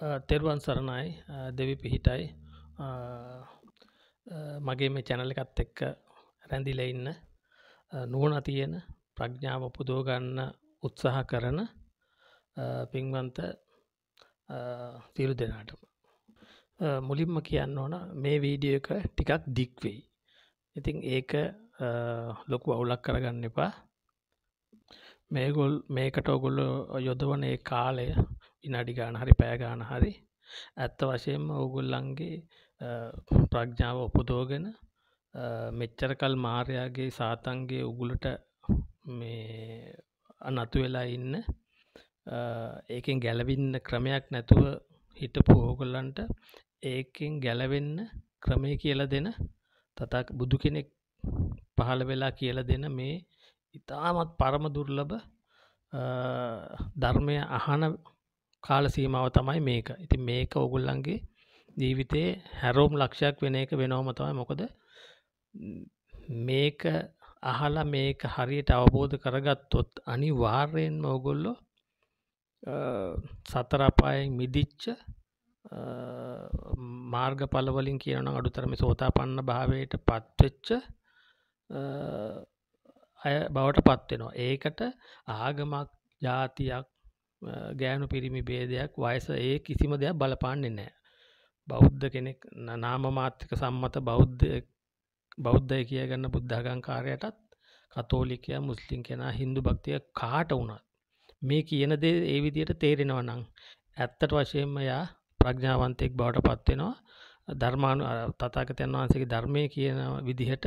තෙරුවන් සරණයි දෙවි පිහිටයි මගේ මේ චැනල එකත් එක්ක රැඳිල ඉන්න නුවන තියෙන ප්‍රඥාව පුදෝගන්න උත්සාහ කරන පින්වන්ත තීරු දෙනාටම මුලින්ම කියන්න ඕන මේ වීඩිය එක ටිකක් දික්වෙයි ඉතිං ඒක ලොකු අවුලක් කරගන්න එපා මේගොල් මේකට ඔගොල්ල යොදවන ඒ කාලය ඉනඩි ගාන හරි පෑගාන හරි ඇත්ත වශයෙන්ම ඔගුල්ලන්ගේ ප්‍රඥාව ඔපුදෝගෙන මෙච්චර කල් මාරයාගේ සාතන්ගේ උගුලට මේ අනතු වෙලා ඉන්න ඒකෙන් ගැලවින්න ක්‍රමයක් නැතුව හිටපු හෝගොල්ලන්ට ඒකෙන් ගැලවෙන්න ක්‍රමය කියල දෙන තතක් බුදු කෙනෙක් පහළ වෙලා කියල දෙන මේ ඉතාමත් පරම දුර්ලබ ධර්මය අහන කාල සීමාව තමයි මේක ඉති මේක ඔගුල්ලන්ගේ ජීවිතයේ හැරෝම් ලක්ෂයක් වෙන එක වෙනවම තමයි මොකද මේක අහලා මේක හරියට අවබෝධ කරගත්තොත් අනි වාර්යෙන්ම ඔගොල්ලො සතරපායෙන් මිදිච්ච මාර්ග පලවලින් කියන අඩුතරම සෝතා පන්න භාවයට පත්වෙච්ච අය බවට පත්වෙනවා ඒකට ආගමක් ජාතියක් ගෑනු පිරිමි බේදයක් වයස ඒ කිසිම දෙයක් බලපාන්නේ නෑ බෞද්ධ කෙනෙක් නාම මාත්‍රික සම්මත බෞද්ධ බෞද්ධය කියගන්න බුද්ධගංකාරයටත් කතෝලිකය මුස්ලිම් කෙනා හින්දු භක්තිය කාට වුණත් මේ කියන දේ ඒ විදියට තේරෙනව නං ඇත්තට වශයෙන්ම යා ප්‍රඥාවන්තයෙක් බවට පත්වෙනවා ධර්මාණු තතාකතයන් වහන්සේගේ ධර්මය කියන විදිහට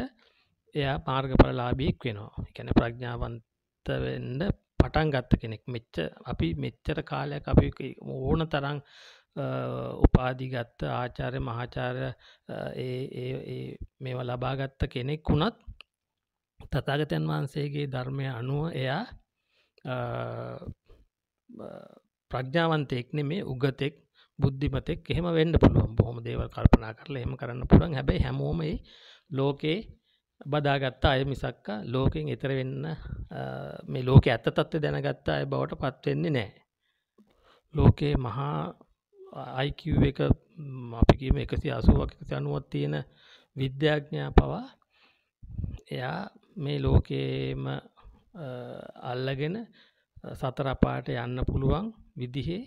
එයා මාර්ගඵල ලාබීක් වෙනවා එකැන ප්‍රඥාවන්ත වෙන්න පටන් ගත්ත කෙනෙක් මෙච්ච අපි මෙච්චර කාලයක් අපි ඕන තරං උපාදිගත්ත ආචාරය මහාචාර මේව ලබාගත්ත කෙනෙක් වුණත් තතාගතයන් වහන්සේගේ ධර්මය අනුව එයා ප්‍රඥාවන්තයෙක් නෙමේ උගතෙක් බුද්ධිමතෙක් එහෙම වෙන්න පුළුවන් බොහොම දේවල් කල්පනා කරලා එහෙම කරන්න පුළුවන් හැබැයි හැමෝම ලෝකේ බදාගත්තා අය මිසක්ක ලෝකෙන් එතර වෙන්න මේ ලෝක ඇත තත්ව දැනගත්තා අය බවට පත්වෙන්නේ නෑ ලෝකයේ මහා අයිකව් එක අපිකීම එකසි අසුවක් යනුවත් තියෙන විද්‍යාඥා පවා එයා මේ ලෝකයේම අල්ලගෙන සතරපාට යන්න පුළුවන් විදිහේ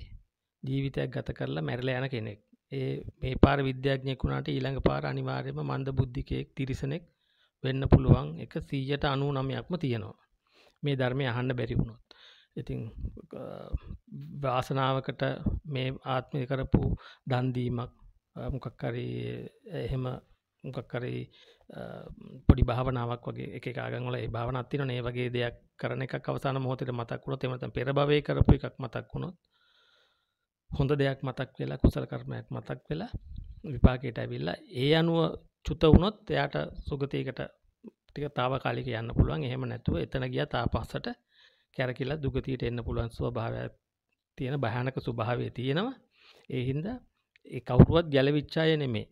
ජීවිතයක් ගත කරලා මැරල යන කෙනෙක් ඒ මේ පාර විද්‍යාඥයෙක් වුණට ඊළඟ පාර අනිවාර්යම මන්ද බුද්ධිකයෙක් තිරිසනෙක් වෙන්න පුළුවන් එක සීජයට අනු නමයක්ම තියෙනවා මේ ධර්මය අහන්න බැරි වුණොත් ඉතිං වාසනාවකට මේ ආත්මය කරපු දන්දීමක් මොකක්කරි එහෙම මොකක්කරේ පොඩි භාවනාවක් වගේ එක ගල භාවනත්තින නේ වගේ දෙයක් කරන එක අවසාන මොහොතට මතක්ුණොත් එමත පෙරභවය කරපු එකක් මතක් වුණොත් හොඳ දෙයක් මතක් වෙලා කුසල කරමයක් මතක් වෙලා විපාකයට ඇවිල්ලා ඒ අනුව චුත වුණොත් එයාට සුගතයකට ටික තාවකාලික යන්න පුළුවන් එහෙම නැතුව එතන ගිය තාපස්සට කැරකිලා දුගතියට එන්න පුළුවන් ස්වභාවයක් තියෙන භයානක ස්වභාවය තියෙනවා ඒ හින්දා ඒ කවුරුවත් ගැලවිච්චාය නෙමේ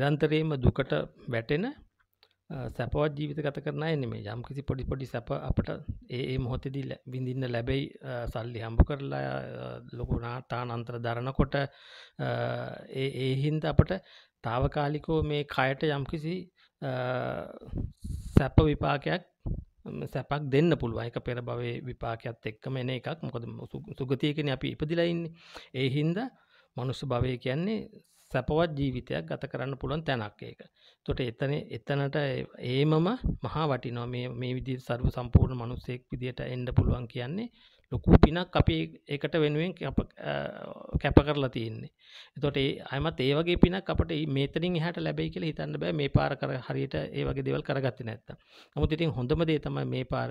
නිරන්තරයම දුකට වැටෙන සැපවත් ජීවිත කත කරනය නෙමේ යම් කිසි පොඩි පොඩි සැප අපට ඒ මොහොතෙදී විඳින්න ලැබෙයි සල්ලි හම්බ කරලා ලොකුනාටාන අන්තර දරණකොට ඒ හින්ද අපට තාවකාලිකෝ මේ කයට යම්කිසි සැප විපාකයක් සැපක් දෙන්න පුළුව එක පෙර බවේ විපාකයක් එක්කම එන එකක් මොකද සුගතියකෙන අපි ඉපදිලයින්නේ ඒ හින්ද මනුස්ස භවය කියන්නේ සැපවත් ජීවිතයක් ගත කරන්න පුළුවන් තැනක් ඒක තොට එතන එතනට ඒ මම මහා වටිනෝ මේ මේ විදි සර්ව සම්පූර්ණ මනුස්සෙක් විදියට එන්ඩ පුළුවන් කියන්නේ ලොකු පිනක් අපි එකට වෙනුවෙන් කැප කරලා තියෙන්නේ එතොට ඒ අයමත් ඒවගේ පිනක් අපට මේතරින් හට ලැබයි කියල හිතන්න බෑ මේ පාර කර හරියට ඒවගේ දෙවල් කරගත්ත නැත්ත නමුත් ඉතින් හොඳම දේ තම මේ පාර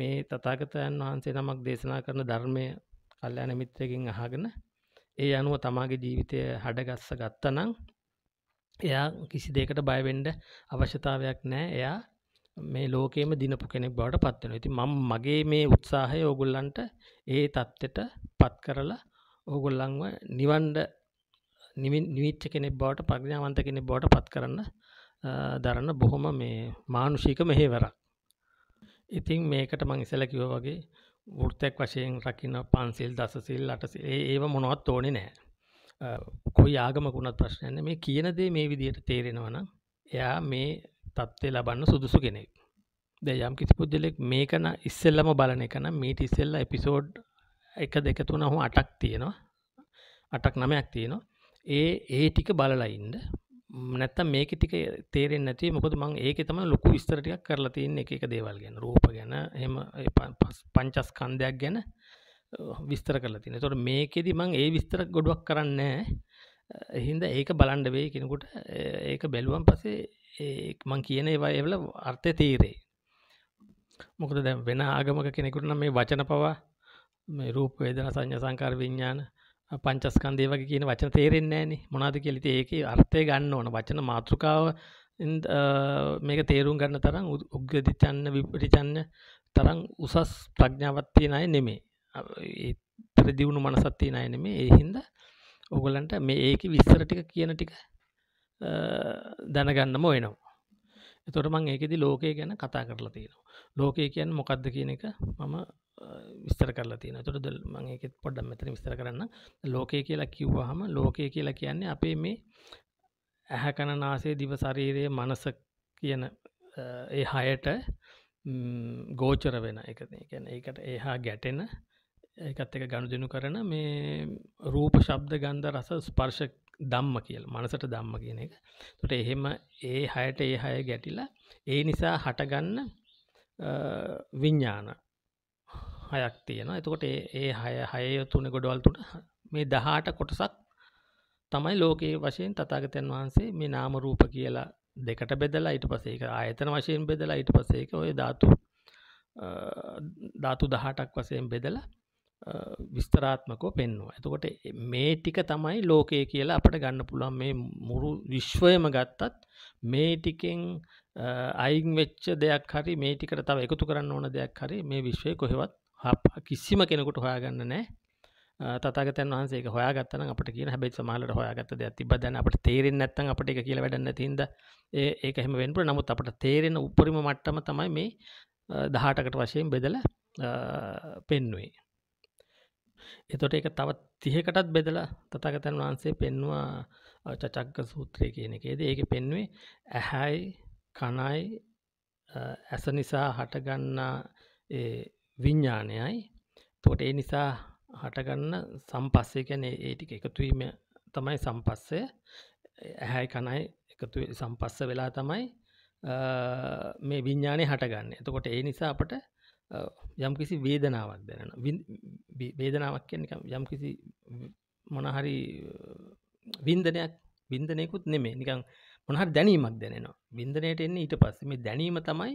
මේ තතාගතයන් වහන්සේ නමක් දේශනා කරන ධර්මය කල්්‍යන මිත්‍රයකින් අහගෙන ඒ අනුව තමාගේ ජීවිතය හඩගස්ස ගත්තනම් එයා කිසි දෙකට බයවෙන්ඩ අවශ්‍යතාවයක් නෑ එයා මේ ලෝකේම දිනපු කෙනෙක් බවට පත්වෙන ඇති මං මගේ මේ උත්සාහය ඔගුල්ලන්ට ඒ තත්ත්වට පත් කරලා ඕගොල්ලංව නිවන්ඩ නිවිච්ච කෙනෙක් බවට පරිඥාවන්ත කෙනෙක් බවට පත් කරන්න දරන්න බොහොම මේ මානුෂික මෙහෙවරක් ඉතිං මේකට මං ඉසල කිව වගේ වෘත්තෙක් වශයෙන් රකින්න පන්සිල් දසසිල් අටසි ඒව මොනවත් ඕනේ නෑ කොයි ආගමකුණත් ප්‍රශ්නයන්න මේ කියනදේ මේ විදියට තේරෙනවන එයා මේ තත්ත්වය ලබන්න සුදුසු කෙනෙක් ද යම් කිසි පුද්ගලෙක් මේකන ඉස්සෙල්ලම බලන එකන මීට ඉස්සෙල්ල එපිසෝඩ් එක දෙක තුන හු අටක් තියෙනවා අටක් නමයක් තියෙනවා ඒ ඒ ටික බලලයින්ද නැත්තම් මේක ටික තේරෙන් නැති මොකද මං ඒක තම ලොකු විස්තරටයක් කරලා තියන්න එක එක දේවල් ගැන රූප ගැන එම පංචස් කන්දයක් ගැන විස්තර කරලා තින තොට මේකෙදි මං ඒ විස්තර ගොඩුවක් කරන්න එහින්ද ඒක බලන්ඩ වේ කෙනකුට ඒක බැලුවන් පසේ මං කියන ඒවා එවල අර්ථය තීරේ මොකද දැ වෙන ආගමක කෙනෙකුටන මේ වචන පවා මේ රූප වේදන සංඥ සංකාර විඤ්ඥාන පංචස්කන්දේ වගේ කියන වචන තේරෙන්නේ ෑන මොනාද කෙලිත ඒක අර්ථය ගන්න ඕන වචන මාතෘකාව මේක තේරුම් ගන්න තරම් උග්‍රදිචන්න විපරිචන්න තරම් උසස් ප්‍රඥාවත්තිය නය නෙමේ ඒතර දියුණු මනසත්තිය නයන මේ ඒහින්ද ඔගලන්ට මේ ඒක විස්සර ටික කියන ටික දැනගන්නම ඔයනවා එතොට මං ඒකෙදි ලෝකය ගැන කතා කරලා තියෙනවා ලෝකය කියන් මොකක්ද කියන එක මම විස්තර කරලා තියෙන තුොට දල් මං ඒකෙත් පොඩ්ඩම් මෙතන විස්තර කරන්න ලෝකය කියලා කිව්වහම ලෝකය කියලා කියන්නේ අපේ මේ ඇහැ කණ නාසේ දිවශරීරයේ මනස කියන ඒ හයට ගෝචර වෙන එකන ඒකට ඒහා ගැටෙන එකත් එක ගණු දෙනු කරන මේ රූප ශබ්ද ගන්ධ රස ස්පර්ශ දම්ම කියල මනසට දම්ම කියන එක තුට එහෙම ඒ හයට ඒ හය ගැටිලා ඒ නිසා හටගන්න විඤ්ඥාන හයක් තියෙන එතකොට ඒ හය හය තුන ගොඩවල්තුට මේ දහට කොටසක් තමයි ලෝකයේ වශයෙන් තතාගතයන් වහන්සේ මේ නාම රූප කියලා දෙකට බෙදලා ඉට පසේක ආයතන වශයෙන් බෙදලා ඉට පසේක ඔය ධාතු ධාතු දහටක් වසයෙන් බෙදලා විස්තරාත්මකෝ පෙන්නවා. එතකොට මේ ටික තමයි ලෝකය කියලා අපට ගන්න පුළුවන් මේ මුරු විශ්වයම ගත්තත් මේ ටිකෙන් අයින් වෙච්ච දෙයක් හරි මේ ටිකට තව එකතු කරන්න ඕන දෙයක් හරි මේ විශ්වය කොහෙවත් කිසිම කෙනෙකුට හොයාගන්න නෑ තතාගතන් වහන්සේ හොයාගත්තන අපට කිය හැබයි සමාලට හොයාගත්ත දෙයක් තිබ දැන අපට තේරෙන් නැත්තන් අපට එක කියල වැඩන්න තින්ද ඒ එහෙම වෙන්පුර නමුත් අපට තේරෙන උපරිම මට්ටම තමයි මේ දහටකට වශයෙන් බෙදල පෙන්නුවේ එතොට එක තවත් තිහකටත් බෙදලා තතාගතන් වහන්සේ පෙන්වා චචක්ක සූත්‍රය කියන එකේද ඒක පෙන්වේ ඇහැයි කණයි ඇස නිසා හටගන්නා විඤ්ඥානයයි තොට ඒ නිසා හටගන්න සම්පස්සේ ගැන ඒටික එකතුවීම තමයි සම්පස්සය ඇහැයි කණයි එකතු සම්පස්ස වෙලා තමයි මේ විඤ්ඥානය හටගන්න එතකොට ඒ නිසා අපට යම් කිසි වේදනාවක් දැනෙන වේදනාවක් කිය යම් කිසි මොනහරි වින්දනයක් විින්දනයකුත් නෙමේ නිකං මොනහර දැනීමක් දැනෙනවා බින්දනයට එන්නේ ඊට පස්ස මේ දැනීම තමයි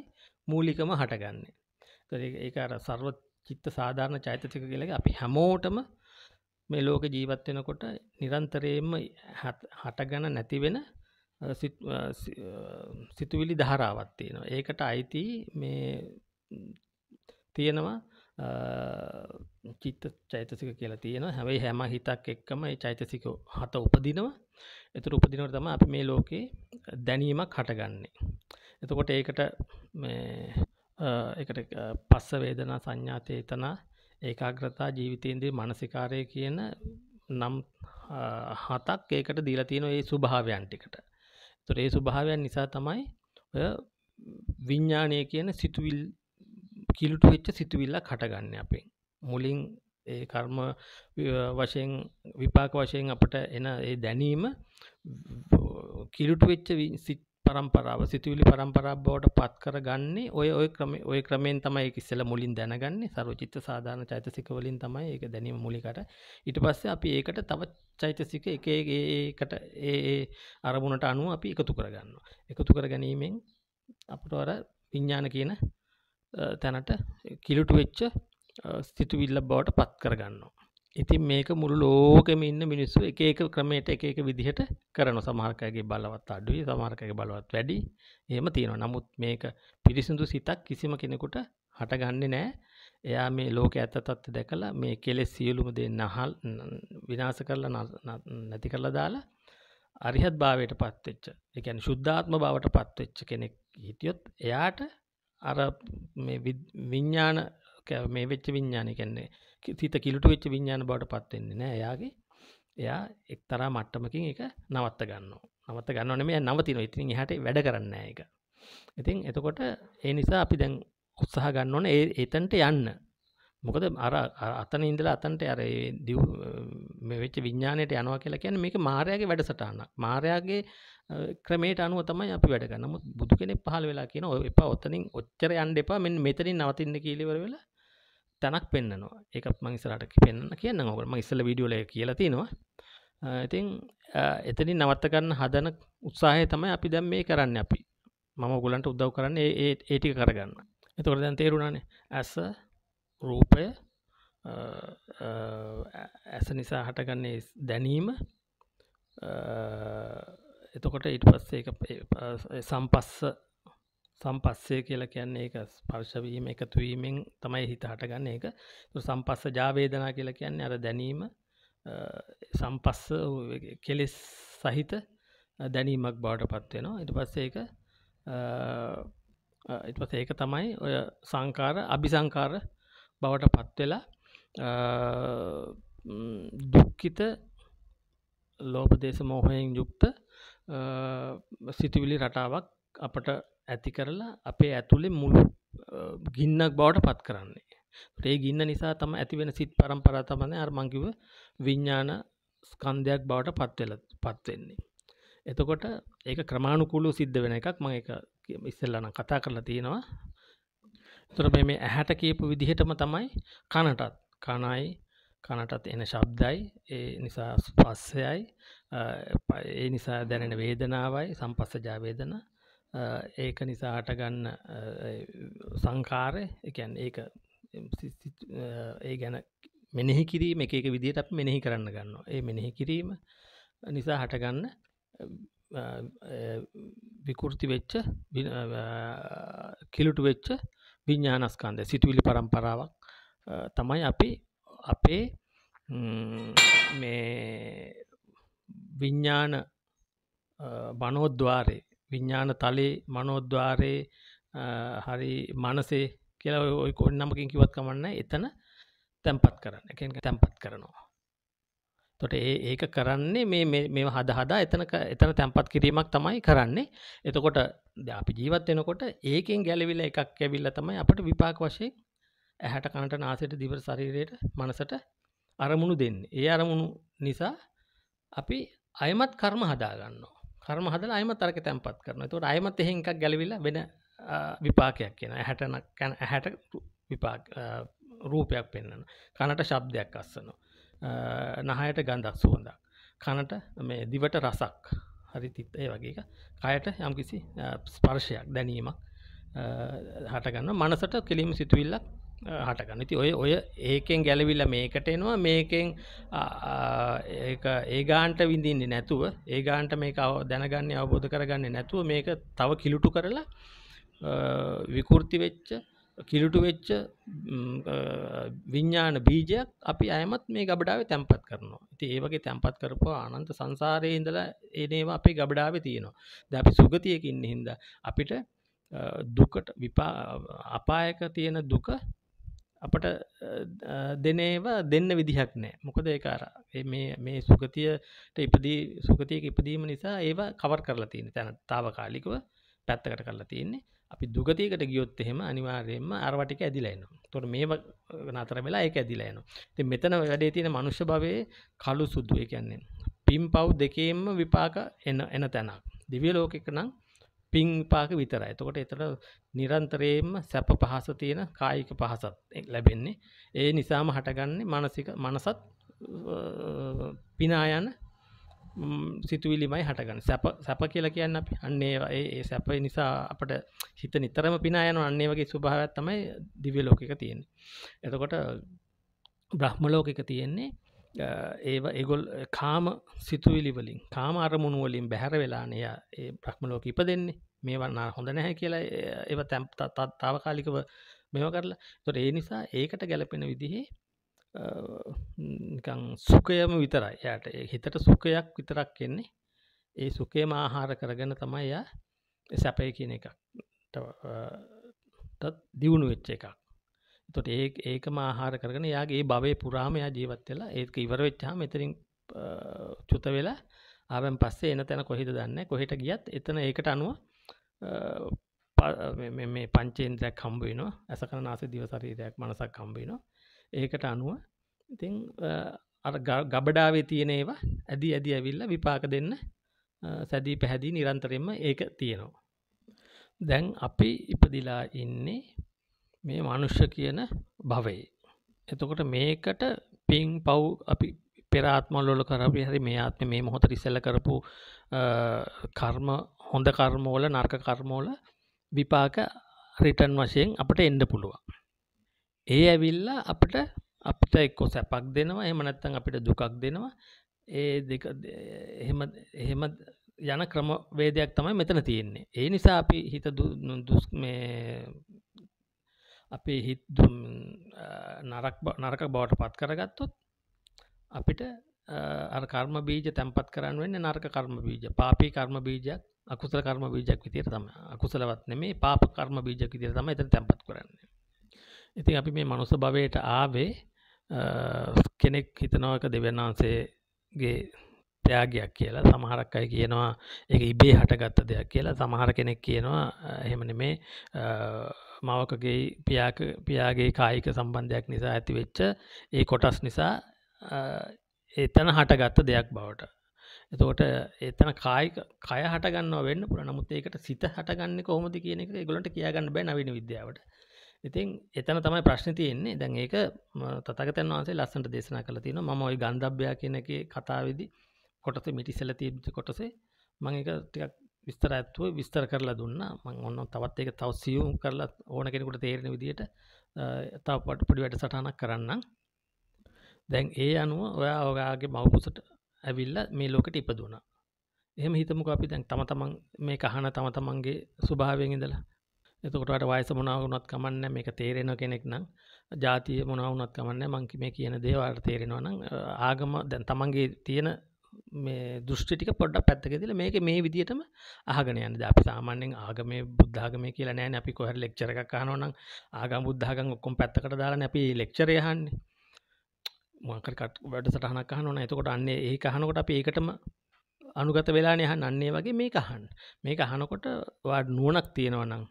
මූලිකම හටගන්නේ ඒක අර සර්ව චිත්ත සාධාරණ චෛතසික කියලක අපි හැමෝටම මේ ලෝක ජීවත් වෙනකොට නිරන්තරයෙන්ම හටගන නැතිවෙන සිතුවිලි දහරාවත් තියෙනවා ඒකට අයිති මේ තියෙනවා චිත්ත චෛතසික කියලා තියෙන හැවයි හැම හිතක් එක්කම චෛතසික හත උපදිනවා එතුර උපදිනවට තම අපි මේ ලෝකයේ දැනීමක් හටගන්නේ එතකොට ඒකට එකට පස්ස වේදනා සංඥාතේතනා ඒකාග්‍රතා ජීවිතයන්දී මනසිකාරය කියන නම් හතක් ඒකට දීලතියන ඒ සුභාවයන් ටිකට තුර ඒ සුභාවයන් නිසා තමයි ඔය විඤ්ඥානය කියන සිතුවිල් කිලුට වෙච්ච සිතුවිල්ලක් හටගන්න අපෙන් මුලින් ඒ කර්ම වශයෙන් විපාක වශයෙන් අපට එන ඒ දැනීම කිලුට වෙච්ච පරම්පරාව සිතුවිලි පරම්පරාබවට පත් කර ගන්නේ ඔය ඔය ක්‍රම ඔය ක්‍රමෙන් තමයි ඉස්සල මුලින් දැනගන්නේ සරෝචිත්ත සාධාන චෛතසිකවලින් තමයි ඒක දැනීම මුලිකට ඉට පස්සේ අපි ඒකට තවත් චෛතසික එකඒකට ඒ අරමුණට අනුව අපි එකතු කරගන්න එකතු කර ගැනීමෙන් අපට අර විඤ්ඥාන කියන තැනට කිලුටු වෙච්ච සිතුවිල්ල බවට පත් කරගන්නවා. ඉතින් මේක මුළු ලෝකෙම ඉන්න මිනිස්සු එක එක ක්‍රමයට එක එක විදිහට කරන සමහරකයගේ බලවත් අඩුයි සමහරකගේ බලවත් වැඩි එහෙම තියෙනවා. නමුත් මේක පිරිසිදු සිතක් කිසිම කෙනෙකුට හටගන්නේ නෑ. එයා මේ ලෝක ඇත තත්ත්ව දැකලා මේ කෙලෙස් සියලුම දේ නහල් විනාශ කරලා නැති කරලා දාලා අරිහත් භාවයට පත්වෙච්ච. ඒ කියන්නේ සුද්ධාත්ම භාවයට පත්වෙච්ච කෙනෙක් හිටියොත් එයාට අර විඤ්ඥාන මේ වෙච්ච විඤ්ඥානය කැන්නේ සිත කිලට වෙච්ච විඤ්ඥාන බවට පත්වෙන්නේ නෑ යාගේ එයා එක්තරා මට්ටමකින් එක නවත්ත ගන්න නවත ගන්න මේ නවතින ඉතින් හට වැඩ කරන්න එක ඉතින් එතකොට ඒ නිසා අපි දැන් උත්සාහ ගන්න ඕන ඒ එතන්ට යන්න මොකද අර අතන ඉඳලා අතන්ට අර දිව් වෙච්ච විඤ්ඥානයට යනවා කියලා කියන මේක මාරයාගේ වැඩසටාන්න මාරයාගේ ක්‍රමේට අනුව තමයි අපි වැඩ ගන්නමුත් බුදු කෙනෙක් පහල වෙලා කියන එපා ඔත්තනින් ඔච්චර අන්ඩ එපා මෙ මෙතරින් නවතින්න කියලිවර වෙලා තැනක් පෙන්න්නනවා එකක් මංසරට පෙන්න්න කියන්න ඔකට මස්සල විඩියෝල කියලා තියෙනවා ඉතින් එතනි නවත්තගන්න හදන උත්සාහය තමයි අපි දැම් මේ කරන්න අපි මම ගොලන්ට උදව් කරන්න ඒටික කරගන්න එතොරදැන් තේරුණානේ ඇස රූපය ඇස නිසා හටගන්නේ දැනීම එතකොට ඉට පස්සේ සම්පස්ස සම්පස්සේ කියලා කියන්නේ එක ස්පර්ශවීම එකතුවීමෙන් තමයි හිත හටගන්න එක සම්පස්ස ජාවේදනා කියලා කියන්නේ අර දැනීම සම්පස්ස කෙලෙස් සහිත දැනීමක් බවට පත්වෙනවා ඉට පස්සේ එක ඉට පස ඒක තමයි ඔය සංකාර අභිසංකාර බවට පත්වෙලා දුක්කිත ලෝපදේශ මෝහයෙන් යුක්ත සිතිවිලි රටාවක් අපට ඇති කරලා අපේ ඇතුළේ මුළු ගින්නක් බවට පත් කරන්නේ ඒ ගින්න නිසා තම ඇතිවෙන සිත් පරම්පරා තමන අර්මංකිව විඤ්ඥාන ස්කන්ධයක් බවට පත්වෙල පත්වෙන්නේ. එතකොට ඒක ක්‍රමාණුකුලු සිද්ධ වෙන එකක් ම එක ඉස්සල්ලන කතා කරලා තියෙනවා තුර මේ ඇහැට කියපු විදිහටම තමයි කනටත් කනයි කනටත් එන ශබ්දයි ඒ නිසා පස්සයයි ඒ නිසා දැනෙන වේදනාවයි සම්පස්සජාවේදන ඒක නිසා අටගන්න සංකාරය එකැන් ඒක ඒ ගැන මෙනෙහි කිරීම එක එක විදිහට අප මෙනෙහි කරන්න ගන්න ඒ මෙනෙහි කිරීම නිසා හටගන්න විකෘති වෙච්ච කිලුට වෙච්ච විඤ්ඥානස්කන්ද සිතුවිලි පරම්පරාවක් තමයි අපි අපේ මේ විඤ්ඥාන බනෝද්වාරය විඤ්ඥාන තලේ මනෝද්වාරයේ හරි මනසේ කියලා ඔයි කොන්නමකින් කිවත් කමන්න එතන තැම්පත් කරන්න එක තැම්පත් කරනවා තොට ඒ ඒක කරන්නේ මේ හද හදා එතන එතන තැන්පත් කිරීමක් තමයි කරන්නේ එතකොට අපි ජීවත් වෙනකොට ඒකෙන් ගැලවිල එකක් ඇැවිල්ල තමයි අපට විපාක වශයෙන් ඇහැට කණට නාසට දිවර ශරීරයට මනසට අරමුණු දෙන්න ඒ අරමුණු නිසා අපි අයමත් කර්ම හදාගන්න කර්ම හද අයම තරක තැන්පත් කරන තුට අයමත් එහෙ එකක් ගැලවිල වෙන විපාකයක් කියෙන ඇහැටනැන ඇහැට විපාක රූපයක් පෙන්න්න කනට ශබ්දයක් අස්සනවා නහයට ගන්ධක් සුවඳක් කනට මේ දිවට රසක් හරි තිත් ඒ වගේ කයට යම්කිසි ස්පර්ශයක් දැනීමක් හටගන්න මනසට කෙලිම සිතුවිල්ලක් හටගන්න ති ඔය ඔය ඒකෙන් ගැලවිල්ල මේකට එනවා මේකෙන් ඒ ගාන්ට විඳින්නේ නැතුව ඒ ගාන්ට මේ අව දැනගන්න අවබෝධ කරගන්න නැතුව මේක තව කිලුටු කරලා විකෘති වෙච්ච කිලුටු වෙච්ච විඤ්ඥාන බීජයක් අපි අයමත් මේ ගබඩාව තැන්පත් කරනවා ති ඒවගේ තැන්පත් කරපු අනන්ත සංසාරය ඉඳලා ඒනවා අපි ගබඩාව තියෙනවා ද අපි සුගතියකින්න හින්ද අපිට දුකට විපා අපායක තියෙන දුක අපට දෙනේව දෙන්න විදිහක් නෑ මොකද ඒකාර මේ සුගතියට ඉපදී සුගතියක ඉපදීම නිසා ඒවා කවර් කරලා තියෙන තැන තාව කාලිකව පැත්තකට කරලා තියන්නේ අපි දුගතියකට ගියොත් එහෙම අනිවාර්යෙන්ම අරවටික ඇදිලයින තොට මේ නතර වෙලා එක ඇදිලයන ති මෙතන වැඩේ තියෙන මනුෂ්‍ය භවයේ කලු සුද්දුව කියන්නේ පිම් පව් දෙකේම විපාක එන්න එන තැනක් දිවිය ලෝකෙක නම් පිං පාක විතරයි එතකොට එතට නිරන්තරයෙන්ම සැප පහස තියෙන කායික පහසත් ලැබෙන්නේ ඒ නිසාම හටගන්නේ මනසික මනසත් පිනායන සිතුවිලිමයි හටගන්න සැප සැප කියලා කියන්න අපි අන්නේ ඒ සැප නිසා අපට හිත නිතරම පිනායන අන්නේ වගේ සුභාවත් තමයි දිව ලෝකක තියෙන එතකොට බ්‍රහ්මලෝකක තියෙන්නේ ඒ ඒගොල් කාම සිතුවිලිවලින් කාම අරමුණුවලින් බැහැර වෙලානය ඒ බ්‍රහ්මලෝක ඉප දෙන්නේ මේ වන්නා හොඳ නැහැ කියලා ඒව තැම්තාතාව කාලිකව මෙම කරලා තොට ඒ නිසා ඒකට ගැලපෙන විදිහේ සුකයම විතරයි යට හිතට සුකයක් විතරක් කෙන්නේ ඒ සුකේම ආහාර කරගෙන තමයි යා සැපය කියන එකක් දියුණු වෙච්ච එකක් තොට ඒ ඒක මආහාර කරගෙන යාගේ බවේ පුරාම යා ජීවත් වෙලා ඒක ඉවර වෙච්චා මෙතරින් චුත වෙලා ආවන් පස්සේ එන තැන කොහෙද දන්න කොහෙට ගියත් එතන ඒකට අනුව මේ පංචේන්ද්‍රයක් කම්බුවනවා ඇස කන නාසි දිවසරීරයක් මනසක් කම්බුවනවා ඒකට අනුව ඉතිං ගබඩාවේ තියෙන ඒවා ඇදි ඇදි ඇවිල්ල විපාක දෙන්න සැදී පැහැදී නිරන්තරෙන්ම ඒක තියෙනවා. දැන් අපි ඉපදිලා ඉන්නේ මේ මනුෂ්‍ය කියන භවයේ. එතකොට මේකට පින් පව් අපි පෙරාත්මල්ලොල කරපි හරි මේ ආත්ම මේ මොහොත රිසල්ල කරපු කර්ම හොඳ කර්මෝල නර්ක කර්මෝල විපාක රිටන් වශයෙන් අපට එන්ඩ පුළුවන්. ඒ ඇවිල්ල අපට අපිට එක්කෝ සැපක් දෙනවා එම නැත්තන් අපිට දුකක් දෙනවා ඒ දෙක එහෙම යන ක්‍රම වේදයක් තමයි මෙතන තියෙන්නේ ඒ නිසා අපි හිත දුස් මේ අපේ හිත් නරක් නරක බවට පත් කරගත්තොත් අපිට කර්ම බීජ තැන්පත් කරන්න වෙන්න නර්ක කර්ම බීජ පාපී කර්ම බීජයක් අකුසල කර්ම බීජක් විතිර තම අකුසලවත් නෙමේ පාප කර්ම බීජක් විදිර තම එත තැන්පත් කරන්නේ ඉතින් අපි මේ මනුස භවයට ආවේ කෙනෙක් හිතනවක දෙවන්නාන්සේගේ ත්‍යයාගයක් කියලා සමහරක් අයි කියනවා එක ඉබේ හටගත්ත දෙයක් කියලා සමහර කෙනෙක් කියනවා එහෙමන මේ මවකගේ පියාක පියාගේ කායික සම්බන්ධයක් නිසා ඇතිවෙච්ච ඒ කොටස් නිසා එතන හටගත්ත දෙයක් බවට එතකොට එතන කායික කය හටගන්න වෙන්න පුළ නමුත් ඒකට සිත හටගන්න කොහොමති කියන එක ගොලට කියගන්න බෑ නවිනි විද්‍යාවට ඉතින් එතන තමයි ප්‍රශ්න තියෙන්නේ දැන් ඒක තතගතන් වන්සේ ලස්සට දේශනා කළ තින ම ඔයි ගන්ධභ්‍යා කියනක කතාවිදි කොටස මිටිසල තිබ්ච කොටසේ මං එක ටිකක් විස්තර ඇත්තුව විස්තර කරලා දුන්න මං ඔන්න තවත් එක තවසිියුම් කරලා ඕන කෙනෙකුට තේරෙන විදිට තව පට පඩි වැඩ සටනක් කරන්න දැන් ඒ අනුව ඔයා ඔයාගේ මවකුසට ඇවිල්ල මේ ලෝකට ඉපදුණ එහෙම හිතමුක අපි දැන් තම තමන් මේ කහන තම තමන්ගේ ස්වභාවයෙන් ඉඳලා එතකොටට වයස මොනාවුනත් කමන්න මේක තේරෙන කෙනෙක් නම් ජාතිය මොනවුනත් කමන්න මංකි මේ කියන දේවාට තේරෙනවා නම් ආගම දැන් තමන්ගේ තියෙන මේ දෘෂ්ටික පොඩ්ඩ පැත්තකෙදිල මේක මේ විදිටම ආගනයන්න අපි සාමාන්‍යෙන් ආගම බුද්ධාගම කියලා නෑ අපි කොහර ලෙක්චරක කානවනම් ආගම් බුද්ධාගන් ඔක්කොම් පැත්තකට දාලා නැපි ලෙක්චරයහන්න මොකරකට වැඩ සටහනක් කහනවන එතකොට අන්නේ ඒ කහනකොට අප ඒකටම අනුගත වෙලා යහන් අන්නේ වගේ මේ කහන් මේ කහනකොට වාඩ නුවනක් තියෙනවනම්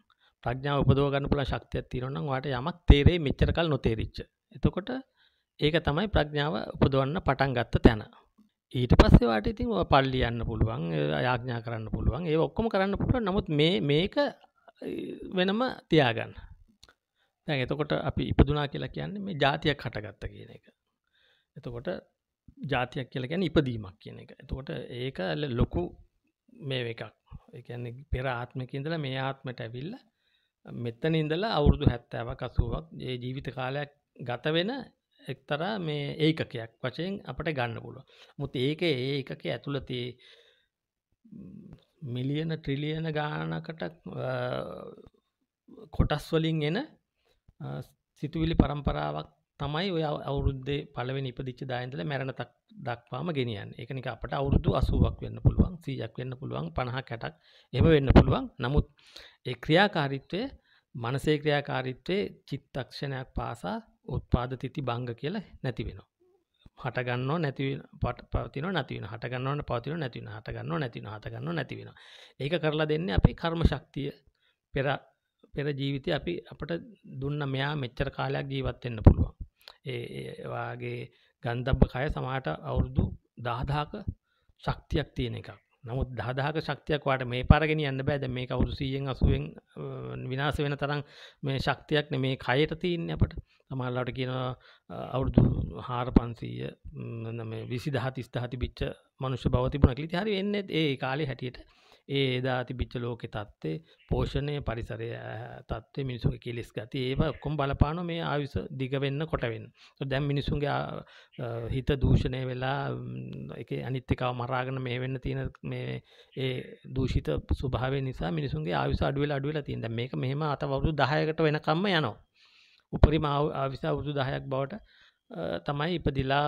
ප්‍රඥාව උපදව ගන්න පුළුවන් ශක්තියක් තියෙනවා නම් ඔයාට යමක් තේරෙයි මෙච්චර කල් නොතේරිච්ච. එතකොට ඒක තමයි ප්‍රඥාව උපදවන්න පටන් ගත්ත තැන. ඊට පස්සේ ඔයාට ඉතින් ඔය පල්ලි යන්න පුළුවන්, යාඥා කරන්න පුළුවන්. ඒව ඔක්කොම කරන්න පුළුවන්. නමුත් මේ මේක වෙනම තියාගන්න. දැන් එතකොට අපි ඉපදුනා කියලා කියන්නේ මේ જાතියක් හටගත්ත කියන එක. එතකොට જાතියක් කියලා කියන්නේ ඉපදීමක් කියන එක. එතකොට ඒක ලොකු මේ එකක්. ඒ කියන්නේ පෙර ආත්මක ඉඳලා මේ ආත්මයට ඇවිල්ලා මෙතන ඉඳලා අවුරුදු හැත්තෑව කසුවක් ඒ ජීවිත කාලයක් ගත වෙන එක්තරා මේ ඒකකයක් වශයෙන් අපට ගන්න පුළුව මුත් ඒක ඒ එකක ඇතුළති මිලියන ට්‍රිලියන ගානකට කොටස් වලින් එන සිතුවිලි පරම්පරාවක් තමයි ඔය අවුරුද්දේ පළවෙනි ඉපදිච්ච දායන්දල මැරණ තක් දක්වාම ගෙනියන් එකනික අපට අවුරුදු අසුවක් වෙන්න පුළුවන් සීයක් වෙන්න පුළුවන් පණහ කැටක් එම වෙන්න පුළුවන් නමුත් ඒ ක්‍රියාකාරිත්වය මනසේ ක්‍රියාකාරිත්වය චිත්තක්ෂණයක් පාසා උත්පාද තිති බංග කියලා නැති වෙනවා හටගන්න නැති පට පවතින නැතිවෙන හටගන්නවන පවතින නැතිවෙන හටගන්න නැතින හටගන්න නැතිවෙන ඒක කරලා දෙන්න අපි කර්ම ශක්තිය පෙර පෙර ජීවිතය අපි අපට දුන්න මෙයා මෙච්චර කාලයක් ජීවත්වෙන්න පුළුවන් ඒවාගේ ගන්ධබ්බ කය සමට අවුරුදු දාදාක ශක්තියක් තියෙන එකක් නමුත් දාදාක ශක්තියක්වාට මේ පරගෙන යන්න බෑද මේ කවුරු සීයෙන් අසුවෙන් විනාස වෙන තරම් මේ ශක්තියක් න මේ කයට තියන්න අපට තමල්ලාට කියන අවුරුදු හාර පන්සීය විසි දහතිස්ථහති බිච්ච මනුෂ්‍ය බවතිබුණ කලි හරි එන්න ඒ කාලෙ හැටියට ඒ එදා තිබිච්ච ලෝකෙ තත්ත්වේ පෝෂණය පරිසරය තත්වේ මිනිසුගේ කෙලෙස් ගති ඒ ඔක්කොම් බලපාන මේ ආයුස දිගවෙන්න කොටවෙන් දැම් මිනිසුන්ගේ හිත දූෂණය වෙලා එක අනිත්‍යකව මරාගෙන මේ වෙන්න තියෙන මේ ඒ දූෂිත සුභාවය නිසා මිනිසුන්ගේ ආයුස අඩුවෙල අඩුවෙල තියන්ද මේක මෙහෙම අතවරුදු දහයකට වෙනකම්ම යනවා උපරිම ආවිසා වුරුදු දහයක් බවට තමයි ඉපදිලා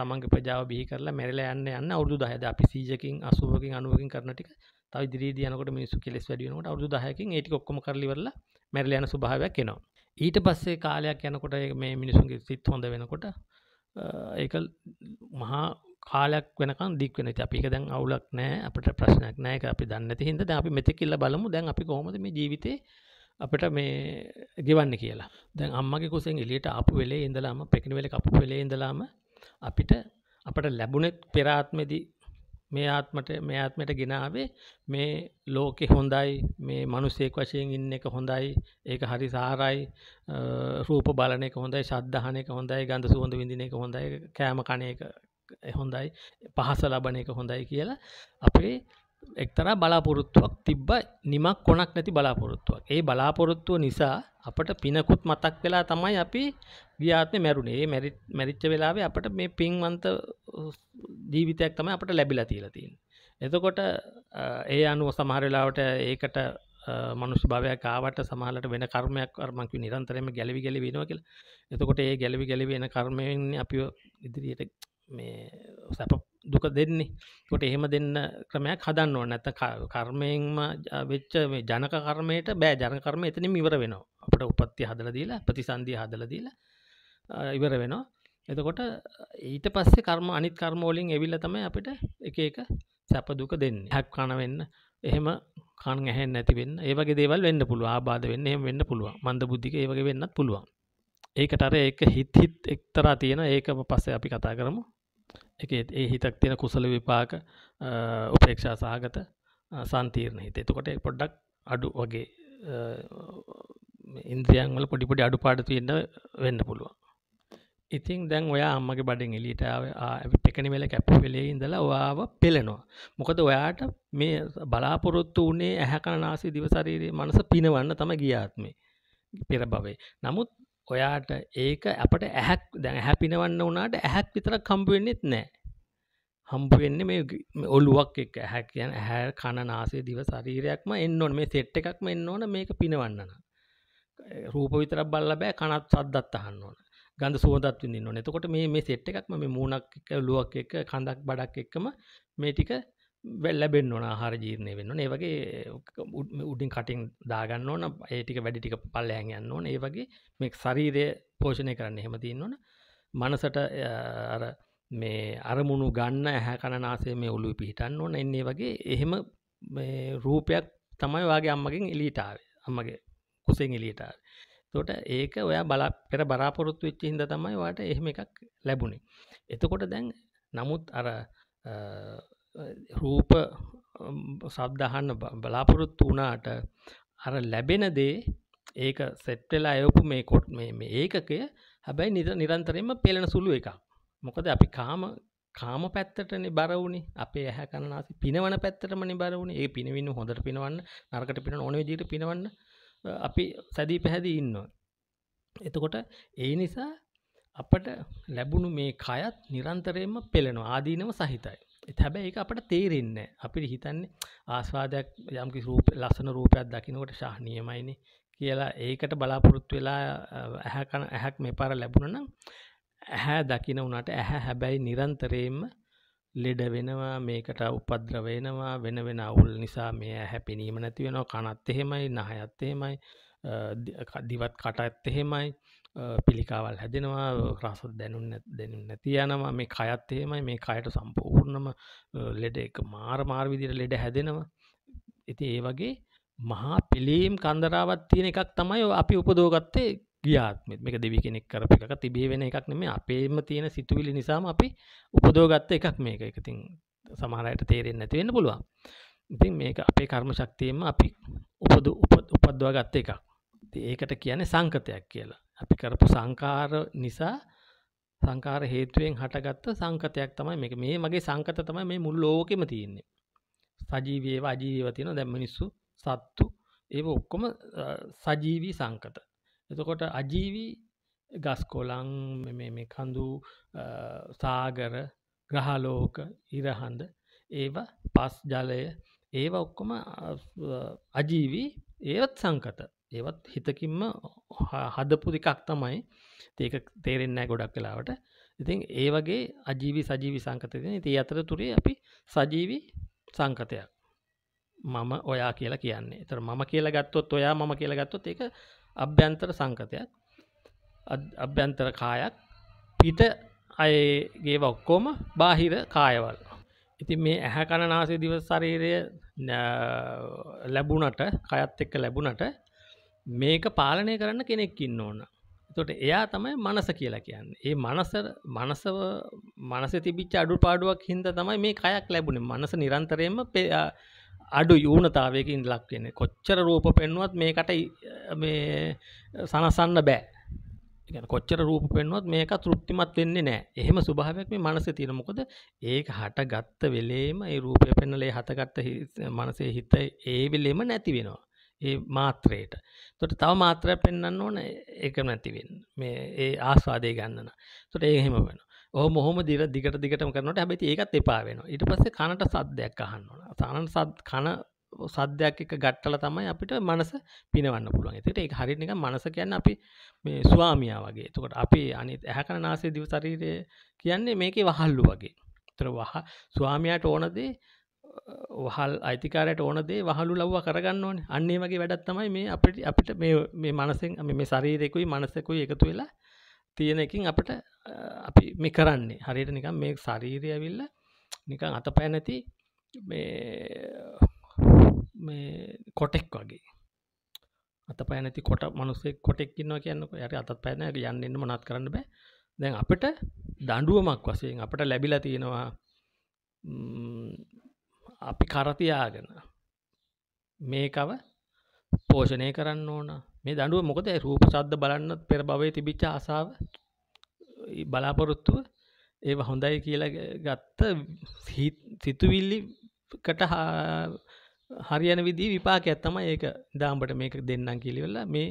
තමන්ගේ ප්‍රජාව බිහි කරලා මැරලා යන්න යන්න අවුරුදු දහයද අපි සීජකින් අසුවකින් අනුවකින් කරන ටික තව ඉදිරියේදී යනකොට මිනිස්සු කෙලස් වැඩි වෙනකොට අවුරුදු 10කින් ඒ ටික ඔක්කොම කරලා ඉවරලා මැරිලා යන ස්වභාවයක් එනවා. ඊට පස්සේ කාලයක් යනකොට මේ මිනිසුන්ගේ සිත් හොඳ වෙනකොට ඒක මහා කාලයක් වෙනකන් දික් වෙන අපික දැන් අවුලක් නෑ අපට ප්‍රශ්නයක් නෑක අපි දන්න හිද අපි මෙතකිල්ල බලමු දැන් අපි කොහොමද මේ ජීවිතය අපට මේ ගෙවන්න කියලා දැන් අම්මගේ කුසෙන් එලියට අපපු වෙලේ ඉඳලාම පෙකිනවෙල අපපු වෙලේ ඉඳලාම අපිට අපට ලැබුණෙත් පෙරාත්මෙදී මේ ආත්මට මේ ආත්මයට ගෙනාවේ මේ ලෝකෙ හොඳයි මේ මනුස්සෙක් වශයෙන් ඉන්න එක හොඳයි ඒක හරි සාරයි රූප බලන එක හොඳයි ශද්ධහන එක හොඳයි ගඳ සුවඳ විඳින එක හොඳයි කෑම කණ එක හොඳයි පහස ලබන එක හොඳයි කියලා අපේ එක්තර බලාපොරොත්තුවක් තිබ්බ නිමක් කොනක් නැති බලාපොරොත්තුවක් ඒ බලාපොරොත්තුව නිසා අපට පිනකුත් මතක් වෙලා තමයි අපි ගියාත්ම මැරුණේ මැරි මැරිච්ච වෙලාවේ අපට මේ පින්වන්ත ජීවිතයක් තමයි අපට ලැබිලා තියලතින් එතකොට ඒ අනුව සමහරලාවට ඒකට මනුෂ්‍ය භාවයක් ආවට සමහලට වෙන කර්මයක් කර්මක නිරන්තරයම ගැලවි ගැලි වෙනවා කියලා එතකොට ඒ ගැලවි ගැලි වෙන කර්මයෙන් අපි ඉදිරියට මේ සැප දුක දෙන්නේ කොට එහෙම දෙන්න ක්‍රමයක් හදන්න ඕන නැත කර්මයෙන්ම වෙච්ච ජනක කර්මයට බෑ ජනකර්ම එතන ඉවර වෙනවා අපට උපත්ති හදල දීලා ප්‍රතිසන්ධී හදල දීලා ඉවර වෙනවා එතකොට ඊට පස්සේ කර්ම අනිත් කර්මෝලින් එවිල්ල තමයි අපිට එක එක සැප දුක දෙන්න හැක් කණවෙන්න එහෙම කන් ඇහැ නැතිවෙන්න ඒවගේ දේවල් වෙන්න පුළුව ආබාධ වෙන්න එහම වෙන්න පුළුව මන්ද බුද්ධික ඒවගේ වෙන්නත් පුළුවන් ඒකටර ඒක හිත් හිත් එක්තරා තියෙන ඒක පස්සේ අපි කතා කරමු එක ඒ හිතක් තියෙන කුසල විපාක උපේක්ෂා සහගත සන්තීරණ හිත එතකොට පොඩ්ඩක් අඩු වගේ ඉන්ද්‍රියන්වල පොඩිපොඩි අඩු පාඩතුවෙන්න වෙන්න පුළුවන් ඉතින් දැන් ඔයා අම්මගේ බඩෙන් එලිටාව පෙකනි වෙල කැප්පිවෙලේ ඉඳලා ඔයාව පෙළෙනවා මොකද ඔයාට මේ බලාපොරොත්තු වනේ ඇහැකණනාසි දිවසරීරයේ මනස පිනවන්න තම ගියාත්මේ පෙර බවේ නමුත් ඔයාට ඒක අපට ඇහැක් දැන් හැපිනවන්න වනාට ඇහැක් විතර කම්පුවෙන්න්නෙත් නෑ හම්පුවෙන්න මේ ඔලුවක් එක ඇහැ කියන ඇහැ කණනාසේ දිව ශරීරයක්ම එන්නොන් මේ සෙට් එකක්ම එන්න ඕන මේක පිනවන්නන රූප විතර බල්ල බෑ කනත් සද්දත් අහන්න ඕන ගඳ සුවදත් විඳින්න ඕන එතකොට මේ මේ සෙට් එකක්ම මේ මූණක් එක ලුවක් එක කඳක් බඩක් එක්කම මේ ටික වැල්ලබෙන් ඕන හාර ජීර්ණය වෙන්න ඒවගේ උඩින් කටින් දාගන්න ඕන ඒටික වැඩි ටික පල්ල හැඟන්න ඕන ඒ වගේ මේ ශරීරය පෝෂණය කරන්න හෙමතින්න ඕන මනසට අර මේ අරමුණු ගන්න ඇහැ කණනාසේ මේ ඔලු පිහිටන්න ඕන එන්නේ වගේ එහෙම රූපයක් තමයි වගේ අම්මකින් එලීටාව අම්මගේ කුසෙන් එලීටාව තොට ඒක ඔයා බලා පෙර බලාපොරොත්තු වෙච්චි හිද තමයි වාට එහෙම එකක් ලැබුණේ එතකොට දැන් නමුත් අර රූප සබ්දහන්න බලාපොරොත්තු වනාට අර ලැබෙන දේ ඒක සෙට්ටලා අයෝපු මේ කොට් මේ ඒකකය හැබැයි නිද නිරන්තරෙන්ම පෙළෙන සුළු එකක් මොකද අපි කාම කාම පැත්තටන බරවුණේ අපේ ඇහැ කණනාසි පිනවන පැත්තටම නිබරවුණ ඒ පිනවින්න හොඳට පිනවන්න නරකට පින ඕන ජීට පිනවන්න අපි සැදී පැහැදී ඉන්නවා. එතකොට ඒ නිසා අපට ලැබුණු මේ කයත් නිරන්තරයෙන්ම පෙළෙනවා ආදීනව සහිතයි. හැබැයි ඒක අපට තේරෙන්න අපිට හිතන්නේ ආස්වාදයක් යම්කි රූප ලස්සන රූපයක් දකිනකොට ශාහනියමයිනි කියලා ඒකට බලාපොරොත්තු වෙලා ඇහැකන ඇහැක් මේ පාර ලැබුණන ඇහැ දකින වුණට ඇහැ හැබැයි නිරන්තරයෙන්ම ලෙඩ වෙනවා මේකට උපද්‍ර වෙනවා වෙන වෙන අවුල් නිසා මේ හැපිනීම නැති වෙනවා කනත් එහෙමයි නහයත් එහෙමයි දිවත් කටත් එහෙමයි පිළිකාවල් හැදෙනවා රසුත් දැනුන්න දෙනුම් නැති යනවා මේ කයත්තේමයි මේ කයට සම්පූර්ණම ලෙඩ එක මාර මාර්විදිර ලෙඩ හැදෙනවා ඇති ඒ වගේ මහා පිලීම් කන්දරාවත් තියෙන එකක් තමයි අපි උපදෝගත්තේ ගියාත්මත් මේක දෙවි කෙනෙක් කරප එකක් තිබේ වෙන එකක් නෙම අපේම තියෙන සිතුවිලි නිසාම අපි උපදෝගත්ත එකක් මේක එකතින් සමහරයට තේරෙන් නැතිවෙන්න පුළුවන් ඉතින් මේක අපේ කර්ම ශක්තියෙන්ම අපි උපද උපදවා ගත්ත එකක් ඒකට කියන්නේ සංකතයක් කියලා අපි කරපු සංකාර නිසා සංකාර හේතුවෙන් හටගත්ත සංකතයක් තමයි මේක මේ මගේ සංකත තමයි මේ මුල් ලෝකෙම තියෙන්නේ සජීවීව අජීවීව තියෙන දැන් මිනිස්සු සත්තු ඒව ඔක්කොම සජීවී සංකත එතකොට අජීවී ගස් කොළන් මේ කඳු සාගර ග්‍රහලෝක ඉරහඳ ඒව පස් ජලය ඒව ඔක්කොම අජීවී ඒවත් සංකත ඒවත් හිතකින්ම හදපු දෙකක් තමයි ඒක තේරෙන්නෑ ගොඩක් කලාවට ඉතින් ඒ වගේ අජීවි සජීවි සංකතය දෙන ති අතර තුරේ අපි සජීවි සංකතයක් මම ඔයා කියලා කියන්නේ තර මම කියලා ගත්තොත් ඔයා මම කියලා ගත්තොත් ඒක අභ්‍යන්තර සංකතයක් අභ්‍යන්තර කායක් පිට අයගේ ඔක්කෝම බාහිර කායවල් ඉතින් මේ ඇහැ කණනාසේ දිව ශරීරය ලැබුණට කයත් එක්ක ලැබුණට මේක පාලනය කරන්න කෙනෙක් ඉන්න ඕන තොට එයා තමයි මනස කියලා කියන්න ඒ මනස මනසව මනස තිබිච් අඩු පාඩුවක් හින්ද තමයි මේ කයක් ලැබුණේ මනස නිරන්තරයෙන්ම පෙයා අඩු යූනතාවයකින් ලක්වෙන කොච්චර රූප පෙන්ුවත් මේකට මේ සනසන්න බෑ කොච්චර රූප පෙන්ුවත් මේක තෘප්තිමත් වෙන්නේ නෑ එහෙම ස්වභාවයක් මේ මනස තිරමකොද ඒක හට ගත්ත වෙලේම ඒ රූපය පෙන්නලේ හතගත්ත මනසේ හිත ඒ වෙලේම නැති වෙනවා ඒ මාත්‍රයට තොට තව මාත්‍රය පෙන්න්න ඕන ඒක නැතිවෙන් මේ ඒ ආස්වාදය ගන්නන තොට ඒහෙම වෙන මොහොම දිර දිගට දිගටම කරනට ඇැති ඒකත් එපාාවෙන ඉට පස්සේ කනට සද්‍යයක් අහන්නවන සානන් සද් කන සද්‍යයක් එක ගට්ටල තමයි අපිට මනස පිනවන්න පුළුවන් එතට ඒ හරි එක මනස කියන්න අපි මේ ස්වාමියා වගේ තකොට අපි අනි ඇහැකන නාසේ දිව ශරීරය කියන්නේ මේකේ වහල්ලු වගේ තර වහ ස්වාමයාට ඕනදේ වහල් අයිතිකාරයට ඕනදේ වහලු ලව්ව කරගන්න ඕන අන්නේ වගේ වැඩත් තමයි මේ අපිට අපිට මේ මනසෙන් මේ ශරීරෙකුයි මනසකුයි එකතු වෙලා තියෙන එකින් අපට අපි මේ කරන්නේ හරියට නිකම් මේ ශරීරය ඇවිල්ල නිකං අතපය නැති මේ කොටෙක් වගේ අතපය නැති කොට මනුසේ කොටෙක් ඉන්නවා කියන්නක යට අතත් පැන යන්නන්න මනත් කරන්න බෑ දැන් අපට දඩුවමක් වසයෙන් අපට ලැබිලා තියෙනවා අපි කරතියාගෙන මේකව පෝෂණය කරන්න ඕන මේ දඩුව මොකද රූප සද්ද බලන්න පෙර බවය තිබිච්ච ආසාාව බලාපොරොත්තුව ඒ හොඳයි කියලා ගත්ත සිතුවිල්ලි කට හරියන විදි විපාක ඇත්තම ඒක දාම්බට මේක දෙන්නම් කිලිවෙල්ල මේ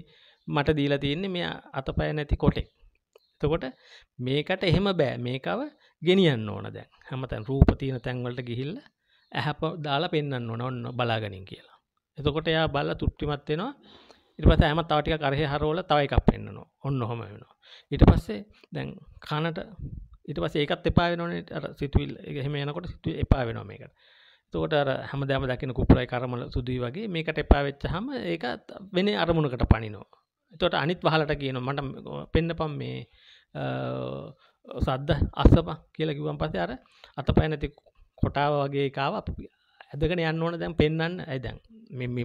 මට දීලා තියන්නේ මේ අතපය නැති කොටෙක් තකොට මේකට එහෙම බෑ මේකව ගෙනියන්න ඕන දැන් හමතැන් රූපතියන තැන්වලට ගිහිල්ල ඇහැප දාලා පෙන්න්න ඕන ඔන්න බලාගනින් කියලා එතකොට එයා බල්ල තුෘප්ටිමත්වෙනවා ඉරිපස ඇම තවටික කරහ හරෝල තවයි එකක් පෙන්න්නනවා ඔන්න හොම වෙනවා ඉට පස්සේ දැන් කණට ඉට පස ඒකත් එපා වෙනන සිතුවිල් එහෙම යනකොට සිතු එපා වෙනවා මේකට තෝට හම දෑම දකින කුපරයි කරමල සුදී වගේ මේකට එපාවෙච්ච හම ඒක වෙන අරමුණකට පනිනෝ තොට අනිත් වහලට කියන මට පෙන්න පම් මේ සද්ද අස්සප කියලකිවන් පසේ අර අත පැනති පොටාව වගේ කාව ඇදගෙන යන්න ඕන දැන් පෙන්න්න ඇදැන් මෙ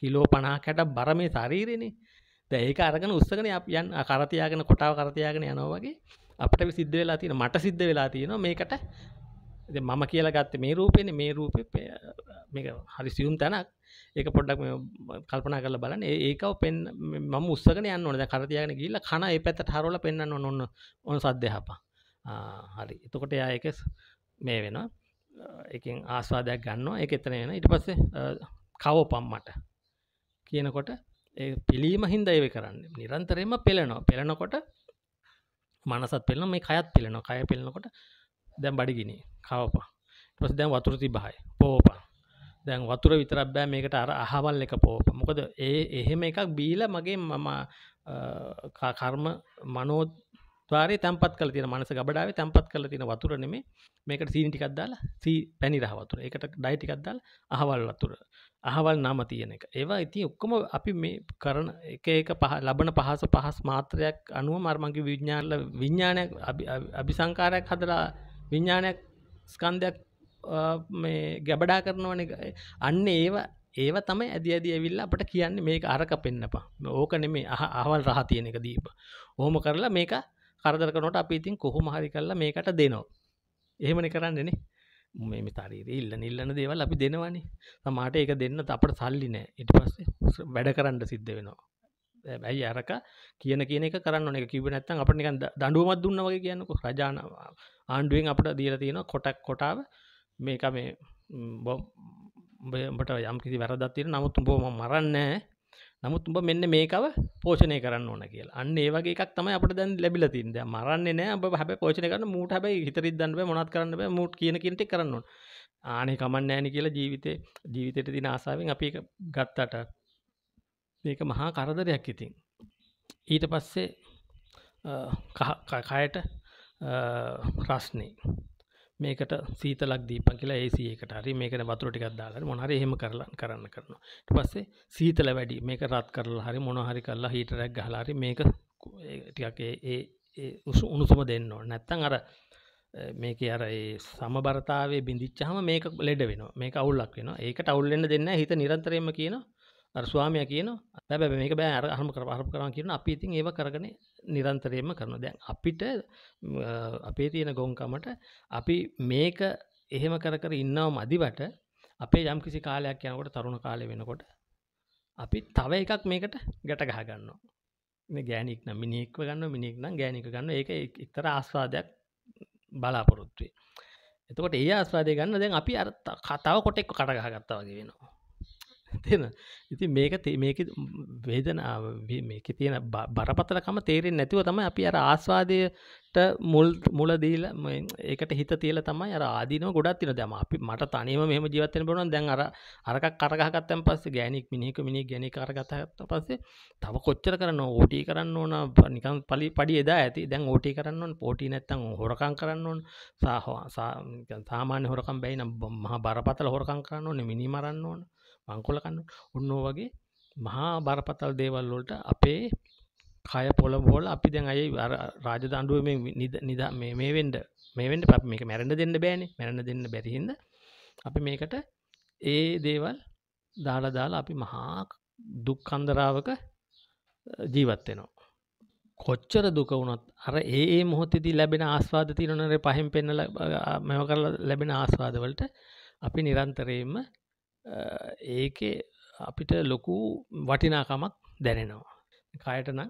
කිලෝ පනාකැට බර මේ ශරීරෙනේ දැ ඒක අරගෙන උත්සගෙන අප යන් කරතියාගෙන කොටාව කරතියාගෙන යනවාගේ අපට සිද්ධ වෙලා තියෙන මට සිද්ධ වෙලා තියෙන මේකට මම කියලා ගත්ත මේ රූපෙන මේ රූප හරි සියුම් තැනක් ඒක පොඩ්ඩක් කල්පනා කරලා බලන්න ඒකව පෙන් මම උත්සගෙන යන්න ඕන දැන් කරතියාගෙන ගිහිල්ලා කන ඒ පැත්තට හරවලා පෙන්වන්න ඕන ඔන්න ඔන්න සද්දේ හපා හරි එතකොට එයා ඒක මේ වෙනවා එකින් ආස්වාදයක් ගන්නවා එක එතන එන ඉට පස්සේ කවෝ පම්මට කියනකොට ඒ පිළීම හින්දයව කරන්න නිරන්තරයම පෙළනෝ පෙළනකොට මනසත් පෙළන මේ කයත් පෙළනො කය පෙළනකොට දැම් බඩිගෙන කවපා පස දැන් වතුරති බායි පෝපා දැන් වතුර විතරක් බෑ මේකට අර අහවල් එක පෝප මොකද ඒ එහෙම එකක් බීල මගේ මම කර්ම මනෝත් වාරේ තැන්පත් කල තියෙන මනස ගබඩාව තැන්පත් කල තියෙන වතුර නෙමේ මේකට සීනිටිකක්දාල සී පැණි රහවතුර එකට ඩයිටිකක්දාල අහවල් වතුර අහවල් නම තියෙන එක ඒවා ඉති ඔක්කොම අපි මේ කරන එක එක පහ ලබන පහස පහස් මාත්‍රයක් අනුව මර්මගේ විඤ්ඥාල විඤ්ඥානයක් අභි සංකාරයක් හදලා විඤ්ඥානයක් ස්කන්ධයක් මේ ගැබඩා කරනවන අන්න ඒවා ඒව තමයි ඇදි ඇදි ඇවිල්ල අපට කියන්නේ මේක අරක පෙන්න්නපා ඕක නෙමේ අහවල් රහ තියෙන එක දීප ඕහොම කරලා මේක කරදර කනට අපි ඉතින් කොහොම හරි කල්ලා මේකට දෙනවා එහෙමනි කරන්නන මේ තරර ඉල්ල නිල්ලන දේවල් අපි දෙනවනි තමාට ඒක දෙන්න අපට සල්ලි නෑ ඉට පස්සේ වැඩ කරන්න සිද්ධ වෙනවා බැයි අරක කියන කියන කරන්න එක කිව නැත්තන් අප නික දඩුවමත් දුන්න වගේ කියන්නක රජාන ආණ්ඩුවෙන් අපට දීර තියෙන කොටක් කොටාව මේක මේ බොබට යම් කිසි වැරදත්තිර නමුත් බෝම මරන්නෑ නමුත් උඹ මෙන්න මේකව පෝෂණය කරන්න ඕන කියලා අන්න ඒ වගේ එකක් තමයි අපිට දැන් ලැබිලා තින්නේ දැන් මරන්නේ නැහැ ඔබ හැබැයි පෝෂණය කරන මූට් හැබැයි හිතරින් දන්න බෑ මොනවත් කරන්න බෑ මූට් කියන කින්ට කරන්න ඕන ආනේ කමන්නේ නැහෙනි කියලා ජීවිතේ ජීවිතේට තියෙන ආසාවෙන් අපි ඒක ගත්තට මේක මහා කරදරයක් ඉතින් ඊට පස්සේ කයට රස්නේ මේකට සීතලක් දීපන් කියලා ඒසි එකට හරි මේකට වතුර ටිකක් දාලා මොනහරි එහෙම කරලා කරන්න කරනවා ඊට පස්සේ සීතල වැඩි මේක රත් කරලා හරි මොනවා හරි කරලා හීටරයක් ගහලා හරි මේක ටිකක් ඒ ඒ උණුසුම දෙන්න ඕන නැත්තම් අර මේක අර සමබරතාවේ බිඳිච්චහම මේක ලෙඩ වෙන මේක අවුල්ලක් වෙන ඒක අවුල්ලෙන්න්න දෙන්න හිත නිරන්තරයම කියන අර ස්වාමය කියන ැබැ මේක බෑ අර හම කර හරප කරා කියන අපි ඉතින් ඒව කරගන නිරන්තරයම කරන දැන් අපිට අපේ තියෙන ගොන්කමට අපි මේක එහෙම කර කර ඉන්නාව මදිවට අපේ යම් කිසි කාලයක් යනකොට තරුණ කාලය වෙනකොට අපි තව එකක් මේකට ගැට ගහගන්නවා ගෑනික් නම් මිනිෙක්ව ගන්න මිනිෙක් නම් ගෑනික ගන්න ඒක එක්තර ආස්වාදයක් බලාපොරොත්තුවේ එතකොට ඒ ආස්වාදය ගන්න දැන් අපි අර කතාව කොටෙක් කටගහගත්තාවගේ වෙනවා තින ඉති මේක මේක වේදනාව මේක තියෙන බරපතලකම තේරෙන් නැතිව තමයි අපි අර ආස්වාදයට මුල් මුලදීල ඒකට හිත තියල තමයි අර ආදින ගොඩත් තින දම අපි මට තනීම මෙම ජීවත්තෙන බොන දැන් අර අරක කරගහගත්තන් පස්ස ගෑනෙක් මිනික මිනි ගැන කරගතත් පස්සේ තව කොච්චර කරන්න ඕටී කරන්න ඕන නිකන් පලි පඩි එදා ඇති දැන් ඕටි කරන්නවන් පෝටි නැත්තං හොරකං කරන්න ඕන් සාහවා සාමාන්‍ය හොරකම් බැයින මහ බරපතල හොරකං කරන්න ඕන මිනිමරන්න ඕන මංකොල කන්න ඔන්නෝ වගේ මහා බරපතල් දේවල්ලොල්ට අපේ කය පොළබෝල අපි දැන් අය රාජ දණ්ඩුව නිදා මේ වෙන්ඩ මේෙන්ට ප මේක මැරණ දෙන්න බෑන මැරණ දෙන්න බැරිහිද අපි මේකට ඒ දේවල් දාලා දාලා අපි මහා දුක්කන්දරාවක ජීවත්වෙනවා කොච්චර දුක වුණත් අර ඒ මොහොතති ලැබෙන ආස්වාද තිරනර පහෙන් පෙන්න මෙම කරලා ලැබෙන ආස්වාදවලට අපි නිරන්තරයෙන්ම ඒක අපිට ලොකු වටිනාකමක් දැනෙනවා. කායටනං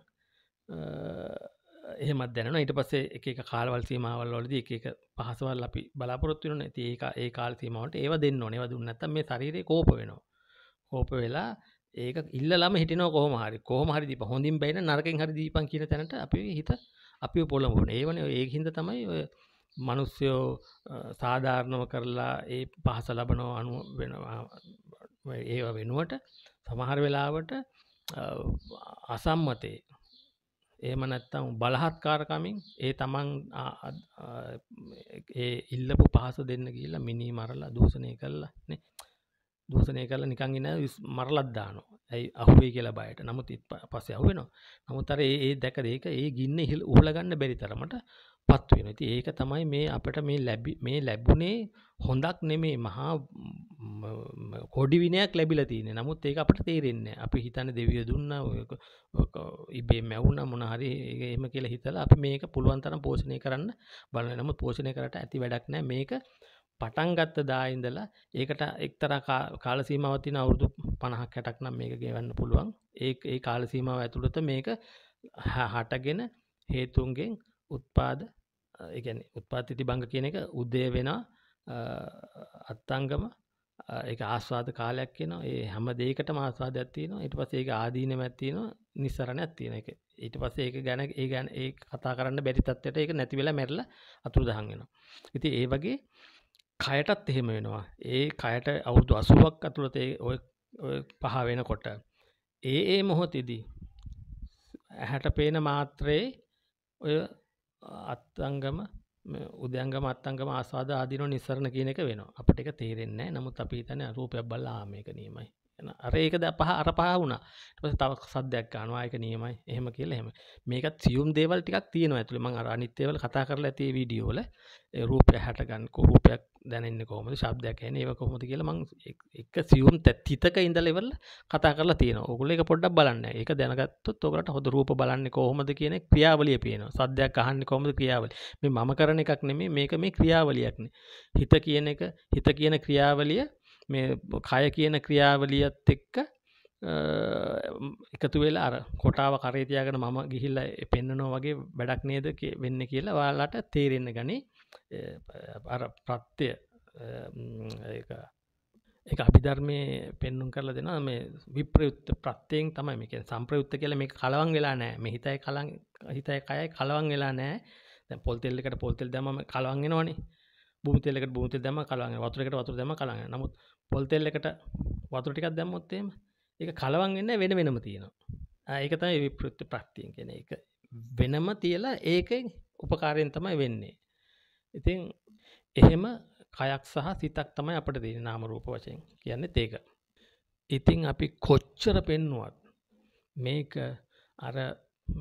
එහමත් දැන ඉට පස්සේ එක කාලවල් සීමාවල් වලද එක පහසවල් අපි බලාපොරොත්තුවන ඇති ඒක ඒ කාල් සීමාවට ඒව දෙන්න නොනව දුන්නත් මේ ශරීරය කෝප වෙනවා. කෝප වෙලා ඒක ඉල්ලම හිටන කොහම හරි කොහම හරි පහොඳින් බැන නරකින් හරි දීපන් කියන තැනට අපි හිත අපි පොළඹුණ ඒවන ඒ හිද තමයි මනුස්්‍යයෝ සාධාරණව කරලා ඒ පහස ලබනෝ අනුව වෙනවා ඒ වෙනුවට සමහර වෙලාවට අසම්මතේ ඒම නැත්තම් බලහත්කාරකමින් ඒ තමන් ඒ ඉල්ලපු පහස දෙන්න කියලා මිනි මරලා දූසනය කරලා දූසනය කරලා නිකංගෙන මරලද්දානො ඇයි අහුවේ කියලා බයට නමුත් පස්ස අහුවෙනවා නමුතර ඒ දැක ඒක ඒ ගින්න හිල් උහලගන්න බැරි තරමට පත් වෙන ති ඒක තමයි මේ අපට මේ ලැබි මේ ලැබුණේ හොඳක් නෙමේ මහා කොඩි විනයක් ලැබිල තින නමුත් ඒක අපට තේරෙන්න අපි හිතන දෙවිය දුන්න ඉබේ මැවුණ මොනහරි එම කියලා හිතලා අප මේක පුළුවන්තරම් පෝෂණය කරන්න බලන නමුත් පෝෂණය කරට ඇති වැඩක් නෑ මේක පටන්ගත්ත දායින්දලා ඒකට එක්තර කාලසීමවතින අවුරදු පණහක් හැටක් නම් මේක ගෙවන්න පුළුවන් ඒ ඒ කාලසීමාව ඇතුළත මේක හටගෙන හේතුන්ගෙන් උත්පාද එකන උත්පාතිති බංග කියන එක උද්දේ වෙන අත්තංගම එක ආස්වාද කාලයක් කියන ඒ හැම දේකට මාස්වාද ඇත්තින ඉට පසේ ඒක ආදීන මැත්තින නිසරණ ඇත්තින එක ඊට පසේ ඒක ගැන ඒ ගැන ඒ කතා කරන්න බැරිතත්වයට ඒක නැතිවෙල මැරල අතුරු දහන්ගෙන ඉති ඒ වගේ කයටත් එහෙම වෙනවා ඒ කයට අවුදු අසුවක් අතුළතේ ඔය පහ වෙන කොට ඒ ඒ මොහොතිදී ඇහැට පේන මාත්‍රයේ ඔය අත්තංගම උදයන්ගම අත්තංගම ආසාද ආදින නිසරණ කියන එක වෙන අපට එක තේරෙන්නේ නමුත් අපි තන රූපයක් බල්ලා මේක නීමයි අර ඒකද පහ අර පහ වුණා පස තවක් සද්‍යයක් අනවායක නියමයි එහෙම කියලා එහෙම මේකත් සියුම් දේවල් ටිකක් තියෙනවා ඇතුළ මං අර අනිත්‍යවල කතා කරලා ඇති වීඩියෝල රූපය හැටගන්න රූපයක් දැනන්න කොහොමද ශබ්දයක් න ඒ කොහොමද කියලා මං එක සියුම් තැත්තිතක ඉඳලෙවල් කතා කරලා තියෙන ඔගුල එක පොඩ්ඩක් බලන්න එක දැනගත්තුත් ඔකට හොඳ රූප බලන්න කොහොමද කියන ක්‍රියාවලිය පියන සද්‍යයක් අහන්න කොමද ක්‍රියාවල මේ මම කරන එකක් නෙමේ මේක මේ ක්‍රියාවලියක්න හිත කියන එක හිත කියන ක්‍රියාවලිය මේ කය කියන ක්‍රියාවලියත් එක්ක එකතු වෙලා අර කොටාව කරේතියාගෙන මම ගිහිල්ල පෙන්න්නනෝ වගේ වැඩක් නේද වෙන්න කියලා වාලාට තේරෙන්න ගනි අර ප්‍රත්්‍යය එක අභිධර්මය පෙන්නුම් කරල දෙෙන මේ විප්‍රයුත්ත ප්‍රත්්‍යයෙන් තමයි මේක සම්ප්‍රයුත්ත කියල මේ කලවන් වෙලා නෑ මේ හිතයි කලන් හිතයි කයයි කලවන් වෙලා නෑ පොල්තෙල්ලකට පොල්තෙල් දම කලවන්ගෙන ඕනේ බූතෙලක බූත දම කලන් වතුරකට වතුර දම කලන්න නමුත් පොල්තෙල් එකට වතුර ටිකක් දැම්මොත්තේම එක කලවන් වෙන්න වෙන වෙනම තියෙනවා ඒකතයි විපෘත්ති ප්‍රක්තියෙන් කෙන එක වෙනම තියලා ඒක උපකාරයෙන් තමයි වෙන්නේ ඉතින් එහෙම කයක් සහ සිතක් තමයි අපට දෙන නාම රූප වශයෙන් කියන්නේ ඒක ඉතිං අපි කොච්චර පෙන්නුවත් මේක අර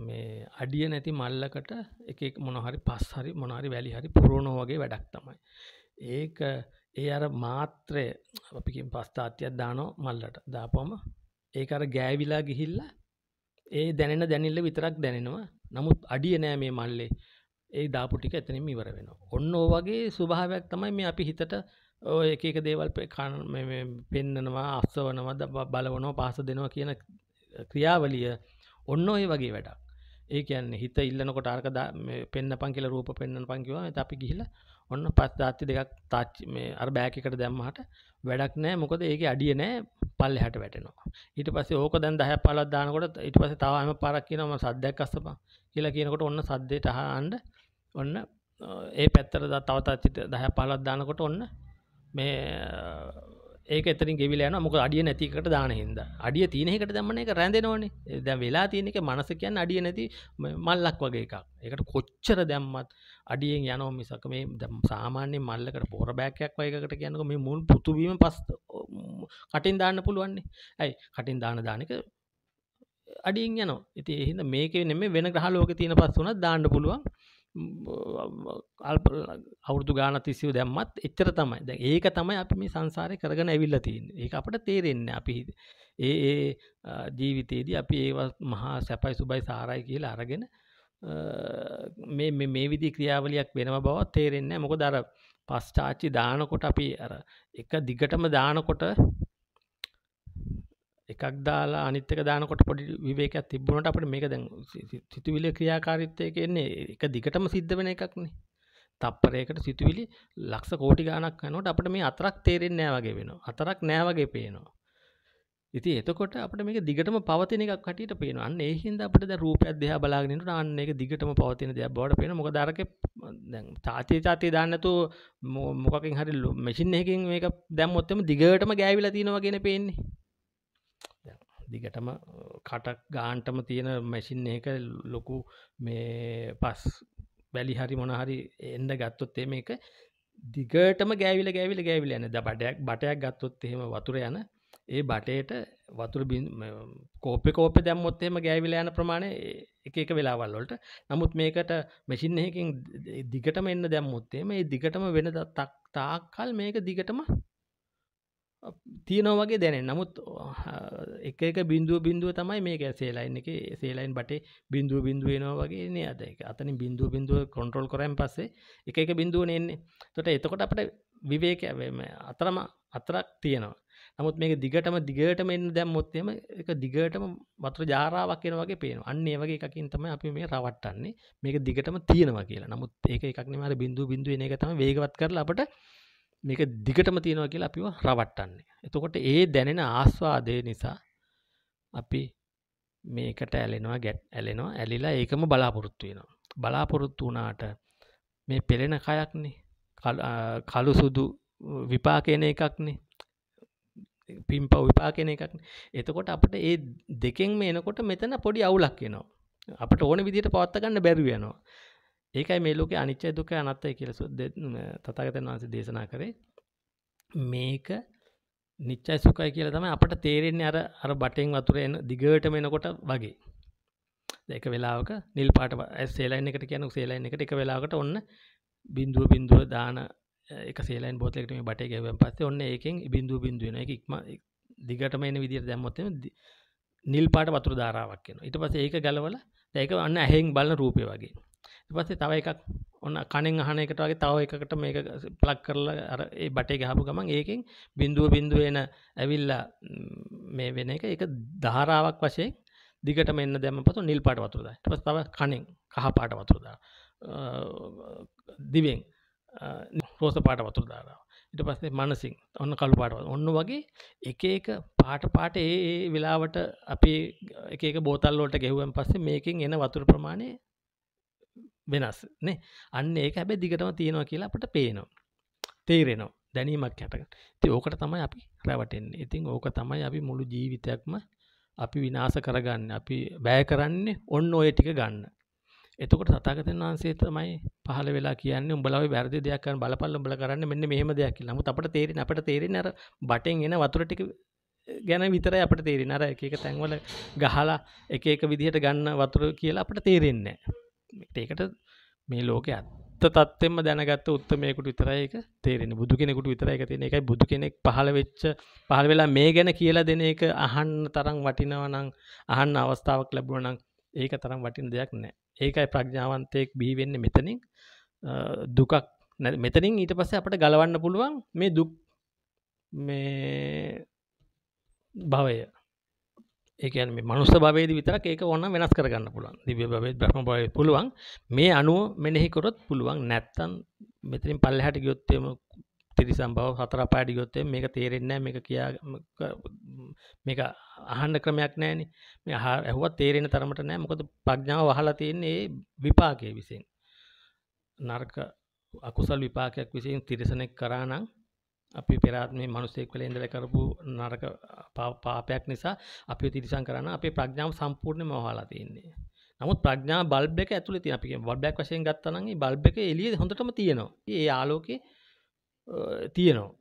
මේ අඩිය නැති මල්ලකට එක මොනහරි පස් හරි මොනහරි වැලි හරි පුරුණෝ වගේ වැඩක් තමයි ඒක ඒ අර මාත්‍රය අපිකින් පස්ථාතියක් දානෝ මල්ලට දාපොම ඒ අර ගෑවිලා ගිහිල්ල ඒ දැනෙන දැනිල්ල විතරක් දැනෙනවා නමුත් අඩිය නෑ මේ මල්ලේ ඒ දාපුටික ඇතනම ඉවර වෙන ඔන්න ඕ වගේ ස්වභාවයක් තමයි මේ අපි හිතට ඔය එකක දේවල් කාන පෙන්නනවා අස්සවනවද බලවනෝ පාස දෙනවා කියන ක්‍රියාවලිය ඔන්න ඔය වගේ වැඩක් ඒ කියන්නේ හිත ඉල්ලනකොට ආර්ක පෙන්න්න පංකිල රූප පෙන්න්න පංකිවා අපි ගිහිලා ඔන්න පස්ධාත්ති දෙකක් තාච් මේ අර බෑකිකට දැම්මහට වැඩක් නෑ මොකද ඒක අඩිය නෑ පල්ල හැට වැටෙනවා ඊට පස ඕක දැන් දහ පලත් දානකොට ඉට පස තවම පරක් කියනම සද්දයක් අස්සප කියලා කියනකොට ඔන්න සද්දයට හාන්ඩ ඔන්න ඒ පැත්තර තවතාචිට දහ පලත් දානකොට ඔන්න මේ ඒක එතරින් ගෙවිලයන මොක අඩිය නැතිකට දාන හිද අඩිය තියනෙකට දම්මන එක රැඳෙනවනේ දැ වෙලා තියනෙක මනස කියන්න අඩිය නැති මල්ලක් වගේ එකක් එකට කොච්චර දැම්මත් අඩියෙන් යනෝ මිසක මේ සාමාන්‍ය මල්ලකට පොර බෑකයක් වයකට කියනක මේ මුල් පුතුවීම පස් කටින් දාන්න පුළුවන්නේ ඇයි කටින් දාන දානක අඩියෙන් යනවා ඉති එහිද මේක නෙම වෙන ග්‍රහලෝක තියෙන පස් වුනත් දාන්න පුළුවන් අවුරදු ගාන තිසිව දැම්මත් එච්චර තමයි දැ ඒක තමයි අපි මේ සංසාරය කරගෙන ඇවිල්ල තියෙන් ඒ අපට තේරෙන්න අපි ඒ ඒ ජීවිතයේදී අපි ඒවත් මහා සැපයි සුබයි සාරයි කියලා අරගෙන මේ මේ විදි ක්‍රියාවලයක් වෙනම බවත් තේරෙන්නේ මොක දර පස්්ටාච්චි දානකොට අපි අර එක දිගටම දානකොට එකක් දාලා අනිත්තක දානකොට පොඩි විවේකයක් තිබුණට අපට මේක දැන් සිතුවිල ක්‍රියාකාරිත්තයක එන්නේ එක දිගටම සිද්ධ වෙන එකක්නේ තප්පරයකට සිතුවිලි ලක්ෂ කෝටි ගානක් යනට අපට මේ අතරක් තේරෙන් නෑවගේ වෙන අතරක් නෑවගේ පේනවා ඉති එතකොට අපට මේක දිගටම පවතින එකක් හටියට පේනවන්න ඒහින්ද අපට රූප අධ්‍ය බලාගෙනට අන්න එක දිගටම පවතින දෙයක් බවට පේන මොක දරක තාතය චාතය දාන්නතු මොකකින් හරිල්ලු මැසින් එකින් මේක දැම්මොත්තම දිගටම ගෑවිල තියෙනවාගෙන පේන්නේ දිගටම කටක් ගාන්ටම තියෙන මැසින් එක ලොකු මේ පස් වැලි හරි මොනහරි එන්ඩ ගත්තොත්තේ මේක දිගටම ගෑවිල ගෑවිල ගෑවිල යන ද බටයක් බටයක් ගත්තොත් එහෙම වතුර යන ඒ බටයට වතුර කෝපෙ කෝප දැම්මොත්තේම ගෑවිල යන ප්‍රමාණය එක එක වෙලාවල්ලොට නමුත් මේකට මැසින්නයකින් දිගටම එන්න දැම්මොත්තේ මේ දිගටම වෙන තක් තාක්කල් මේක දිගටම තියනෝ වගේ දැනෙන් නමුත් එක එක බින්දුව බින්දුව තමයි මේක සේලයින් එක සේලයින් බටේ බින්දුව බින්දුවනවා වගේ නේ අද එක අතන බින්දුව බින්දුව කොන්ට්‍රෝල් කරයන් පස්සේ එක එක බින්දුවන එන්නේ තොට එතකොට අපට විවේකම අතරම අතරක් තියෙනවා නමුත් මේක දිගටම දිගටම එන්න දැම් මොත්තම එක දිගටම වතුර ජාරාවක් එන වගේ පේන අන්න ඒ වගේ එකකින් තමයි අපි මේ රවට්ටන්නේ මේක දිගටම තියෙනවා කියලා නමුත් ඒක එකක් නිමර බින්දු බින්දුව එන එක තම වේගවත් කරලා අපට මේක දිගටම තියෙනවා කියලා අපිව රවට්ටන්නේ. එතකොට ඒ දැනෙන ආස්වාදය නිසා අපි මේකට ඇලෙනවා ගැට් ඇලෙනවා ඇලිලා ඒකම බලාපොරොත්තු වෙනවා. බලාපොරොත්තු වුණාට මේ පෙළෙන කයක්නේ කළු සුදු විපාකයන එකක්නේ පින් පව් විපාකයන එකක්න එතකොට අපට ඒ දෙකෙන් මේ එනකොට මෙතන පොඩි අවුලක් වෙනවා අපට ඕන විදිට පවත්තගන්න බැරිවෙනවා ඒකයි මේ ලෝක අනිච්චය දුක අනත්තය කියලස තතාගතන් වහන්සේ දේශනා කරේ මේක නිච්චයි සුකයි කියල තම අපට තේරෙන්නේ අර අර බටෙන් වතුර එන දිගට මෙනකොට වගේ දෙක වෙලාවක නිල් පාට සේලයින් එකට කියන සේලයින් එකට එක වෙලාකට ඔන්න බින්දුව බින්දුව දාන එක සේලයින් බෝතලෙකට මේ බටේ ගැවන් පස්සේ ඔන්න ඒකෙන් බින්දුව බින්දුවන එක ඉක්ම දිගටම එන විදිහට දැම්මොත් නිල් පාට වතුර ධාරාවක් වෙනවා ඊට පස්සේ ඒක ගලවලා ඒක අන්න ඇහෙන් බලන රූපය වගේ පස්සේ තව එකක් ඔන්න කණෙන් අහන එකට වගේ තව එකකට මේ ප්ලක් කරලා අර ඒ බටේ ගහපු ගමන් ඒකින් බිඳුව බිඳුව එන ඇවිල්ලා මේ වෙන එක එක ධාරාවක් වශයෙන් දිගට මෙන්න දැමපතු නිල් පාට වතුරද පස් තව කණෙන් කහ පාට වතුරදා දිවෙන් රෝස පාට වතුර දාරාව ඉට පස්සේ මනසින් ඔන්න කළු පාටවත් ඔන්න වගේ එක එක පාට පාට ඒ වෙලාවට අපි එක බෝතල්ලෝට ගෙහුවන් පස්සේ මේකින් එන වතුර ප්‍රමාණය වෙනස් නේ අන්න ඒක හැබැ දිගටම තියෙනවා කියලා අපට පේනවා තේරෙනවා දැනීමක් හැටක ති ඕකට තමයි අපි රැවටෙන්නේ ඉතින් ඕක තමයි අපි මුළු ජීවිතයක්ම අපි විනාස කරගන්න අපි බෑ කරන්න ඔන්න ඔය ටික ගන්න එතකොට සතාගතන් වහන්සේ තමයි පහල වෙලා කියන්න උඹලාව වැරදි දෙයක්කන් බලපල්ල බල කරන්න මෙන්න මෙහම දෙයක් නමු අපට තේරෙන අපට තේරෙන අර බටෙන් එන වතුරටික ගැන විතර අපට තේරෙන අර එක තැන්වල ගහලා එක එක විදිහට ගන්න වතුර කියලා අපට තේරෙන්නේ ඒකට මේ ලෝක අත්ත තත්වෙම දැනගත්ත උත්තමයකුට විතරයක තේරෙන බුදු කෙනෙකුට විතර එක තියෙන එකයි බුදු කෙනෙක් පහළ වෙච්ච පහළ වෙලා මේ ගැන කියලා දෙන එක අහන්න තරම් වටිනවනං අහන්න අවස්ථාවක් ලැබුවනං ඒක තරම් වටින දෙයක් නෑ ඒකයි ප්‍රඥාවන්තයෙක් බිහිවෙන්න මෙතනින් දුකක් මෙතනින් ඊට පස්සේ අපට ගලවන්න පුළුවන් මේ දුක් මේ භවය ඒකන් මේ මනුස්ස භවේද විතරක් ඒක ඕන්න වෙනස් කරගන්න පුළුවන් දිව්‍ය භවයේ බ්‍රහ්ම භවයේ පුළුවන් මේ අනුව මෙනෙහි කරොත් පුළුවන් නැත්තම් මෙතනින් පල්ලෙහාට ගියොත් එම තිරිසන් භව හතර පාට ගියොත් එම මේක තේරෙන්නේ නැහැ මේක කියා මේක අහන්න ක්‍රමයක් නැහැනේ මේ ඇහුවත් තේරෙන තරමට නැහැ මොකද ප්‍රඥාව වහලා තියෙන්නේ විපාකයේ විසින් නරක අකුසල් විපාකයක් විසින් තිරිසනෙක් කරා නම් අපි පෙරාත්මේ මනුස්සෙක් වල ඉඳලා කරපු නරක පාපයක් නිසා අපිව තිරිසන් කරන්න අපේ ප්‍රඥාව සම්පූර්ණයෙන්ම වහලා තියෙන්නේ. නමුත් ප්‍රඥා බල්බ් එක ඇතුලේ තියෙන අපි කියන්නේ බල්බ් එකක් වශයෙන් ගත්තා නම් ඒ බල්බ් එක එළියේ හොඳටම තියෙනවා. ඒ ආලෝකේ තියෙනවා.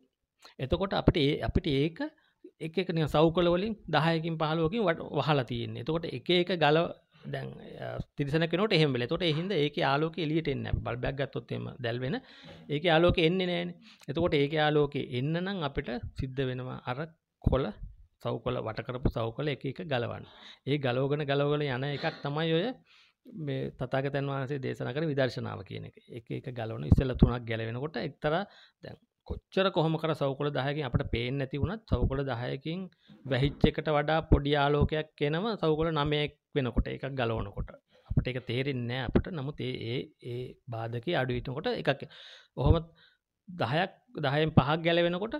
එතකොට අපිට අපිට ඒක එක එක නිකන් සවුකල වලින් 10කින් 15කින් වහලා තියෙන්නේ. එතකොට එක එක ගල දැන් තිරිසන කෙනට එහෙමල තොට එහිද ඒක ආලෝක එලියට එන්න බල්බැක් ගත්තොත්තෙම දැල්වෙන ඒක ආලෝක එන්නේ නෑන එතකොට ඒක ආලෝක එන්න නම් අපිට සිද්ධ වෙනවා අර කොල සෞකොල වටකරපු සෞකොල එක එක ගලවන්න ඒ ගලෝගන ගලෝගල යන එකක් තමයි ඔය මේ තතාගතන් වහන්සේ දේශන කර විදර්ශනාව කියන එක එක එක ගලවන ඉස්සල තුනක් ගැලවෙනකොට එක්තර දැන් කොච්චර කොහොම කර සෞකොල දහයකින් අපට පේෙන් නැති වුණත් සෞකොල දහයකින් වැහිච්ච එකට වඩා පොඩි ආලෝකයක් එනම සෞකොල නමයෙක් වෙනකොට එකක් ගලවනකොට අපට එක තේරෙන්නේ අපට නමුත් ඒ ඒ බාධක අඩුවිටකොට එකක් ඔහොමත් දහයක් දහයෙන් පහක් ගැල වෙනකොට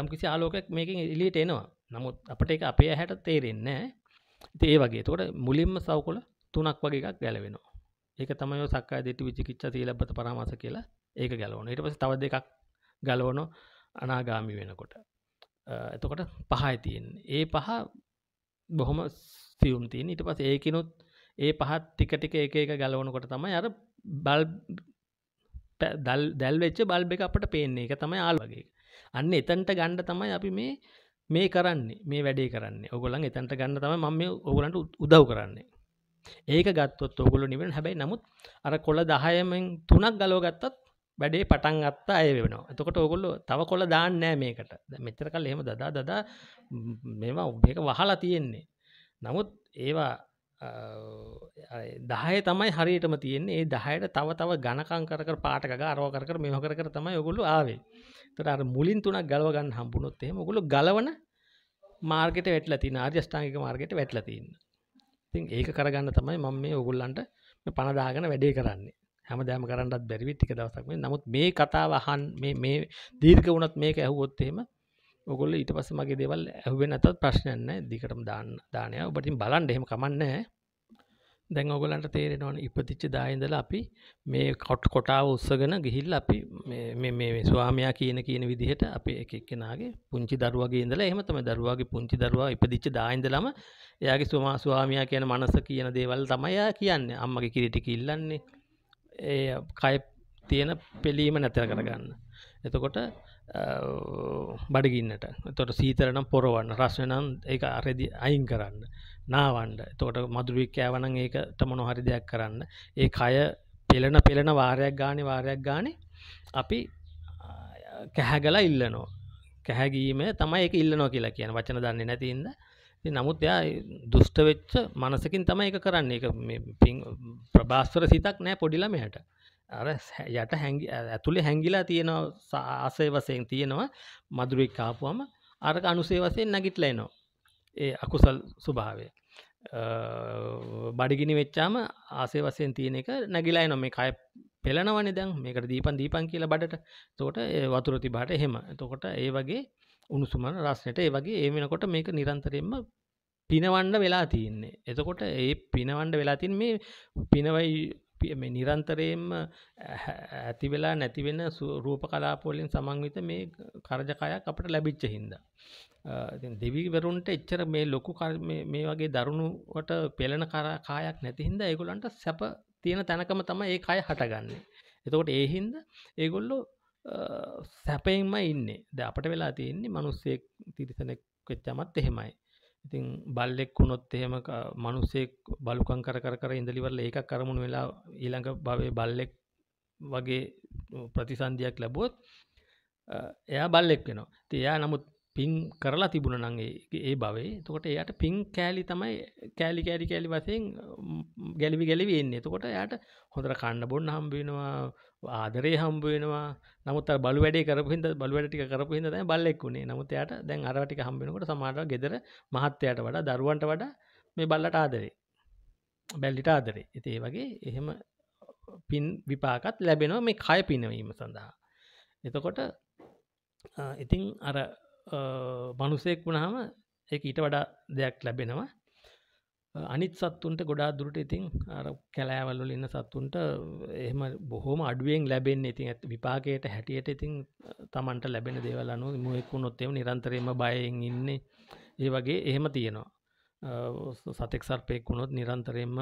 යම් කිසි ආලෝකයක් මේකින් එලියට එනවා නමුත් අපට එක අපේ හැට තේරෙන්නේ ඒ වගේ තොට මුලින්ම සවකොල තුනක් වගේ එකක් ගැලවෙනවා ඒක තමයි සක්කා දෙට විචිකිච්ච සීලබත පරාමස කියලා ඒක ගැලවන ඉට පස තව දෙකක් ගලවනො අනාගාමි වෙනකොට එතකොට පහයි තියෙන් ඒ පහ බොහොම ෆියම් තින් ඉට පස ඒකනුත් ඒ පහත් ටිකටික එක එක ගලවනකොට තමයි අර බල් දල් දැල්වෙච්ච බල්බ එක අපට පේන්නේ එක තමයි ආල්වගේ අන්න එතන්ට ගණ්ඩ තමයි අපි මේ මේ කරන්නේ මේ වැඩේ කරන්න ඔගොලන් එතන්ට ගන්න තම මම ඔගලන්ට උදව් කරන්නේ ඒක ගත්තොත් ඔගුල නිවෙන හැබැයි නමුත් අර කොළ දහයමෙන් තුනක් ගලෝ ගත්තත් වැඩේ පටන් අත්ත අය වෙනවා එතකොට ඔගොල්ලො තව කොළ දාන්නෑ මේකට මෙතර කල් එහෙම දදා දදා මෙවා ඔබක වහලා තියෙන්නේ නමුත් ඒවා දහය තමයි හරියටම තියන්නේ ඒ දහයට තව තව ගණකං කර පාටක අරෝකර මෙහකර කර තමයි ඔගොලු ආවේ තර මුලින් තුනක් ගලවගන්න හම්පුුණොත් එෙම ගොලු ගලවන මාර්ගෙට වැටල තින ආර්්‍යෂ්ඨාංගික මාර්ගෙට වැටලතින්න තින් ඒක කරගන්න තමයි මම මේ ඔගුල්ලන්ට පණදාගෙන වැඩේ කරන්නේ හැම දෑම කරන්නත් බැරිවිත් ටික දවසක් නමුත් මේ කතාවහන් මේ දීර්ක වුණත් මේක ඇහුවොත්තේම ඔගොල ඊට පස මගේ දෙවල් ඇහුවෙන් ඇතත් ප්‍රශ්නයන්න දිකටම දාන්න දානය ඔබටින් බලන් එහෙම කමන්න දැන් ඔගලන්ට තේරෙනවන ඉපතිච්ච දායදල අපි මේ කොට් කොටාව උත්සගෙන ගිහිල් අපි මේ ස්වාමයා කියන කියන විදිහට අපි එකක්කෙනගේ පුංචි දරුවගේ ඉඳල එහමතම දරුවගේ පුංචි දරවා ඉපදිච්ච දායින්දලම යාගේ ස්වමා ස්වාමයා කියන මනස කියන දේවල් තමයා කියන්න අම්මගේ කිරිටි කිල්ලන්නේ ඒ කයිප් තියෙන පෙලීම නැතර කරගන්න එතකොට බඩගින්නට තොට සීතරනම් පොරවන්න රශ්නනම් ඒ අරදි අයින් කරන්න නාවන්ඩ තෝට මදුරුවක් කෑවනං ඒකට මොනොහරි දෙයක් කරන්න ඒ කය පෙළෙන පෙළෙන වාරයක් ගානි වාරයක් ගානේ අපි කැහැගලා ඉල්ලනෝ කැහැගීම තමයි එක ඉල්ලනෝ කියලා කියන වචන දන්නේ නැතින්ද නමුත් යා දුෂ්ටවෙච්ච මනසකින් තමයි එක කරන්නේ එක ප්‍රභාස්වර සිතක් නෑ පොඩිලමහට අර යට හැඟි ඇතුළේ හැංගිලා තියෙනවා සාසය වසයෙන් තියෙනවා මදුරෙක් කාපුවම අර අනුසේ වසයෙන් නැගිටලයිනවා ඒ අකුසල් ස්වභාවය බඩිගිනි වෙච්චාම ආසේ වසයෙන් තියෙන එක නැගිලායි නොම මේ කය පෙළනවනි දැන් මේකට දීපන් දීපන් කියලා බඩට තෝට වතුරති බාට එහෙම තොකොට ඒ වගේ උණුසුමන රස්නයට ඒ වගේ ඒ වෙනකොට මේක නිරන්තරයෙන්ම පිනවන්ඩ වෙලා තියන්නේ එතකොට ඒ පිනවන්ඩ වෙලාතින් මේ පිනවයි මේ නිරන්තරයෙන්ම ඇතිවෙලා නැතිවෙන රූප කලාපොලින් සමංවිත මේ කරජකයක් අපට ලැබිච්ච හින්ද. දෙවිවරුන්ට එච්චර මේ ලොකු මේ වගේ දරුණුවට පෙළෙන කරකායක් නැතිහින්ද ඒගොලන්ට සැප තියෙන තැනකම තම ඒ අය හටගන්නේ. එතකොට ඒහින්ද ඒගොල්ලො සැපෙන්ම ඉන්න ද අපට වෙලා තියෙන්නේ මනුස්සෙක් තිරිසනෙක් වෙච්චමත් එහෙමයි. ඉතින් බල්ලෙක් වුණොත් එහෙම මනුස්සෙක් බලුකං කර කර කර ඉඳලිවල්ල ඒක කරමුණු වෙලා ඊළඟ භවය බල්ලෙක් වගේ ප්‍රතිසන්ධයක් ලැබුවොත් එයා බල්ලෙක් වෙනවා තියා නමුත් පින් කරලා තිබුණ නංගේ ඒ බවේ තකොට එයට පින් කෑලි තමයි කෑලි කෑරි කෑලි වසයෙන් ගැලිවි ගැලිවි එන්නේ තකොට යට හොඳර කන්න බොන්න හම්බෙනවා ආදරේ හම්බුවෙනවා නමුත් බලු වැඩේ කරපුහිද බලු වැඩටි කරපු හිද දැ බල්ලෙක්ුණේ නමුත් යට දැන් අරටි හම්බෙනකොට සමාට ගෙදර මහත්තයට වඩා දරුවන්ට වඩා මේ බල්ලට ආදරේ බැල්ලිට ආදරේ ඇති ඒ වගේ එහෙම පින් විපාකත් ලැබෙනවා මේ කය පිනවීම සඳහා එතකොට ඉතිං අර මනුසයෙක් වුණහම ඒ ඊට වඩා දෙයක් ලැබෙනවා අනිත් සත්තුන්ට ගොඩා දුරට ඉතින් අර කැලෑවල්ල ඉන්න සත්තුන්ට එහම බොහොම අඩුවෙන් ලැබෙන් ඉතින් ඇත් විපාකයට හැටියට ඉතින් තමන්ට ලැබෙන දේවල් අනු මුවෙක්කු නොත්තෙම නිරන්තරයම බයෙන් ඉන්නේ ඒ වගේ එහෙම තියෙනවා සතෙක් සර්පයෙක් වුණොත් නිරන්තරයෙන්ම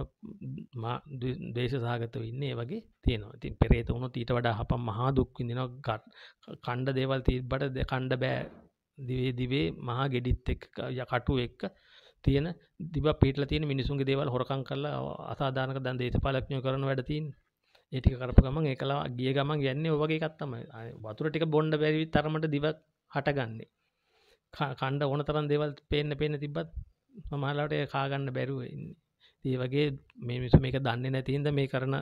දේශසාගත වෙන්නේ වගේ තියෙනවා ඉතින් පෙරේත වුණොත් ඊට වඩා හපම් මහා දුක්විඳනවා ගත් කණ්ඩ දේවල් තිීබට කණ්ඩ බෑ දිවේ දිවේ මහා ගෙඩිත් එක් යකටු එක්ක තියෙන දිබ පිටල තියෙන මිනිසුන්ගේ දේවල් හොරකං කරලා අසාධානක දන් දේශපාලඥයෝ කරන වැඩ තියෙන. ඒ ටික කරපු ගමන් ඒකලා ගිය ගමන් යන්නේ ඔය වගේ එකක් තමයි. වතුර ටික බොන්න බැරි තරමට දිව හටගන්නේ. කණ්ඩ ඕන තරම් දේවල් පේන්න පේන්න තිබ්බත් සමහරවිට ඒ කා ගන්න බැරුව ඉන්නේ. ඒ වගේ මේ මිසු මේක දන්නේ නැතින්ද මේ කරන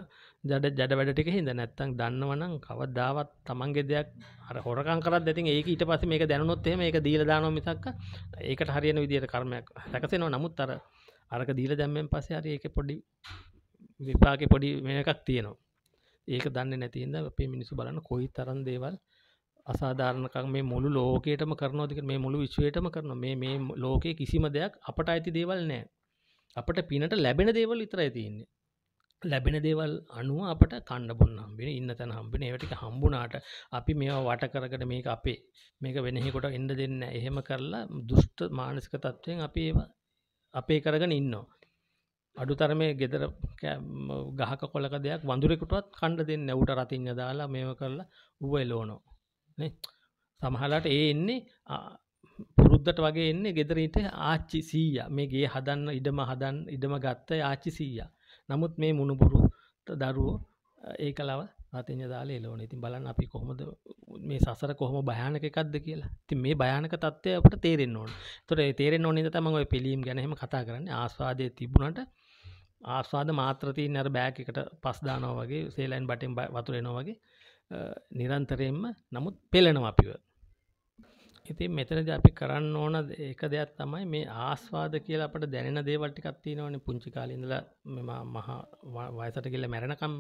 ජඩ ජඩ වැඩටික හිද නැත්තං දන්නවනම් කව දාවත් තමන්ගේ දෙයක් අර හොරකං කරත් ඇතින් ඒක ඊට පස මේක දැනොත්තේ මේක දීල දානො මිසක්ක ඒකට හරියන විදියට කර්මයක් සැකසෙනවා නමුත් අර අරක දීල දැම්මෙන් පස්සේ හරි ඒක පොඩි විපාක පොඩි මේකක් තියෙනවා ඒක දන්න නැතින්ද අපේ මිනිසු බලන්න කොයි තරන් දේවල් අසාධාරණකක් මේ මුළු ලෝකයටම කරනෝතික මේ මුළු විශ්වයටම කරන මේ මේ ලෝකයේ කිසිම දෙයක් අපට අයිති දේවල් නෑ අපට පිනට ලැබෙන දේවල් විතරයි තියන්නේ ලැබෙන දේවල් අනුව අපට කණ්ඩ බොන්න හම්බෙන ඉන්න තැන හම්බෙන ඒටික හම්බුනාට අපි මේ වට කරකට මේක අපේ මේක වෙනෙහිකොට එන්ඩ දෙන්න එහෙම කරලා දුෘෂ්ට මානසික තත්ත්වයෙන් අපි ඒවා අපේ කරගෙන ඉන්නවා අඩු තරමේ ගෙදර ගහක කොලක දෙයක් වඳුරෙකුටත් කණ්ඩ දෙන්න නැවට රතින්න දාලා මේම කරලා ඌව එලෝනෝ සමහලාට ඒ එන්නේ පුරුද්දට වගේ එන්නේ ගෙදරට ආච්චි සීය මේගේ හදන්න ඉඩම හදන් ඉඩම ගත්ත ආච්චි සීය නමුත් මේ මුණුපුරු දරුවෝ ඒකලව රතිය දාලා එලෝන ඉතින් බලන්න අපි කොහොමද මේ සසර කොහොම භයානක එකක්ද කියලා ඉතින් මේ භයානක තත්ත්වය අපට තේරෙන්න ඕන එතකොට ඒ තේරෙන්න ඕන ඉඳලා තමයි ඔය පිළිම් ගැන එහෙම කතා කරන්නේ ආස්වාදයේ තිබුණට ආස්වාද මාත්‍ර තියෙන අර බෑග් එකට පස් දානවා වගේ සේලයින් බටෙන් වතුර එනවා වගේ නිරන්තරයෙන්ම නමුත් පෙළෙනවා අපිව ඉතින් මෙතනද අපි කරන්න ඕන එක දෙයක් තමයි මේ ආස්වාද කියලා අපට දැනෙන දේවල්ටිකත්ති නවන පුංචි කාලින්දල මෙම මහා වයසට කියල මැරණකම්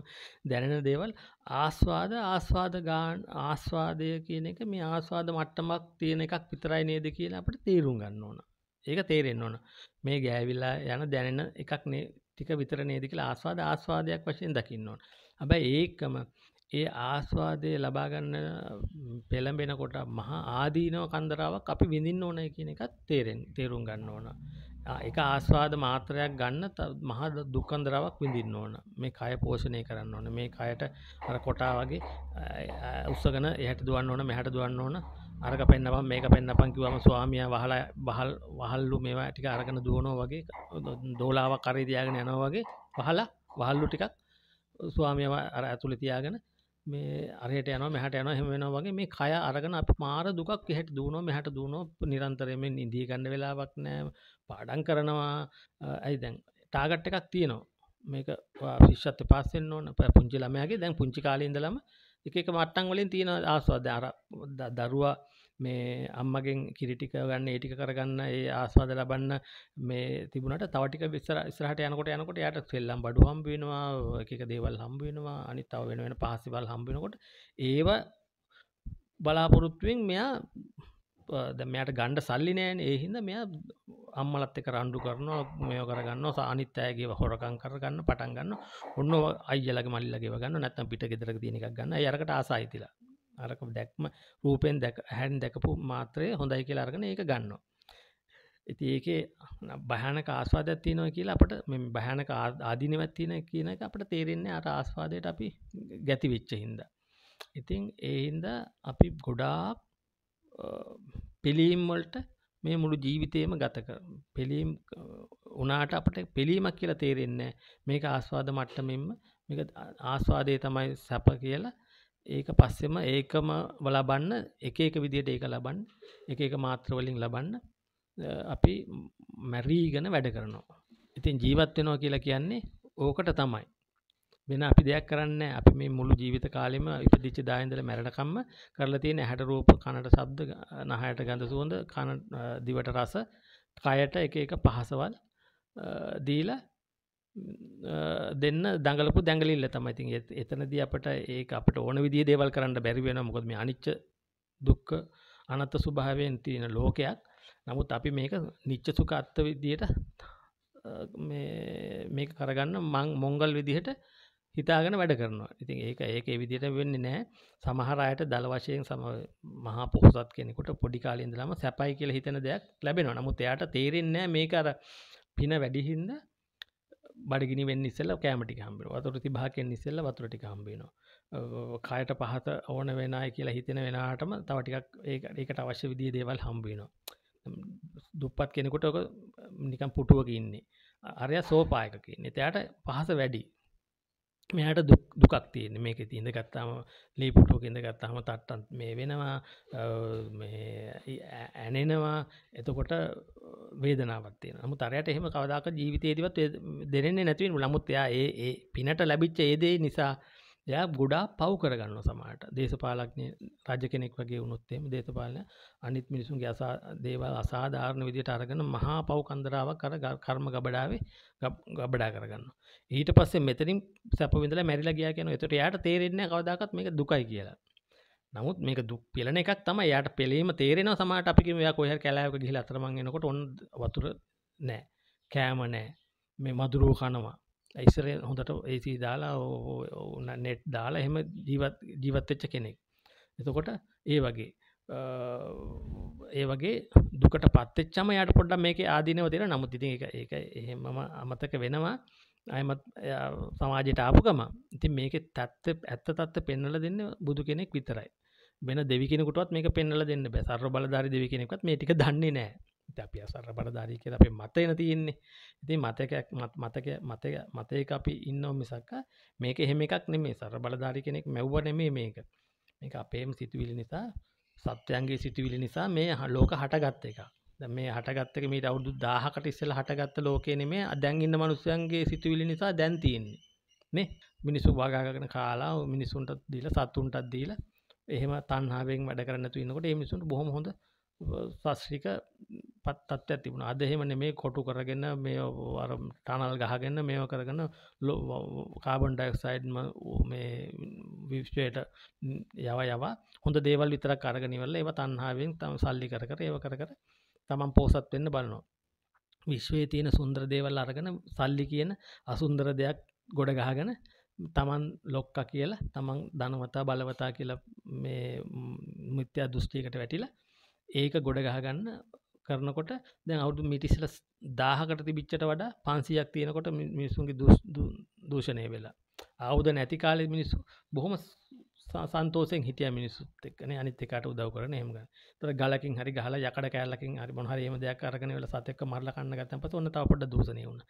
දැනෙන දේවල් ආස්වාද ආස්වාද ගාන් ආස්වාදය කියන එක මේ ආස්වාද මට්ටමක් තියෙන එකක් පිතරයි නේද කියලා අපට තේරුම් ගන්න ඕන ඒක තේරෙන් ඕන මේ ගෑවිල්ලා යන දැනෙන එකක් ටික විතර නේදිකල ආස්වාද ආස්වාදයක් වශයෙන් දකින්න ඕන හැබැයි ඒකම ඒ ආස්වාදය ලබාගන්න පෙළඹෙනකොට මහා ආදීනව කන්දරාවක් අපි විඳින්න ඕන කියන එකත් තේරෙන් තේරුම් ගන්න ඕන එක ආස්වාද මාත්‍රයක් ගන්න මහා දුකන්දරාවක් විඳින්න ඕන මේ කය පෝෂණය කරන්න ඕන මේ කයට අර කොටා වගේ උත්සගන එහට දුවන්න ඕන මෙහට දුවන්න ඕන අරක පෙන්න්නපම් මේක පෙන්න්නපං කිවම ස්වාමිය වහලා බහල් වහල්ලු මේවා ටික අරගෙන දුවනෝ වගේ දෝලාවක් කරේ තියාගෙන යනෝ වගේ වහලා වහල්ලු ටිකක් ස්වාමිය අර ඇතුළ තියාගෙන මේ අරයට යන මෙහට යන හෙම වෙන වගේ මේ කය අරගෙන අප මාර දුකක් හැට දුණෝ මෙහට දුණෝ නිරන්තරයමෙන් ඉදිීගන්න වෙලාවක් නෑ පාඩන් කරනවා ඇයි දැන් ටාගට් එකක් තියනවා මේක ශිෂ්ත පස්සෙන් ඕන පුංචි ළමයගේ දැන් පුංචි කාලඉඳලම එක මට්ටන් වලින් තියෙන ආස්වාද අර දරුවා මේ අම්මගෙන් කිරිටික ගන්න ඒටික කරගන්න ඒ ආස්වාද ලබන්න මේ තිබුණට තවටික විස්සර ස්රහට යනකොට යනකොට යට සෙල්ලම් බඩු හම්බෙනවා එක දේවල් හම්බෙනවා අනි තව වෙන වෙන පහසිවල් හම්බෙනකොට ඒව බලාපොරොත්තුවෙන් මෙයා මෙයට ගණ්ඩ සල්ලි නෑන ඒහින්ද මෙයා අම්මලත් එක රණ්ඩු කරනවා මෙය කරගන්න සානිත් අයගේ හොරකං කරගන්න පටන් ගන්න ඔන්න අයිලගේ මල්ලගේ ගන්න නැත්තම් පිට ෙදරක දනක් ගන්න යකට ආසාහිතිලා අරක දැක්ම රූපෙන් දැක හැන් දැකපු මාත්‍රය හොඳයි කියලා අරගෙන ඒක ගන්නවා ඉති ඒක බහනක ආස්වාදයක් තියෙනව කියලා අපට මෙ බහනක ආදිනවත් තියෙන කියන එක අපට තේරෙන්නේ අර ආස්වාදයට අපි ගැති වෙච්ච හින්ද ඉතින් ඒහින්ද අපි ගොඩාක් පිලීම්වලට මේ මුළු ජීවිතයම ගතක පෙලීම් උනාට අපට පෙලීමක් කියලා තේරෙන්නේ මේක ආස්වාද මට්ටමින්ම මේක ආස්වාදය තමයි සැප කියලා ඒක පස්සෙම ඒකම වලබන්න එක එක විදියට ඒක ලබන් එක එක මාත්‍රවලින් ලබන්න අපි මැරීගන වැඩ කරනවා ඉතින් ජීවත් වෙනවා කියලා කියන්නේ ඕකට තමයි වෙන අපි දෙයක් කරන්න අපි මේ මුළු ජීවිත කාලෙම ඉපදිච්ච දායන්දල මැරණකම්ම කරලා තියෙන ඇහැට රූප කනට ශබ්ද නහයට ගඳ සුවඳ කන දිවට රස කයට එක එක පහසවල් දීලා දෙන්න දඟලපු දැඟලිල්ල තමයිතින් එතනද අපට ඒ අපට ඕන විදි දේවල් කරන්න බැරිවෙන මොකද මේ අනිච්ච දුක්ක අනත්ත සුභාවයෙන් තියෙන ලෝකයක් නමුත් අපි මේක නිච්ච සුක අත්ත විදියට මේ කරගන්න මං මොංගල් විදිහට හිතාගෙන වැඩ කරනවා ඉතින් ඒක ඒක විදිට වෙන්න නෑ සමහරයට දළ වශයෙන් සම මහා පොහසත් කෙනෙකුට පොඩිකාලින්දලම සැපයි කියල හිතන දෙයක් ලැබෙන නමුත් එයාට තේරෙන්නෑ මේ කර පින වැඩිහින්ද බඩගිනි වෙන්න ඉස්සෙල්ල කෑමටි හම්බේ වතුරති භාකෙන් ඉස්සෙල්ල වතුරටි හම්බේනවා කයට පහත ඕන වෙනයි කියලා හිතෙන වෙනටම තවටිකක් ඒකට අවශ්‍ය විදිිය දේවල් හම්බේනවා දුප්පත් කෙනෙකුට නිකම් පුටුවක ඉන්නේ අරය සෝපායකකින්න එතයට පහස වැඩි මෙයාට දුකක් තියෙන මේක තිඳ ගත්තාම ලීපුටුව කෙඳ ගත්තාම තට්ටන් මේ වෙනවා ඇනෙනවා එතකොට වේදනාවත්ය නමු තරයට එහෙම කවදාක ජීවිතයේදවත් දෙරන්නේ නැතිවෙන් නමුත් එයා ඒ පිනට ලැබිච්ච ඒදේ නිසා එයා ගොඩා පව් කරගන්න සමට දේශපාලක්නය රජ කෙනෙක් වගේ උනොත්තේම දේශපාලන අනිත් මිනිසුන්ගේ අසා දේවල් අසාධාරණ විදිට අරගන මහා පව් කන්දරාවක් කර කර්ම ගබඩාවේ ගබඩා කරගන්න ඊට පස්සේ මෙතරින් සැපවිදල මැරිලා ගිය කියන එතට යායට තේරෙන්නේ කවදකත් මේක දුකයි කියලා නමුත් මේක දුක් පිලන එකක් තම යට පෙළීම තේරෙන සමට අපි මෙයා කොහ කැලායක ගිහි අතරමංගෙනකොට ඔොන් වතුර නෑ කෑම නෑ මේ මදුරූ කනවා ඉස්සර හොඳට ඒසි දාලා ඕන්න නෙට් දාලා එහෙම ජීවත් ජීවත්තච්ච කෙනෙක් එතකොට ඒ වගේ ඒ වගේ දුකට පත්තච්චම යට පොඩ්ඩ මේක ආදිනව දෙෙන නමුත් ඉති එක ඒක එහෙමම අමතක වෙනවා අයමත් සමාජයට ආපුකම ඉති මේක තත්ත ඇත්ත තත්ත පෙන්නල දෙන්න බුදු කෙනෙක් විතරයි වෙන දෙවිෙනකුටත් මේක පෙන්නල දෙන්න බැසර බලධාරි දෙවි කෙනෙකත් මේ ටික දන්නේ නෑ අපි අසර බරධාරී කියලා අපේ මතයන තියෙන්නේ ඉති මතකයක් මත් මතක මතක මතයක අපි ඉන්නව මිසක්ක මේක එහෙම එකක් නෙමේ සර බලධාරි කෙනෙක් මැව්ව නෙමේ මේක මේක අපේම සිතුවිලි නිසා සත්‍යයන්ගේ සිතුවිලි නිසා මේ ලෝක හටගත්ත එක මේ හටගත්තක මේ අවුදු දාහකට ඉස්සල හටගත්ත ලෝකය නෙමේ අදැන්ඉන්න මනුස්සයන්ගේ සිතුවිලි නිසා දැන්තියෙන්නේ නේ මිනිස්සු වාගාගන කාලා මිනිසුන්ටත් දීල සත්තුන්ටත් දීලා එහෙම තන්හාාවෙන් වැඩ කරන්න තුන්නකොට මිනිසුන් බොහොම හොඳ සස්්‍රික පත්තත් ඇතිබුණ අදහෙමන මේ කොටු කරගෙන මේ ටනල් ගහගන්න මේව කරගන්න ලො කාබන් ඩයික්සයිඩ්ම මේ විශ්වයට යව යවා හොඳ දේවල් විතර කරගනිවල ඒව තන්හාාවෙන් තම සල්ලි කර කර ඒව කර කර තමන් පෝසත් වෙන්න බලනවා විශ්වයේ තියෙන සුන්දර දේවල් අරගෙන සල්ලි කියන අසුන්දර දෙයක් ගොඩ ගහගෙන තමන් ලොක්ක කියලා තමන් දනවතා බලවතා කියලා මේ මිත්‍යා දෘෂ්ටියකට වැටිලා ඒක ගොඩ ගහගන්න කරනකොට දැන් අවුදු මිටිසල දාහකට තිබිච්චට වඩා පන්සියක් තියෙනකොට මිනිසුන්ගේ දූෂණය වෙලා අවුද නැති කාලෙ මිනිස්සු බොහොම සන්තෝසෙන් හිටිය මිනිස්සුත් එක්න අනිත් එකට උදව කරන හෙමක තර ගලකින් හරි ගහලා යකට කෑල්ලකින් හරි මොහරම දෙයක් අරගෙන වෙල සතක මරල කන්න ගතන් පස ඔන්න තවපට දූසන වුණ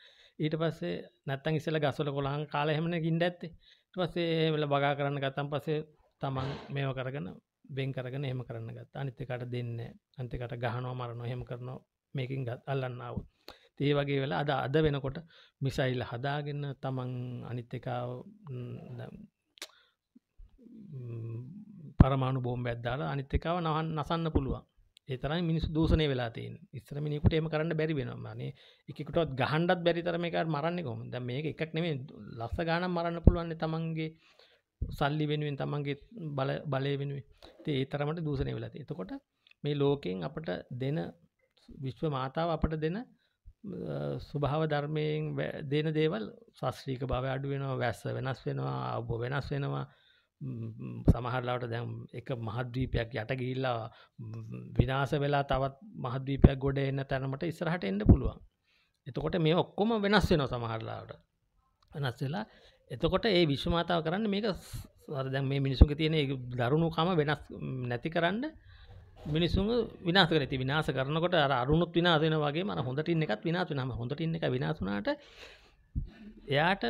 ඊට පස්සේ නැත්තන් ඉසල ගසල කොලාන් කාල හෙමන ගින්ඩ ඇත්තේ පස්සේ වෙල බගා කරන්න ගතන් පසේ තමන් මේව කරගන බෙන් කරගෙන හෙම කරන්න ගත් අනිත්තකට දෙන්න අන්තිකට ගහනෝ මරනො හෙම කරන මේකින් ගත් අල්ලන්නාව ඒ වගේ වෙලා අද අද වෙනකොට මිසයිල් හදාගන්න තමන් අනිත්්‍යකාව පරමාණු බෝම් බැද්දාලා අනිත්්‍යකාව නහන් නසන්න පුළුවන් ඒතරයි මිනිස් දූසනය වෙලාතින් ඉස්සර මිනිකුට එම කරන්න බැරි වෙනවානේ එකකුටත් ගහන්ඩත් බැරි තරමකට මරන්න කොම ද මේ එකක් නෙේ ලස්ස ගාන මරන්න පුළුවන්න තමන්ගේ සල්ලි වෙනුවෙන් තමන්ගේ බල බලය වෙනුවේ ඒ තරමට දූසනය වෙලති එතකොට මේ ලෝකෙන් අපට දෙන විශ්ව මාතාව අපට දෙන ස්වභාව ධර්මයෙන් දෙන දේවල් ශස්ත්‍රීක භාව අඩු වෙනවා වැස්ස වෙනස් වෙනවා ඔබ වෙනස් වෙනවා සමහරලාට දැම් එක මහද්වීපයක් යට ගිල්ලා විනාස වෙලා තවත් මහද්වීපයක් ගොඩ එන්න තැනමට ඉස්සරහට එන්න පුළුවන් එතකොට මේ ඔක්කොම වෙනස් වෙන සමහරලාට වෙනස් වෙලා එතකොට ඒ විශ්වමාතාව කරන්න මේක සරද මේ මිනිසුන් තියෙන දරුණුකම වෙනස් නැති කරන්න මිනිසුන් විනාස කරති විනාස කරනකොට අරුණුත් විනාසෙන වගේ මන හොඳටින් එකත් විනාස නම හොඳටින් එක විනාසුනාට එයාට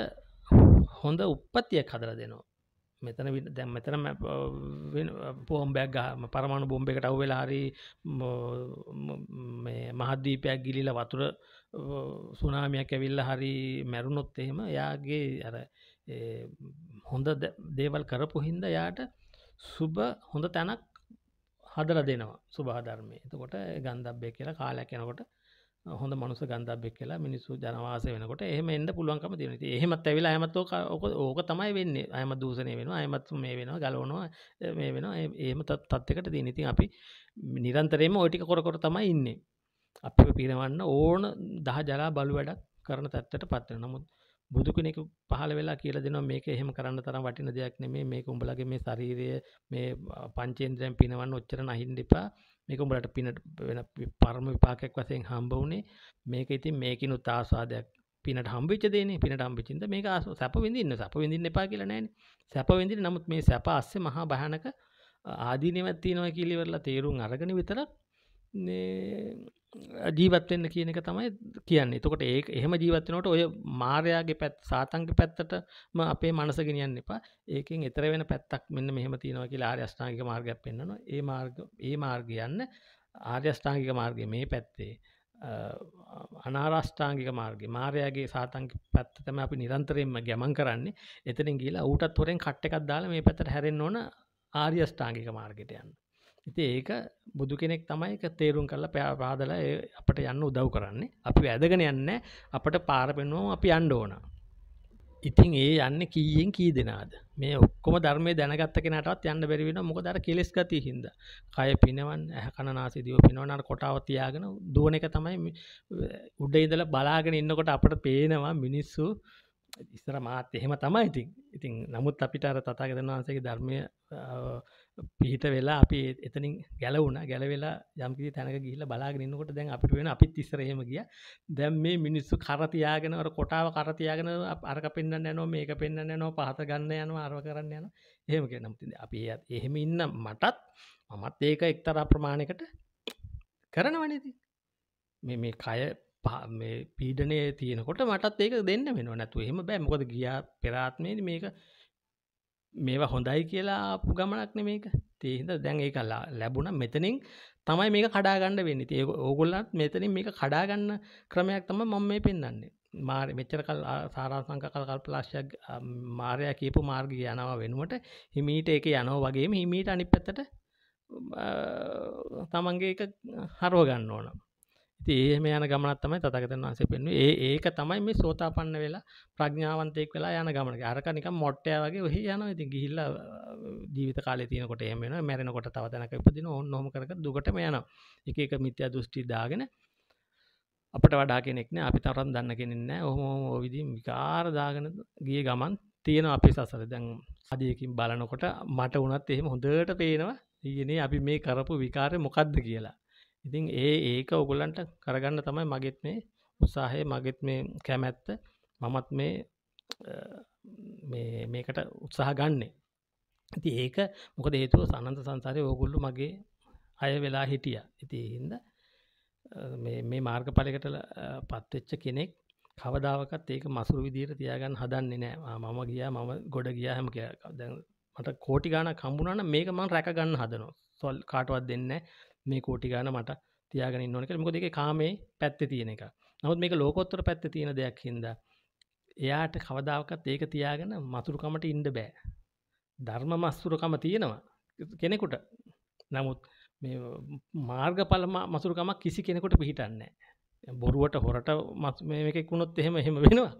හොඳ උප්පත්තියක් හදර දෙනවා මෙතන දැම් මෙතන පෝම්බයක් පරමාණු බොම්බෙකට අව් වෙලාහරි මහද්දීපයක් ගිලිල වතුර සුනාමයක් ඇවිල්ල හරි මැරුණොත් එහෙම යාගේ අර හොඳ දේවල් කරපු හින්ද යාට සුබ හොඳ තැනක් හදර දෙනවා සුභාධර්මය එතකොට ගන්ධබ්බය කියලා කාලයක් යනකොට හොඳ මනුස ගන්ධබෙක් කියලා මිනිස්සු ජනවාස වෙනකොට එහම එන්න පුළුවන්කම තින එහෙමත් ඇවිලා ඇමත් ඕක තමයි වෙන්න අයම දූසනය වෙන අයමත් මේ වෙන ගලවනවා මේ වෙන ඒම තත්වකට දීනති අපි නිරන්තරේම ඔටික කොරකොර තමයි ඉන්නේ අපි පිරවන්න ඕන දහ ජලා බලු වැඩක් කරන තත්වට පත්ව නමුත් බුදු කෙනෙක් පහළ වෙලා කියලා දෙනවා මේක එහෙම කරන්න තරම් වටින දෙයක් නෙමෙයි මේක උඹලගේ මේ ශරීරය මේ පංචේන්ද්‍රයන් පිනවන්න ඔච්චර නහින්න එපා මේක උඹලට පින වෙන පරම විපාකයක් වශයෙන් හම්බ වුනේ මේක ඉතින් මේකිනුත් ආස්වාදයක් පිනට හම්බෙච්ච දේනේ පිනට හම්බෙච්චින්ද මේක සැප විඳින්න සැප විඳින්න එපා කියලා නෑනේ සැප විඳින්න නමුත් මේ සැප අස්සේ මහා භයානක ආදීනෙවක් තියෙනවා කියලා ඉවරලා තේරුම් අරගෙන විතරක් ජීවත්වෙන්න කියන එක තමයි කියන්නේ තකොට ඒ එහෙම ජීවත්වනට ඔය මාරයාගේ පැත් සාතංක පැත්තටම අපේ මනස ගෙනියන්න එපා ඒකින් එතර වෙන පැත්තක් මෙන්න මෙහම තියෙනවා කියලා ආර්යෂ්ඨාංගික මාර්ගයක් පෙන්න්නනවා ඒ මාර්ග ඒ මාර්ගයන්න ආර්යෂ්ඨාංගික මාර්ගය මේ පැත්තේ අනාරෂ්ඨාංගික මාර්ග මාරයාගේ සාතංක පැත්තම අපි නිරන්තරයෙන්ම ගැමන් කරන්නේ එතනින් ගීලා ඌටත් තොරෙන් කට්ට එකක් දාලා මේ පැතට හැරෙන් ඕන ආර්යෂ්ඨාංගික මාර්ගයට යන්න ඉති ඒක බුදු කෙනෙක් තමයි එක තේරුම් කරලා පෑ පාදල අපට යන්න උදව් කරන්නේ අපි වැදගෙන යන්න අපට පාරපෙන්වෝ අපි අන්ඩ ඕන ඉතින් ඒ යන්න කීයෙන් කී දෙනාද මේ ඔක්කොම ධර්මය දැනගත්ත කෙනටත් යන්න බැරිවෙන මොක දර කෙස් ගති හිද කය පිනවන් ඇහකනනාසිදිය පිනවනට කොටාව තියාගෙන දුවන එක තමයි උඩ ඉදල බලාගෙන ඉන්නකොට අපට පේනවා මිනිස්සු ඉස්සර මාත් එහෙම තමයි ඉතින් ඉතින් නමුත් අපිට අර තතාගතන් වහන්සේගේ ධර්මය පිහිට වෙලා අපි එතනින් ගැලවුණ ගැලවෙලා යම්කි තැනක ගිහිල බලාගෙනන්නකොට දැන් අපිට වෙන අපිත් ඉස්සරහෙම ගිය දැම් මේ මිනිස්සු කරතියාගෙනවට කොටාව කරතියාගෙන අරක පෙන්න්න යනෝ මේක පෙන්න්න යනෝ පහත ගන්න යන අරව කරන්න යන එහෙම නම්ති අපි එහෙම ඉන්න මටත් මමත් ඒක එක්තර ප්‍රමාණයකට කරනවනති මේ මේ කය පීඩනය තියෙනකොට මටත් ඒක දෙන්න වෙන නැතු එහෙම බෑ මොකද ගියා පෙරාත්මයට මේක මේවා හොඳයි කියලා ආපු ගමනක්න මේක තේහිද දැන් ඒ කල්ලා ලැබුණ මෙතනින් තමයි මේක කඩාගණඩ වෙන්න ඒ ඕගොල්ලත් මෙතනින් මේක කඩාගන්න ක්‍රමයක් තම මම මේ පෙන්න්නන්නේ මාර මෙච්චර කල් සාරාසංක කල් කල් ප්ලාශ්යක් මාරය කියපු මාර්ග යනවා වෙනුවට හිමීට එක යනෝ වගේම හිමීට අනිපැත්තට තමන්ගේ එක හරෝ ගන්න ඕනම් ඉති ඒම යන ගමනත් තමයි තතකතන් වන්සේ පෙන්ව ඒ ඒක තමයි මේ සෝතාපන්න වෙලා ප්‍රඥාවන්තයෙක් වෙලා යන ගමන අරකනික මොට්ටය වගේ ඔහි යන ඉති ගිහිල්ල ජීවිත කාල තියනකොට එම මැරෙනකොට තවතනක පදින ඔන්න නොම කර දුකටම යන එක එක මිත්‍යා දෘෂ්ටි දාගෙන අපට වඩා කෙනෙක්න අපි තරම් දන්න කෙනෙන්න ඔහොම විදි විකාරදාගෙන ගිය ගමන් තියෙන අපි සසර දැන් අදයකින් බලනකොට මට උනත් එහෙම හොඳට පේනවා ඉගෙන අපි මේ කරපු විකාරය මොකක්ද කියලා ඉතින් ඒ ඒක ඔගොලන්ට කරගන්න තමයි මගෙත් මේ උත්සාහය මගෙත් මේ කැමැත්ත මමත් මේ මේකට උත්සාහ ගන්නේ ඇති ඒක මොකද හේතුව සනන්ත සංසාරය ඕගුල්ලු මගේ අය වෙලා හිටිය ඉතිහින්ද මේ මාර්ග පලකට පත්වෙච්ච කෙනෙක් කවදාවකත් ඒක මසුරු විදිර තියාගන්න හදන්නේ නෑ මම ගිය මම ගොඩ ගියා හැම කිය මට කෝටි ගාන කම්බුණන මේක මං රැක ගන්න හදනවා සොල් කාටවත් දෙන්න මේ කෝටි ගාන මට තියාගෙන නොනක මොක දෙක කාමේ පැත්ත තියෙන එක නමුත් මේක ලෝකොත්තර පැත්ත තියෙන දෙයක් හින්ද එයාට කවදාවකත් ඒක තියාගෙන මතුරුකමට ඉන්ඩ බෑ ධර්ම මස්තුරකම තියෙනවා කෙනෙකුට නමුත් මාර්ගඵල මසුරුකමක් කිසි කෙනෙකුට පිහිටන්නේ බොරුවට හොරට මේකෙක් වුණොත් එහෙම එහෙම වෙනවා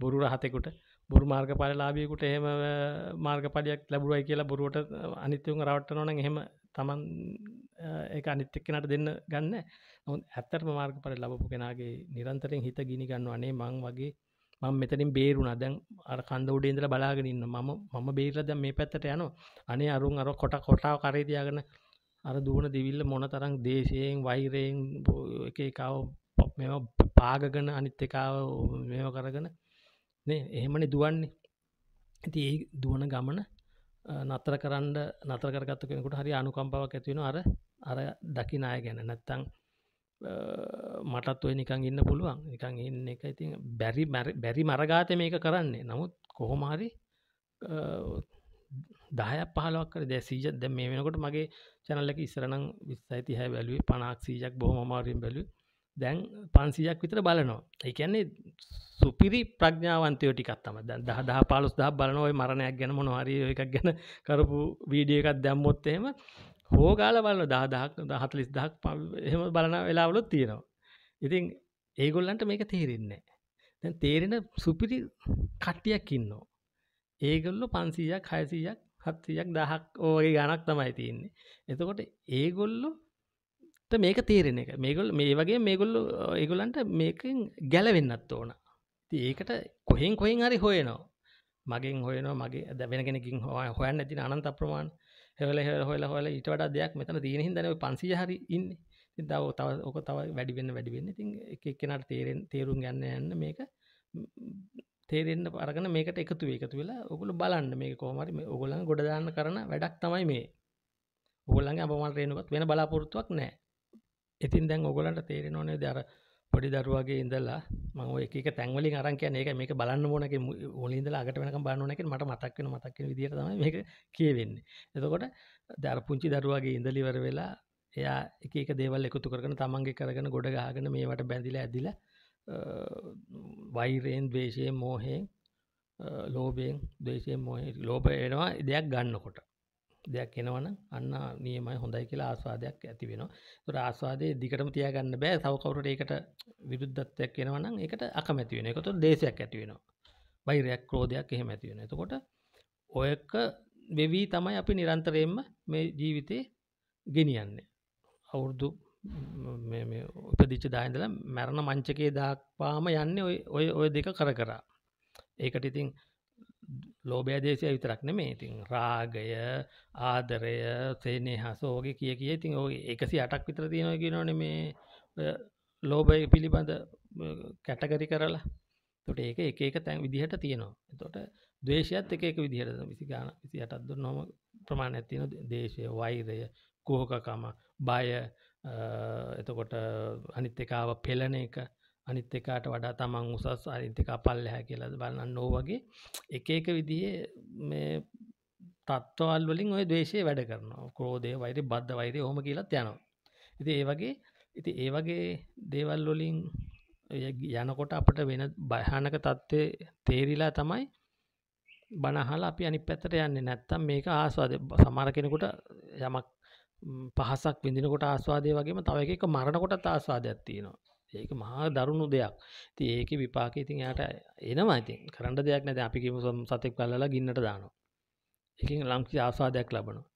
බොරු රහතෙකුට බොරු මාර්ගඵල ලාභියෙකුට එහෙම මාර්ගඵලයක් ලැබුරයි කියලා බොරුවට අනිත්‍යයෙන් රවට්ටනවා නම් එහෙම තමන් ඒ අනිත්තක්කෙනට දෙන්න ගන්න ඔවන් ඇත්තරම මාර්ගපට ලබපු කෙනගේ නිරන්තරෙන් හිත ගිනි ගන්න අනේ මං වගේ මං මෙතරින් බේරුුණ දැන් අර කන්ද උඩ ඉදර බලාගෙනන්න මම මම බේරද මේ පැත්තට යන අනේ අරුන් අර කොට කොටාව කරේතියාගෙන අර දුවන දිවිල්ල මොන තරං දේශයෙන් වෛරයෙන් එක එකව මෙ පාගගන අනිත් එකාව මෙම කරගන එහෙමනි දුවන්නේ ඇති ඒ දුවන ගමන නතර කරන්න නතර කරගත්ත කෙනෙකුට හරි අනුකම්පාවක් ඇතිවෙන අර අර දකිනාය ගැන නැත්තං මටත්ව නිකං ඉන්න පුළුවන් නිකං ඉන්න එක ඉතින් බැරි බැරි මරගාත මේක කරන්නේ නමුත් කොහොමහරි දාය පහලක්කර දැසීජ දැ මේ වෙනකොට මගේ චැනල්ලක ඉස්සරනම් විස්සයිති හැ බැලුවේ පනක් සීජක් බොහොමමාරින් බැලු දැන් පන්සියක් විතර බලනවා එකන්නේ සුපිරි ප්‍රඥාවන්තයෝ ටිකත්තම දැන් දහ දහ පාලුස් දහ බලනොයි මරණයක් ගැන මොනවාරය එකක් ගැන කරපු වීඩිය එකත් දැම්මොත් එහෙම හෝගාල බලන දාදහක් දහතලිස් දහක් එහෙම බලන වෙලාවලොත් තියෙනවා ඉතින් ඒගොල්ලන්ට මේක තේරෙන්නේ දැන් තේරෙන සුපිරි කට්ටියක් ඉන්නෝ ඒගොල්ලො පන්සීයක් හයසීයක් හත්සීයක් දහක් ඕගේ ගණක් තමයි තියන්නේ එතකොට ඒගොල්ලො මේක තේරෙන එක මේගොල් මේ වගේ මේගොල්ලු ඒගොලන්ට මේකින් ගැලවෙන්නත් ඕන ඒකට කොහෙන් කොහෙන් හරි හොයනවා මගින් හොයනවා මගේ දැවෙනගෙනකින් හෝ හොයන්න ඇතින අනන්ත ප්‍රමාණ හෙවල හෙ හොල හොල ඉට වඩා දෙයක් මෙතන දීන හිදන පන්සිය හරි ඉන්න තව තව ඕක තව වැඩිවෙන්න වැඩිවෙන්න ඉතින් එක කෙනට තේරෙන් තේරුම් ගන්න යන්න මේක තේරෙන්න්න පරගන මේකට එකතු එකතු වෙලා ඔගුල බලන්න මේ කෝමරි ඔගොලන් ගොඩදාන්න කරන වැඩක් තමයි මේ ඔගොල්ලන් අපමල් රේනුවත් වෙන බලාපොරොත්තුවක් නෑ ඉතින් දැන් ඔගොලන්ට තේරෙනවනේ දර පොඩි දරුවගේ ඉඳලා මම එක තැන්වලින් අරන් කියන එක මේක බලන්න ඕනක මුලින්දල අගට වෙනක බන්නනක මට මතක්වෙන මතක් විදිරම මේක කියවෙන්නේ එතකොට දර පුංචි දරුවගේ ඉඳලිවර වෙලා එයා එක දේවල් එකතු කරන තමන්ගේ කරගෙන ගොඩ ගාගෙන මේවට බැඳිල ඇදිලා වෛරයෙන් දේශය මෝහයෙන් ලෝබයෙන් දේශය මොහ ලෝප එනවා දෙයක් ගන්නකොට දෙයක් එනවන අන්න නියමයි හොඳයි කියලා ආස්වාදයක් ඇති වෙන තුර ආස්වාදය දිකටම තියගන්න බෑ සවකවුරට ඒකට විරුද්ධත්වයක් එනවනම් එකට අකමැති වෙන එකතු දේශයක් ඇති වෙන බයිරයක් ක්‍රෝධයක් එහෙම ඇති වෙන එතකොට ඔයක වෙවී තමයි අපි නිරන්තරයෙන්ම මේ ජීවිතය ගෙනියන්නේ අවුරුදු උපදිච්ච දාහිදල මැරණ මංචකේ දක්පාම යන්න ඔය ඔය දෙක කර කරා ඒකට ඉතින් ලෝබයදේශය විතරක් නෙමේ ඉතින් රාගය ආදරය සේනේ හසෝගේ කිය කිය ඉතින් ඕගේ එකසි අටක් විතර තියෙනවා කියනවන මේ ලෝබය පිළිබඳ කැටගරි කරලා තොට ඒක එක එක තැන් විදිහට තියෙනවා තොට දේශයත් එක එක විදිහට විසි ගාන විසි අටත්ද නොම ප්‍රමාණ ඇතින දේශය වෛරය කෝහකකම බය එතකොට අනිත් එකව පෙළන එක අනිත් එකට වඩා තමන් උසස් අනිතික පල්ලහැ කියලද බලන්න නෝ වගේ එක එක විදිහේ මේ තත්වල් වලින් ඔය දේශය වැඩ කරනවා කෝදය වෛරි බද්ධ වෛරය හොම කියලත් යනවා ඉති ඒ වගේ ඉති ඒ වගේ දේවල් වලින් යනකොට අපට වෙන බයහනක තත්ත්වය තේරිලා තමයි බනහල අපි අනි පැතර යන්නේ නැත්තම් මේක ආස්වාද සමාර කෙනෙකුට යමක් පහසක් විඳිනකොට ආස්වාදය වගේම තව එක මරණකොට ආස්වාදයක් තියෙනවා ඒක මහා දරුණු දෙයක් ති ඒක විපාක ඉතින් යට එනවා ඉතින් කරන්න දෙයක් නැති අපි කිම සතෙක් කල්ලලා ගින්නට දානවා එකින් ලංකි ආසාදයක් ලබනවා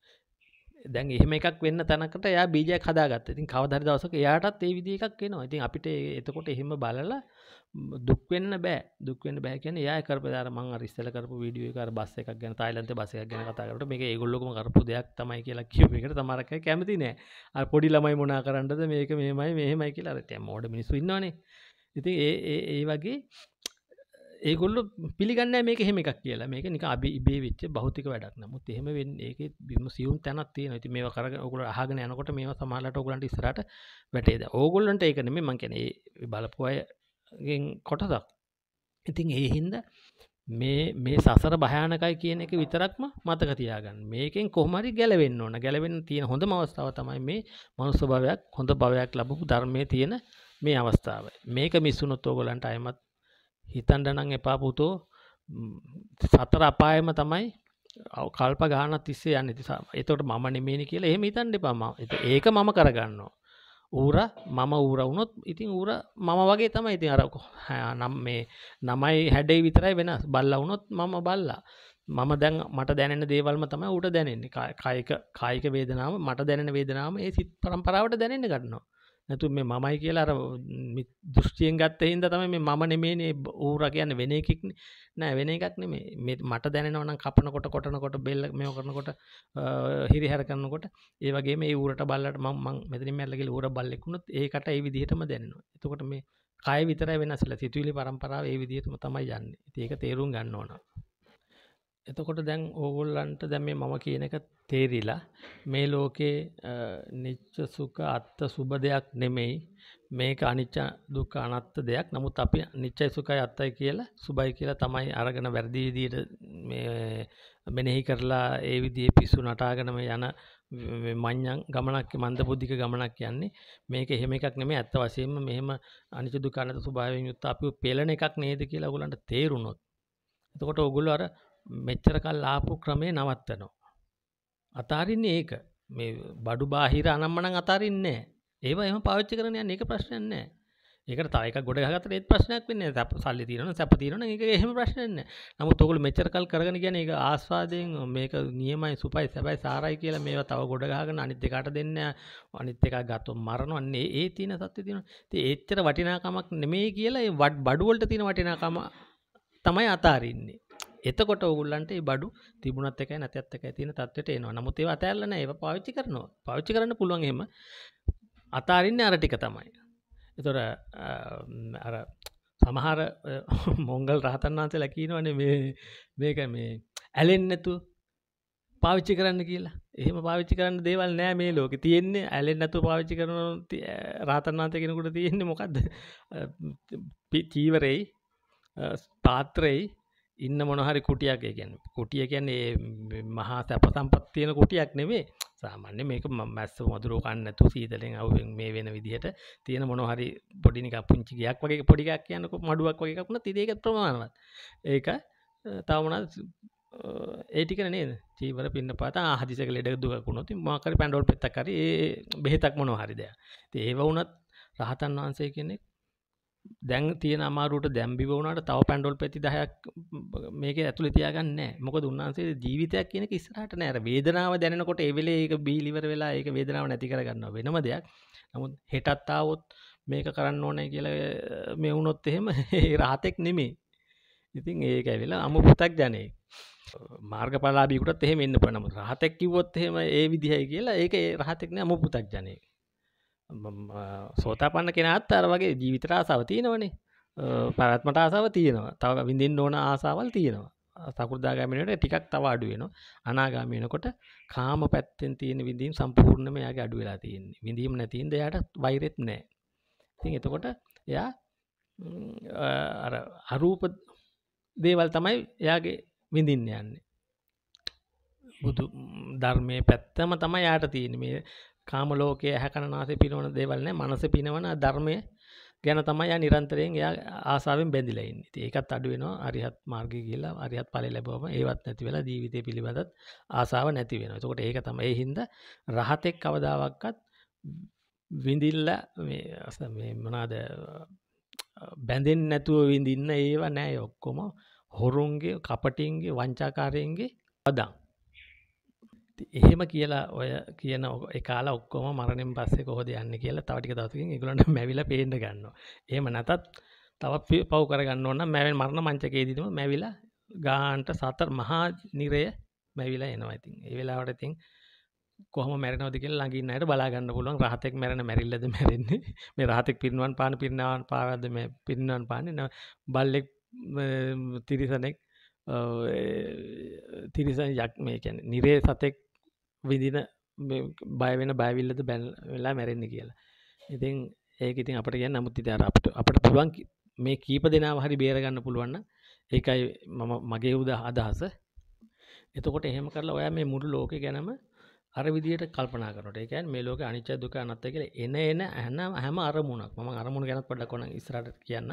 දැන් එහෙම එකක් වෙන්න තැනකට යා බීජය කදාගත්ත ඉතින් කවදර දවසක යාටත් ඒ විදි එකක් වෙනවා ඉතින් අපිට එතකොට එහෙම බලලා දුක්වෙන්න බෑ දුක්වෙන් බෑකන යා කරපදාර මං අරිස්සල කරපු විඩිය කර බස්ස එකක් ගැන තායිලන්ත බසයක් ගැන කතාකට මේ ඒගොල්ලොම කරපු දෙයක් තමයි කියලා කියමකට තමරක කැමති නෑ පොඩි ළමයි මොනා කරන්නද මේක මේමයි මෙහමයි කියලා ඇත මෝඩ මිනිස්සු ඉන්නවානේ ඉතින් ඒ ඒ වගේ ඒගොල්ල පිළිගන්න මේක හෙම එකක් කියලා මේක නික අි ඉබේ වෙච්ච බෞතික වැඩක් නමුත් එහෙම වෙන් ඒක බිම සියුම් තැනත්ති නති මේ කර ඔකුල හගෙන යනකොට මේ සමාලට ඔගලන්ට ස්රට වැටේද ඕගොල්ලන්ට ඒකනෙම මංකැනේ බලපුවායගෙන් කොටදක් ඉතින් ඒහින්ද මේ මේ සසර භයානකයි කියන එක විතරක්ම මතක තියාගන්න මේකෙන් කොහමරි ගැලවෙන්න ඕන ගැලවෙන්න තියෙන හොඳ අවස්ථාව තමයි මේ මනුස්ස භවයක් හොඳ භවයක් ලබපු ධර්මය තියෙන මේ අවස්ථාව මේක මිස්සුනොත් ඕගොලන්ට අයමත් හිතන්ඩනං එපා පුතෝ සතර අපායම තමයි කල්ප ගාන තිස්සේ යන්න තිසා එතොට මම නෙමේනි කියලා එහෙම හිතන් එපාම ඒක මම කරගන්නවා ඌර මම ඌර වුණොත් ඉතින් ඌර මම වගේ තමයි ඉතින් අරකු නම් මේ නමයි හැඩේ විතරයි වෙනස් බල්ල වුණොත් මම බල්ලා මම දැන් මට දැනෙන දේවල්ම තමයි ඌට දැනෙන්නේ කායික කායික වේදනාව මට දැනෙන වේදනාව ඒ සිත් පරම්පරාවට දැනෙන්න ගන්නවා නැතු මේ මමයි කියලා අර දෘෂ්ටියෙන් ගත්ත හින්ද තම මේ මම නෙමේනේ ඌර කියන්න වෙන එකෙක් නෑ වෙන එකක් නෙමේ මට දැනවන කපනකොට කොටනකොට බෙල්ල මෙ කරනකොට හිරි හැර කරන්නකොට ඒවගේ මේ ඌරට බල්ලට මං මෙතන මැල්ලගේ ඌර බල්ලෙකුණුත් ඒකට ඒ විදිහටම දැන්නවා එතකොට මේ කය විතර වෙනසල සිතුවිලි පරම්පරාව ඒ විදිහටම තමයි යන්න ඒක තේරුම් ගන්න ඕනවා එතකොට දැන් ඕගොල්ලන්ට දැම් මේ මම කියන එක තේරිලා මේ ලෝකේ නිච්ච සුක අත්ත සුබ දෙයක් නෙමෙයි මේක අනිච්ච දුක අනත්ත දෙයක් නමුත් අපි නිච්චයි සුකයි අත්තයි කියලා සුබයි කියලා තමයි අරගෙන වැරදිීදීට මෙනෙහි කරලා ඒ විදිේ පිස්සු නටාගනම යන මං්ඥන් ගමනක් මන්ද බුද්ධික ගමනක් කියන්නේ මේක එහෙම එකක් නෙම ඇත්ත වසයෙන්ම මෙහම අනිච දුකානත සුභාවෙන් යුත්ත අපි පෙලන එකක් නේද කියලා ගුලන්ට තේරුණොත් එතකොට ඔගුල අර මෙච්චර කල් ආපු ක්‍රමය නවත්තනවා. අතාරින්නේ ඒක මේ බඩු බාහිර අනම්මනං අතාරින්නේ ඒව එම පවිච්චි කරන යන්න ඒක ප්‍රශ්නයන්නේ ඒක තයික ගොඩ ගත ඒත් ප්‍රශ්නයක් වන්න සැප සල්ලි තිරන සැපතිරන එක එහෙම ප්‍රශ්නන්න නමු තොකුල් මෙච්චරකල් කරන ගැන එක ආස්වාදයෙන් මේක නියමයි සුපයි සැබයි සාරයි කියලා මේ තව ගොඩගාගන අනිත් එකට දෙන්න අනිත් එක ගත්තු මරණවන්නේ ඒ තියන සත්‍ය තින ඒච්චර වටිනාකමක් නෙමේ කියලා වඩ් බඩුවලට තින වටිනාකම තමයි අතාරින්නේ එතකොට ඔගුල්ලන්ට බඩු තිබුණත් එකයි නැතත් එකයි තියෙන තත්වට එනවා නමුත් ඒව අතැල්ලන ඒ පාවිච්චි කරනවා පාවිච්චි කරන්න පුළුවන් එහෙම අතාරින්න අර ටික තමයි එතොර අර සමහර මොංගල් රහතන් වහන්සේ ලැකීනවනේ මේ මේක මේ ඇලෙන් නැතු පාවිච්චි කරන්න කියලා එහෙම පාවිච්චි කරන්න දේවල් නෑ මේ ලෝක තියෙන්නේ ඇලෙන් නැතු පාවිච්චි කරන රහතන් වන්තය කෙනකුට තියෙන්නේ මොකක්ද චීවරෙයි පාත්‍රෙයි ඉන්න මොනහරි කුටියක් ගැන කුටිය කියන්නේ මහා සැප සම්පත්තියන කුටියක් නෙවේ සාමාන්‍ය මේක මැස්ස මදුරෝකන්නතු සීතලෙන් අවෙන් මේ වෙන විදිහට තියෙන මොනහරි පොඩිනික පුංචි ගයක් වගේ පොඩිකක් කියන්නක මඩුවක් වගේක්න තිදේක ප්‍රමාණවත් ඒක තවමන ඒටික නේ චීවර පින්න පත හදිසක ලෙඩක් දුවකුණොති මාකර පැන්ඩෝල් පෙත්තකර බෙහෙතක් මොනොහරිදය ඒව වනත් රහතන් වහන්සේ කෙනෙක් දැන් තියෙන අමාරුට දැම්බි වුණට තව පැන්ඩොල් පැති දහයක් මේක ඇතුළ තියාගන්න මොක දුන්නාන්සේ ජීවිතයක් කියනක ඉස්රට නෑර වේදනාව දැනකොට එවෙලේ ඒක බීලිවර වෙලා ඒක වේදනාව නැති කරගන්න වෙනම දෙයක් නමුත් හෙටත්තාවොත් මේක කරන්න ඕනෑ කියල මේ වුණොත් එහෙම රාතෙක් නෙමේ ඉතින් ඒක ඇවෙලා අමු පුතක් ජනේ මාර්ග පලාබිකුටත් එහෙම එන්න පනම රහතැක්කිවොත් එහෙම ඒ විදිහයි කියලා ඒක රහතෙක්න අමු පුතක් ජනය සෝතාපන්න කෙනත් අර වගේ ජීවිතර ආසාව තියෙනවනේ පැවැත්මට ආසාව තියෙනවා තව විඳින් ඕන ආසාවල් තියෙනවා සකෘදාගමනට ටිකක් තව අඩුවෙනවා අනාගාමයනකොට කාම පැත්තෙන් තියෙන විඳීම් සම්පූර්ණම යාගේ අඩු වෙලා තියෙන්නේ විඳීම නැතින් දෙයට වෛරෙත් නෑ ති එතකොට එයා අරූප දේවල් තමයි එයාගේ විඳින්න යන්නේ බුදු ධර්මය පැත්තම තමයි යාට තියෙන මේ කාමලෝකයේ හැකනාසේ පිනවන දේවල්න මනස පිනවන ධර්මය ගැන තමයි යා නිරන්තරයෙන් එයා ආසාාවෙන් බැඳිලයින් ති ඒකත් අඩුවෙනවා අරිහත් මාර්ග කියලා අරිහත් පල ලැබවම ඒවත් නැති වෙලා ජීවිතය පිළිබඳත් ආසාාව නැති වෙන තකොට ඒක තම ඒ හින්ද රහතෙක් කවදාවක්කත් විඳිල්ල මනාද බැඳෙන් නැතුව විඳින්න ඒවා නෑ ඔක්කොම හොරුන්ගේ කපටින්ගේ වංචාකාරයෙන්ගේ පදා එහෙම කියලා ඔය කියන එකකාලා ඔක්කොම මරණින් පස්සේ කොහොද යන්න කියලා තවටික දවසකින් එකගලට මැවිල පේඩ ගන්න එහෙම නැතත් තවත් පව් කරගන්න ඕන්න මැවෙන් මරණ මංචකේදීම මැවිලා ගාන්ට සතර මහා නිරය මැවිලා එනවා ඉතින් ඒ වෙලාවට ඉතින් කොහම මැරනවතික ලඟින්නට බලාගන්න පුළුවන් රහතෙක් මැරණ මැරිල්ලද මැරෙන්නේ මේ රහතෙක් පිරිනුවන් පාන පිරිනාවන් පාවද මේ පිරිනුවන් පාන බල්ලෙක් තිරිසනෙක් තිරිසන් යක් මේ කැන නිරේ සතෙක් විඳින බයවෙන බයවිල්ලද බැල් වෙලා මැරෙන්න්න කියලා ඉතින් ඒක ඉතින් අපට ගැ නමුත් ඉති අපට අපට පුළුවන් මේ කීප දෙනාව හරි බේරගන්න පුළුවන්න ඒකයි මම මගේ උද අදහස එතකොට එහෙම කරලා ඔයා මේ මුඩු ලෝක ගැනම අර විදියට කල්පනා කරනට එකන් මේ ලෝක අනිච්ච දුක අනත්ත කියල එන එන ඇන හැම අරමුණක් ම අරමුණ ගැනත් පඩ කොන ස්රට කියන්න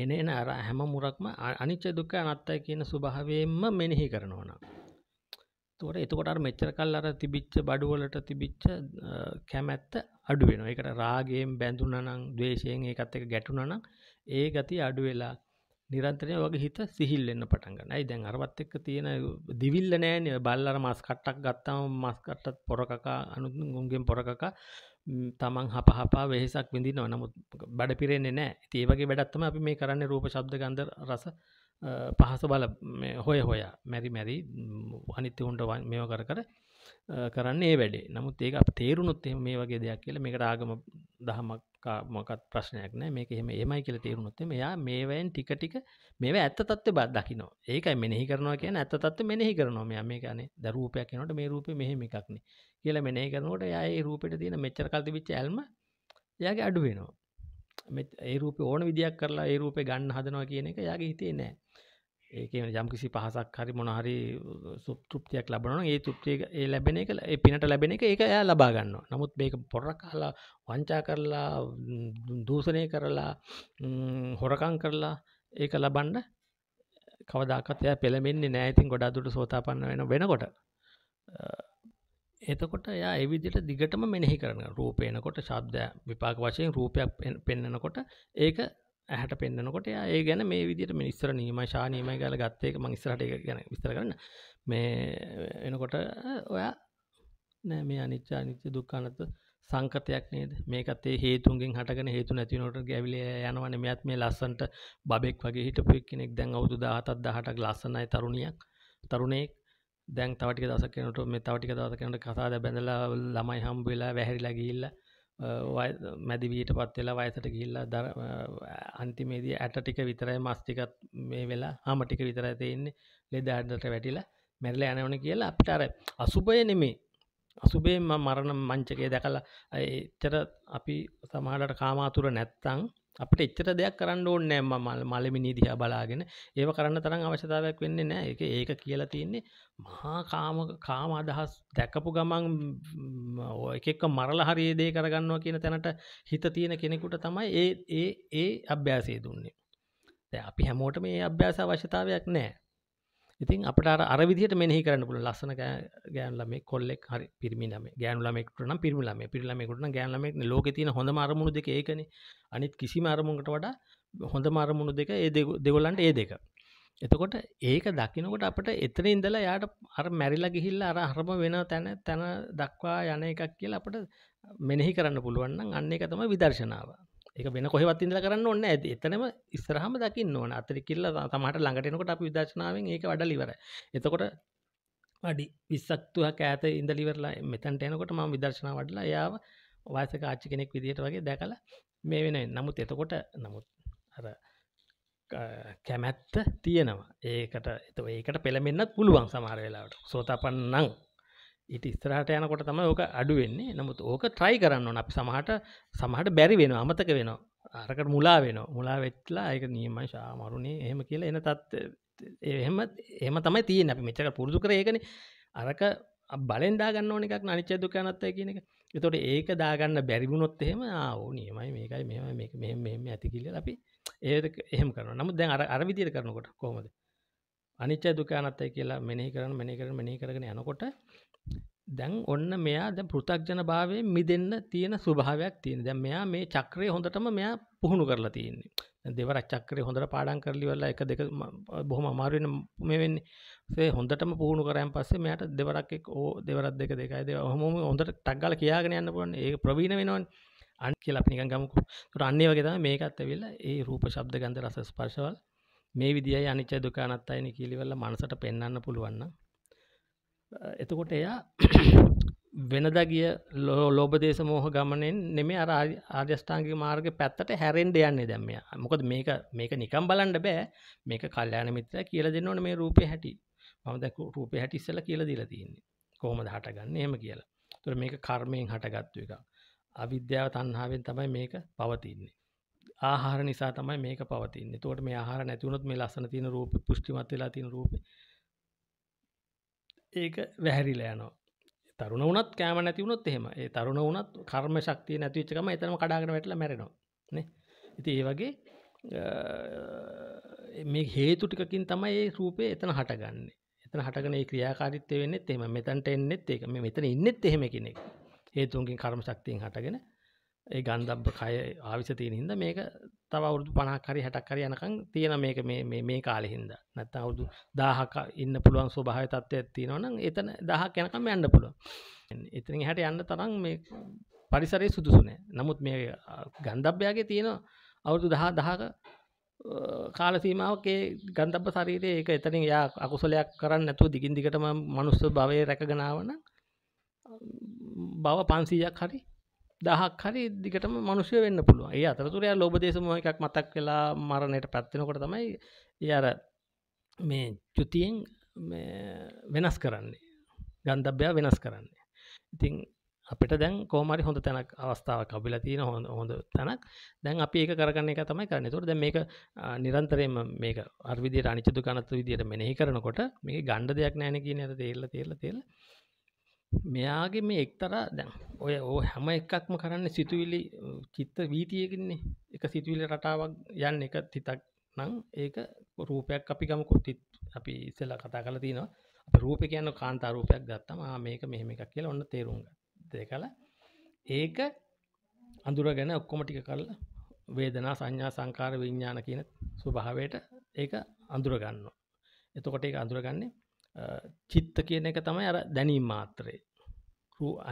එන එන අර හැම මුරක්ම අනිච්ච දුක අනත්තයි කියන සුභාවයෙන්ම මෙනෙහි කරනවනා තෝට එතකොට මෙච්චර කල් අර තිබිච්ච බඩුවලට තිබිච්ච කැමැත්ත අඩුවෙන එකට රාගේෙන් බැඳුනනං දවේශයෙන් ඒකත් එක ගැටුනනම් ඒ ගති අඩුවෙලා නිරන්තරය වගේ හිත සිහිල්ලෙන්න්න පටන්ගන්නයි දැන් අරවත් එක්ක තියෙන දිවිල්ල නෑන බල්ලර මස් කට්ටක් ගත්තම මස්කට්ටත් පොරකකා අනුතු ගුන්ගෙන් පොරකකා තමන් හපහපා වෙහෙසක් විඳින්න නමුත් බඩ පිරෙන්නේ නෑ ඒවගේ වැඩත්තම අපි මේ කරන්න රූප ශබ්ද ගන්ධ රස පහස බල හොය හොයා මැරි මැරි අනිත්‍යවුන්ට මේව කර කර කරන්න ඒ වැඩේ නමුත් ඒක තේරුණුත් එම මේ වගේ දෙයක් කියල මේකට ආගම දහමක්කාමකත් ප්‍රශ්නයක් නෑ මේක එහෙම ඒමයි කියල තේරුණුත් මෙයා මේවයින් ටික ටික මේව ඇත්ත තත්ව බත් දකිනෝ ඒකයි මෙනෙහි කරනවා කියන ඇත්ත තත්ව මෙනෙහි කරනවා මෙයා මේ කියන දරූපයක් කියනට මේ රූපය මෙහෙම එකක්න කියල මෙනෙහි කරනට යඒ රූපට තියෙන මෙච්චර කල්ති විච්ච ඇල්ම යාගේ අඩුවෙනවා ඒ රූප ඕන විදික් කරලා ඒ රූපය ගන්න හදනවා කියන එක යාගේ හිතේ නෑ ඒක යම් කිසි පහසක් හරි මොනහරි සුප්තෘපතියක් ලබන ඒ තුෘපතිය ඒ ලැබෙන එක ඒ පිනට ලැබෙන එක ඒක එයා ලබා ගන්න නමුත් මේක පොරක් කාලා වංචා කරලා දූසනය කරලා හොරකං කරලා ඒක ලබන්ඩ කවදක්කතය පෙළමෙන්නේ නෑතින් ගොඩාදුට සෝතාපන්න වෙන වෙනකොට එතකොට යා එවිදිට දිගටම මෙනෙහි කරන රූපයනකොට ශබ්දය විපාක වශයෙන් රූපයක් පෙන්න්නනකොට ඒක ඇහට පෙන්න්නනකොට ඒ ගැන මේ විදිට මිනිස්සර නීම ශානීමයි ගල ගත්තයක මංස්රට ගැන විස්තර කරන්න මේ එනකොට ඔයා නෑ මේ අනිච්චා නිච්ච දුක්කානත සංකතයක් නේද මේකතේ හේතුන්ගෙන් හටගෙන හේතු නැතිනොට ගැවිල යනවන මෙත් මේ ලස්සන්ට බෙක් වගේ හිට පික් කෙනෙක් දැන් අවුදු දාහතත් දහටක් ලස්සනයි තරුණියක් තරුණෙක් දැන් තවටික දසකනට මේ තවටික දසකනට කතාද බැඳලා ළමයි හම් වෙලා වැහැරිලා ගිල්ලා මැදිවීට පත් වෙලා වයසට ගිල්ලා දර අන්තිමේදී ඇට ටික විතරයි මස්ටිකත් මේ වෙලා හම ටික විතර ඇතියන්නේ ලෙද ඇඩට වැටිලා මැරල යනවන කියලා අපිට අර අසුපය නෙමේ අසුබේ මරණ මංචකය දැකලා එච්චර අපි සමහටට කාමාතුර නැත්තං අපට එච්චර දෙයක් කරන්න ඕන්න නෑම මල් මලමිනී දිහා බලාගෙන ඒව කරන්න තරම් අවශ්‍යතාවයක් වෙන්නේ නෑ එක ඒක කියලා තියන්නේ මහා කාම කාම අදහස් දැකපු ගමන් එකක් මරල හරියේ දේ කරගන්නවා කියන තැනට හිත තියෙන කෙනෙකුට තමයි ඒ ඒ ඒ අභ්‍යාසය දුන්නේ අපි හැමෝට මේ අභ්‍යාස අවශ්‍යතාවයක් නෑ ඉතින් අපට අර විදිට මෙහි කරන්න පුළ ලස්සන ගෑන්ලම කොල්ලෙක් හරි පිරිමිලම ගෑනුලමෙක්ටන පිරිමිලම පිරිලමෙකුටන ගෑන්ලමෙක් ලෝක තින හොඳ අරමුණු දෙක ඒකන අනිත් කිසි අරමුණට වඩා හොඳ අරමුණු දෙක ඒ දෙවොල්ලන්ට ඒ දෙක එතකොට ඒක දකිනකොට අපට එතන ඉඳලා යාට අර මැරිලා ගිහිල්ල අර හරම වෙන තැන තැන දක්වා යන එකක් කියලා අපට මෙනෙහි කරන්න පුළුවන්න අන්න එක තම විදර්ශනාව එක වෙන කොහෙවත් ඉඳලා කරන්න ඕන්න ඇති එතනම ඉස්සරහම දකින්න ඕන අතරිකිල්ල තමට ළඟටනකොට අපි විදශනාවෙන් ඒක වඩ ලිවර එතකොට වඩි විස්සක්තුහ කෑත ඉඳ ලිවරලා මෙතැන්ට එනකොට ම විදර්ශනා වඩලා යාව වාසක ආච්චි කෙනෙක් විදිහට වගේ දැකලා මේ වෙන නමුත් එතකොට නමුත් අර කැමැත්ත තියෙනවා ඒකට එත ඒකට පෙළමෙන්න්නත් පුළුවන් සමහරවෙලාට සෝතා පන්නං ඉට ස්තරහට යනකොට තම ඕක අඩු වෙන්නේ නමුත් ඕක ට්‍රයි කරන්න ඕන අප සමහට සමහට බැරි වෙන අමතක වෙන අරකට මුලා වෙන මුලා වෙච්ලා ඒක නියමයි ශාමරුණේ එහෙම කියලා එන තත් එහෙම එහම තමයි තිය අපි මෙචක පුරදු කර ඒකන අරක බලෙන් දාගන්න ඕන එකක් අනිච්ච දුක නත්තය කියන එක එතොට ඒක දාගන්න බැරිබුණොත් එහෙම ආවෝ නියමයි මේකයි මෙම මෙ මෙම ඇති කියල අපි ඒ එහෙම කරන නමුත් දැන් අර අරවිදිර කරනකොට කොමද අනිච්ච දුකානත්තය කියලා මෙනහි කරන මෙනි කරන මෙනි කරන යනකොට දැන් ඔන්න මෙයා ද පෘතක්ජන භාවය මිදන්න තියෙන ස්වභාවයක් තියෙන දැ මෙයා මේ චක්‍රය හොඳටම මෙයා පුහුණු කරලා තියන්නේ දෙවර චක්‍රය හොඳට පාඩන් කරලිවෙල්ලා එක දෙක බොහොම අමාරුවෙන මේ වෙන්නේ හොඳටම පුහුණු කරයන් පස්සේ මෙයට දෙවරක් එක් ඕ දෙවරත් දෙක දෙකයි දෙව හොම හොඳට ටක්ගල කියාගෙන යන්න පුලන් ඒ ප්‍රවීණ වෙනවන් අන් කියලා නිකන් ගමුකු තුර අන්නේ වගේ තම මේකත් ඇවිල්ලා ඒ රූප ශබ්ද ගන්ධ රස ස්පර්ශවල් මේ විදිහයි අනිච්ච දුක අනත්තයින කීලිවල මනසට පෙන්වන්න පුළුවන් නම් එතකොට එයා වෙනද ගිය ලෝ ලෝබදේශ මෝහ ගමනෙන් නෙමේ අර ආර්්‍යෂ්ඨාන්ගේ මාර්ග පැත්තට හැරෙන්ඩ යන්නේ දැම්මය මොකද මේක මේක නිකම් බලන්ඩ බෑ මේක කල්්‍යයාන මිත්‍ර කියල දෙන්නවන මේ රූපය හැටි මදක රූපය හැටිස්සල කියල දිල තියන්නේ කෝමද හටගන්න එහම කියලා තුර මේක කර්මයෙන් හටගත්තු එක අවිද්‍යාව තන්හාාවෙන් තමයි මේක පවතින්නේ ආහාර නිසා තමයි මේක පවතින්නේ තොට මේ ආහාර නැතිවුණොත් මේ ලස්සන තින රූප පුෂ්ටිමත් වෙලා තින රූපේ ඒක වැහැරිලා යනවා තරුණ වනත් කෑම නැතිවුණොත් එහෙම ඒ තරුණ වනත් කර්ම ශක්තිය නැතිවිච්චකම එතනම කඩාගෙන වැටල මැරෙනවා නේ ඉති ඒ වගේ මේ හේතු ටිකකින් තමයි ඒ රූපය එතන හටගන්නේ එතන හටගන ඒ ක්‍රියාකාරිත්වය වෙන්නෙත් එෙම මෙතැන්ට එන්නෙත් ඒක මේ මෙතන ඉන්නෙත් එහෙම කෙනෙක් හේතුන්කින් කර්ම ශක්තියෙන් හටගෙන ඒ ගන්ධබ්බ කය ආවිස තියෙන හිද මේක තව අවුරදු පනාකාරි හැටක්කර යනකං තියෙන මේක මේ කාලෙහින්ද නැත්ත අවුදු දාහක ඉන්න පුළුවන් ස්වභාව තත්වය ඇත්තිනවන එතන දහක් යනකම යන්න පුළුව එතන හැට යන්න තරම් මේ පරිසරය සුදුසුනෑ නමුත් මේ ගන්ධබ්‍යයාගේ තියෙන අවුරදු දහා දහක කාලසීමාවගේ ගන්ධබ සරීරය ඒක එතනින් යා අකුසලයක් කරන්න නැතුව දිගින් දිගටම මනුස්ස භවය රැකගෙනාවන බව පන්සීයක් හරි දහක් හරි දිගටම මනුෂ්‍ය වෙන්න පුළුව ඒ අතරතුරයා ලෝබදේශම එකක් මතක් කලා මරණයට පැත්වෙනකොට තමයි යර මේ චුතියෙන් වෙනස් කරන්නේ ගන්ධබ්‍යා වෙනස් කරන්නේ ඉතිං අපිට දැන් කෝමරි හොඳ තැනක් අවස්ථාව කබිල තියෙන හොඳ හොඳ තැනක් දැන් අපි ඒක කරගන්න එක තමයි කරන්න තුර දැ මේක නිරන්තරයම මේක අර්විදි අනිචතු ගනත්තු විදියට මෙනෙහි කරනකොට මේ ගණ්ඩ දෙයක් නෑන කිය නත තේල්ල තේල්ල තේල්ලා මෙයාගේ මේ එක්තරා දැන් ඔය ඕ හැම එකක්ම කරන්න සිතුවිලි චිත්ත වීතියකින්නේ එක සිතුවිලි රටාවක් යන්න එක තිතක් නං ඒක රූපයක් අපි ගමකොත්තිත් අපි ඉස්සෙල්ලා කතා කල තිනවා අප රූප කියන්න කාන්තාරූපයක් ගත්තම මේක මෙහෙම එකක් කියලා ඔන්න තේරුම් දෙකල ඒක අඳුර ගැන ඔක්කොම ටික කල්ල වේදනා සංඥා සංකාර විඤ්ඥාන කියන ස්වභාවයට ඒක අඳුරගන්න එතකොට ඒක අඳුරගන්නේ චිත්ත කියන එක තමයි අර දැනීම් මාත්‍රයේ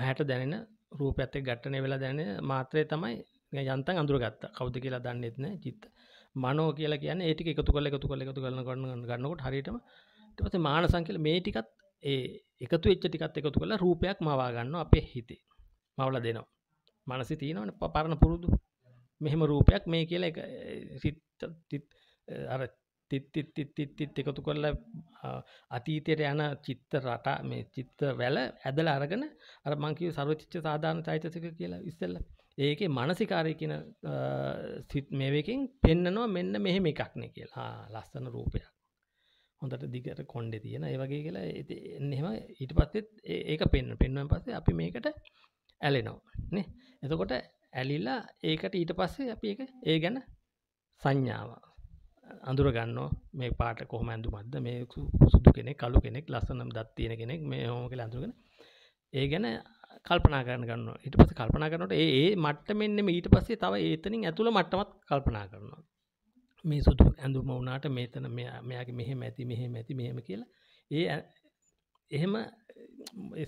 හැට දැනෙන රූප ඇතේ ගට්ටනය වෙලා දැන මාත්‍රය තමයි යන්තන් අඳුරගත්ත කෞද කියලා දන්නෙත්න චිත්ත මනෝ කියලා කියන ඒටික එකතු කල එකතු කල එකතු කරන ගන්න ගන්නකොට හරිටම පස මාන සංකල මේ ටිකත් ඒ එකතු එච්ච ටිකත් එකතු කළ රූපයක් මවා ගන්න අපේ හිතේ මවල දෙනවා මනසි තියෙනවන පරණ පුරුදු මෙහෙම රූපයක් මේ කියලා එක සිත් අර තිත්තිත්තිත්තිත් එකතු කරලා අතීතයට යන චිත්ත රට මේ චිත්ත වැල ඇදල අරගෙන අර මංකිව සරෝචිච්ච සාධාන චෛතසික කියලා ඉස්සල්ල ඒක මනසිකාරය කියන සිත් මේවකින් පෙන්නනවා මෙන්න මෙහෙම එකක්න කියලා ලස්සන රූපයක් හොඳට දිගට කොන්්ඩ තියෙන ඒවගේ කියලා එන්නම ඊට පස්සෙත් ඒක පෙන්න්න පෙන්වන් පස්සේ අපි මේකට ඇලෙනවා නේ එතකොට ඇලිල්ලා ඒකට ඊට පස්සේ අපි ඒ ගැන සංඥාවක් අඳුරගන්න මේ පාට කොහම ඇඳුමක්ද මේ සුදු කෙනෙක් කලු කෙනෙක් ලස්සනම් දත් තියෙන කෙනෙක් මේ හෝම කළ ඇඳුරගෙන ඒ ගැන කල්පනා කරන ගන්න ඉට පස කල්පනා කරනට ඒ මට්ට මෙන්නම ඊට පස්සේ තව ඒතනින් ඇතුළ මට්ටමත් කල්පනා කරනවා මේ සුදු ඇඳුම වුණාට මේතන මෙයාගේ මෙහෙ මැති මෙහෙ මැති මෙහෙම කියලා ඒ එහෙම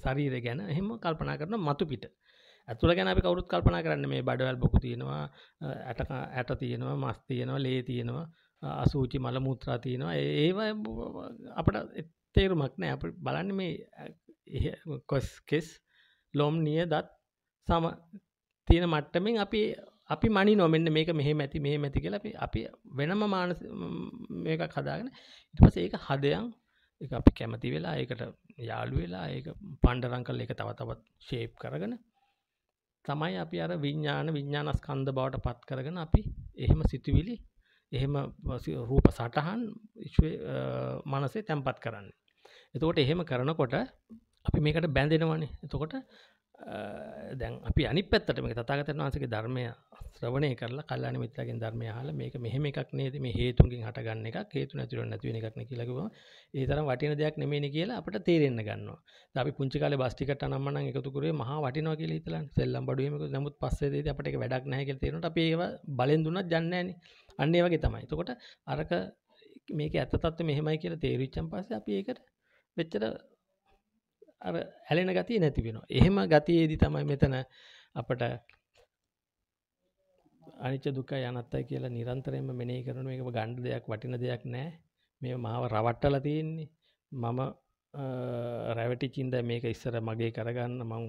ශරීර ගැන එහෙම කල්පනා කරන මතු පිට ඇතුළ ගැන කවරුත් කල්පනා කරන්න මේ බඩවල් බොකු තියෙනවා ඇට ඇට තියෙනවා මස් තියෙනවා ලේ තියෙනවා අසූචි මල මුත්‍රා තියෙනවා ඒව අපට තේරුමක් නෑ අප බලන්න මේ කොස් කෙස් ලොම් නිය දත් සම තියෙන මට්ටමින් අපි අපි මනි නොමෙන්න්න මේක මෙහෙ මැති මේ මැති කියල අපි අපි වෙනම මානස මේක කදාගෙන ඉටපස ඒක හදයන් එක අපි කැමති වෙලා ඒකට යාළු වෙලා ඒ පණ්ඩරං කල් එක තව තවත් ශේප් කරගෙන තමයි අපි අර විඤ්ඥාන විඤ්ඥානස්කන්ද බවට පත් කරගෙන අපි එහෙම සිතුවිලි එහෙම රූප සටහන් මනසේ තැන්පත් කරන්න එතකොට එහෙම කරනකොට අපි මේකට බැඳෙනවනේ එතකොට දැන් අපි අනි පැත්තට මේ තතාගතන වන්සගේ ධර්මය ශ්‍රවණය කරලා කල්ලාන මිත්‍රගෙන් ධර්මය හල මේක මෙහෙම එකක් නේද මේ හේතුන්ගින් හටගන්න එක හේතු නැතිර නැතිවෙන එකක්න කියලකව ඒ තරම් වටින දෙයක් නෙමෙන කියලා අපට තේරෙන්න්න ගන්නවා අපි පුංචිකාල බස්ටිකට නම්මන එකතුකරේ මහ වටිනවා කියල හිතලන් සෙල්ලම් බඩුවීමක නමුත් පස්සේද අපට වැඩක් නැක තේරනට අපේ බැලෙන් දුන්නත් ජන්නන්නේ අන්න ඒ වගේ තමයි තකොට අරක මේක ඇතත්ව මෙහෙමයි කියල තේරවිච්චන් පස අපි ඒකට වෙච්චර අර ඇලෙන ගතිය නැතිබෙන එහෙම ගතියේදී තමයි මෙතන අපට අනිච දුක යනත්තයි කියලා නිරන්තරයම මෙනේ කරන එක ගණ්ඩ දෙයක් වටින දෙයක් නෑ මේ මාව රවට්ටල තියෙන්නේ මම රැවටි චින්ද මේක ඉස්සර මගේ කරගන්න මං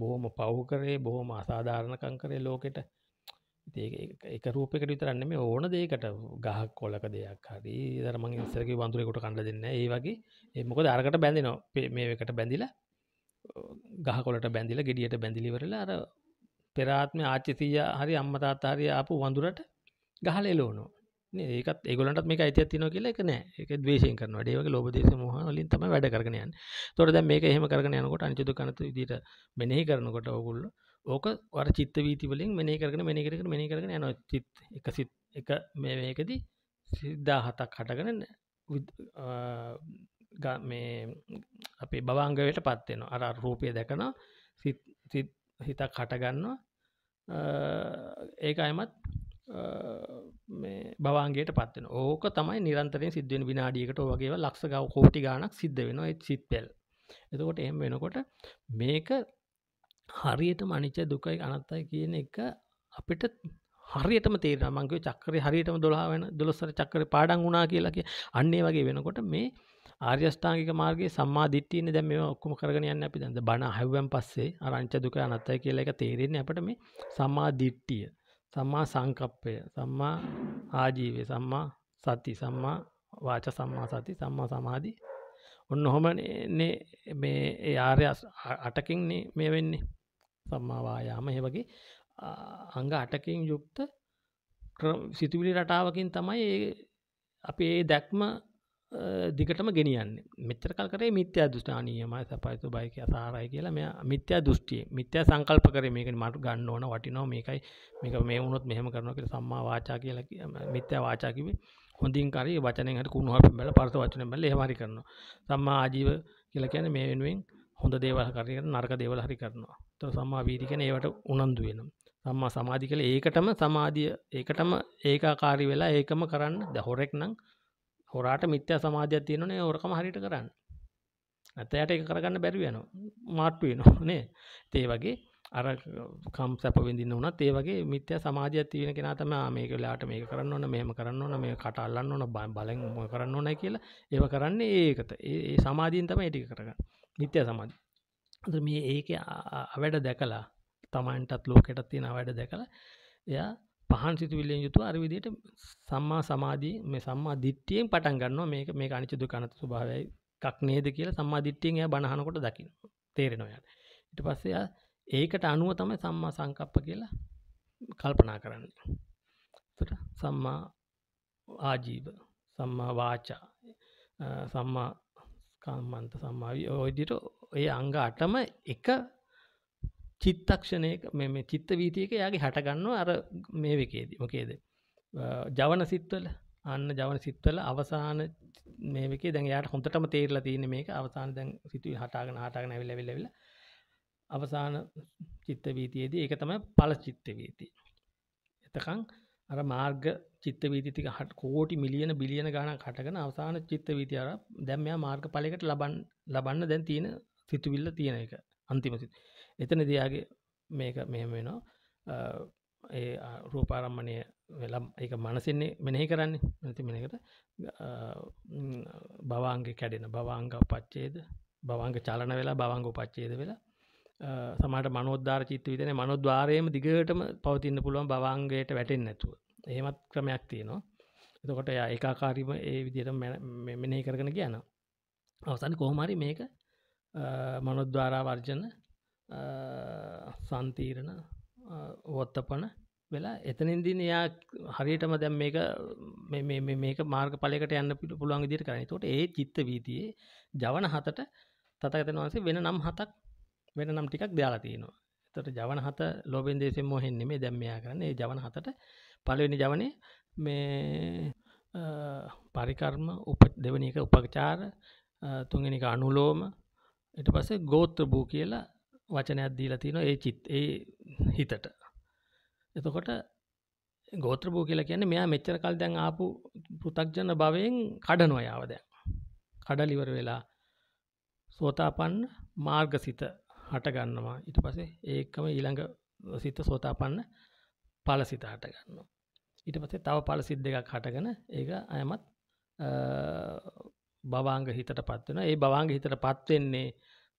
බොහොම පව් කරේ බොහොම අසාධාරණකං කරේ ලෝකෙට ඒක රූපකට විතරන්න මේ ඕන දේකට ගහක් කොලක දෙයක් හරි දරම ඉස්සරක වන්තුරෙකුට කණඩ දෙන්න ඒ වගේ එමොක දරකට බැඳනවා මේකට බැඳිල ගහකොලට බැඳිල ගෙඩියට බැඳිලිවරලා අර පෙරාත්ම ආච්චිතීය හරි අම්මතාත්තාරය ආපු වඳුරට ගහල එලෝනු ඒකත් ඒගොලට මේ අයිති තින කියල එක නෑ එක දේශය කරන ඩේවගේ ලෝබදේශ මහලින් තම වැඩ කරනයන් තොරද මේක එහෙම කරන යනකොට අංචුතු කනතු දිට මෙනෙහි කරනකොට ඔගුල්ලෝ ඕක වර චිත්ත වීතිවලින් මෙනය කරන මෙනි කරන මෙනි කරන යන චිත් එක සිත් එක මේකද සිද්ධා හතක් හටගන මේ අපේ බවංගවයට පත්වෙන අර රූපය දැකන හිතක් හටගන්නවා ඒක අයමත් බවන්ගේට පත්වන ඕක තමයි නිරන්තරෙන් සිද්ධුවෙන් විනාඩියකට වගේ ලක්ෂ ගව කෝටි ගානක් සිද්ධ වෙනවා සිත්පෙල් එතකොට එහම වෙනකොට මේක හරියට මනිච්ච දුකයි අනත්තයි කියන එක අපිට හරියටම තේර මංගේ චක්කර හරියටම දොලාවෙන දොලොස්සර චක්කර පාඩන් වුණා කියලකි අන්නේ වගේ වෙනකොට මේ ආර්යෂ්ඨාංගික මාර්ගගේ සම්මාධිට්ටයන දැම ඔක්කම කරගෙන යන්න අපි දැද බණ හැවන් පස්සේ අරංච දුක අනත්තයි කියලා එක තේරෙන්නේ අපට මේ සම්මාධිට්ටිය සම්මා සංකප්පය සම්මා ආජීවය සම්මා සති සම්මා වාච සම්මා සති සම්මා සමාධී ඔන්න හොම මේ ආර්ය අටකින් මේ වෙන්නේ සම්මාවායාම ඒ වගේ අංග අටකින් යුක්ත සිතුවිලි රටාවකින් තමයි ඒ අපේ ඒ දැක්ම දිගටම ගෙනියන්න මෙතර කල් කරේ මිත්‍යා දුෂ්ඨානීයමයි සපයිතු බයික අසාරයි කියලා මෙ මිත්‍යා දුෘෂ්ටිය මිත්‍යා සංකල්ප කර මේක මට ගන්න ඕන වටිනෝ මේකයි මේක මේ වුණොත් මෙහම කරන කියල සම්මා වාචා කියලා මිත්‍යා වාචාකිවේ හොඳින් කරරි වචනයට කුණුහ බල පරස වචන බල හමරි කරන සම්මා ආජීව කියල කියන මේ වෙනුවෙන් හොඳ දේවල් කරයට නර්ක දේවල් හරි කරනවා තො සම්මා වීදිකන ඒවට උනන්දු වෙනම් සම්මා සමාධි කළ ඒකටම සමාධිය ඒකටම ඒකාකාරි වෙලා ඒකම කරන්න ද හොරෙක් නම් හොරාට මිත්‍යා සමාධයක් තියෙනනේ ඕරකම හරිට කරන්න ඇතයට එක කරගන්න බැරි වෙන මාට්ටු වෙනනේ තේ වගේ අර කම් සැප විඳින්න වුණත් ඒ වගේ මිත්‍ය සමාජයක් තියෙන කෙනා තමයි මේක වෙලාවට මේක කරන්න ඕන මෙහෙම කරන්න ඕන මේ කට අල්ලන්න ඕන බලෙන් මොකක් කරන්න ඕනයි කියලා ඒව කරන්නේ ඒකට ඒ සමාධියෙන් තමයි ඒ ටික කරගන්නේ නිත්‍ය සමත් අද මේ ඒක අවැඩ දැකලා තමන්ටත් ලෝකෙටත් තියෙන වැඩ දැකලා එය පහන් සිතුවිල්ලෙන් යුතු අරවිදියට සම්මා සමාධී මේ සම්මා දිට්ටියෙන් පටන් ගන්න මේක මේ අනිචුදු කනත ස්වභාවයි එකක් නේද කියලා සම්මා දිට්ටියෙන් එය බණහනකොට දකින්න තේරෙනවා ඊට පස්සේ ඒකට අනුව තමයි සම්මා සංකප්ප කියලා කල්පනා කරන්නේ සම්මා ආජීව සම්මා වාචා සම්මා කාම්මන්ත සම්මාවී ඔයදිට ඔය අංග අටම එක චිත්තක්ෂණයක මෙ චිත්ත වීතියක යාගේ හටගන්නව අර මේ වකේද මොකේද ජවන සිත්වල අන්න ජවන සිත්වල අවසාන මේකේ දැන් යාට හොඳටම තේරලා තියෙන මේක අවසාන දැන් සිතුව හටාගෙන හටාගෙන ඇවිල වෙලවෙල අවසාන චිත්ත වීතියේදී එක තමයි පල චිත්ත වීති එතකං අර මාර්ග චිත්ත වීතික හට කෝටි මිලියන බිලියන ගාන කටගන අවසාන චිත්ත වීතියාර දැම්මයා මාර්ග පලකට ලබන් ලබන්න දැන් තියෙන සිතුවිල්ල තියෙන එක අන්තිමසි එතන දයාගේ මේක මෙහම වෙනවා ඒ රූපාරම්මණය වෙලම් එක මනසින්නේ මෙනෙහි කරන්නේ නැති මෙනකට බවාන්ගේ කැඩෙන බවාංග පච්චේද බවංග චලන වෙලා බවංග පච්චේද වෙලා සමට මනෝද්ධාර චිත්ත විතන මනොද්වාරයම දිගටම පවතින්න පුළුවන් බවන්ගේට වැටෙන් නැතුව එහෙමත් ක්‍රමයක් තියෙනවා එතකොට ය ඒකාකාරීම ඒ විදියට මෙනෙහි කරගෙන කියන අවසනි කොහොමරි මේක මනොද්වාරා වර්ජන සන්තීරණ වොත්තපන වෙලා එතනින්දින එයා හරියටම දැම් මේක මේක මාර්ග පලකට යන්න පිට පුළුවන් දිර කරන තොට ඒ චිත්ත වීතියේ ජවන හතට තතගතන වන්සේ වෙන නම් හතක් වෙන නම් ටිකක් දාලා තියෙනවා එතට ජවන හත ලෝබෙන් දේශෙන් මොහෙන්න්නේ මේ දැම්මයා කරන්නේ ජවන හතට පලවෙනි ජවනේ මේ පරිකර්ම උප දෙවනික උපක්චාර තුන්ගෙනක අනුලෝම එට පස්සේ ගෝත්‍ර භූ කියලා වචනයක් දීලා තින ඒ චිත් ඒ හිතට එතකොට ගෝත්‍ර භූ කියලා කියන්නේ මෙයා මෙච්චර කල් දැන් ආපු පෘතක්ජන භවයෙන් කඩනවා යාවද කඩලිවර වෙලා සෝතාපන්න මාර්ගසිත හටගන්නවා ඉට පසේ ඒකම ඊළඟ සිත සෝතාපන්න පලසිත හටගන්නවා ඊට පසේ තව පල සිද් දෙකක් හටගෙන ඒක අයමත් බවාංග හිතට පත්වන ඒ බවාංග හිතට පත්වෙන්නේ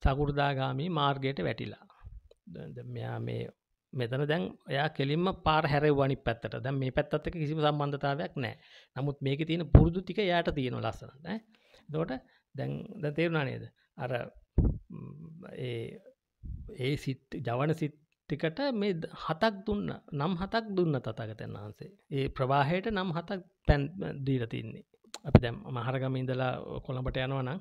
සකුරුදාගාමී මාර්ගයට වැටිලා මෙයා මේ මෙතන දැන් ඔයා කෙලින්ම පාර හැරවනි පැත්තට දැ මේ පැත්තක කිසිම සම්බන්ධතාවයක් නෑ නමුත් මේක තියෙන පුරුදු ටික යායට තියෙන ලස්සනට දෝට දැන් දැතේරුණා නේද අර ඒ සිත් ජවන සිත් ටිකට මේ හතක් දුන්න නම් හතක් දුන්න තතාගතන් වහන්සේ ඒ ප්‍රවාහයට නම් හතක් පැන් දීර තින්නේ අපි දැම් මහරගම ඉඳලා කොළඹට යනවනම්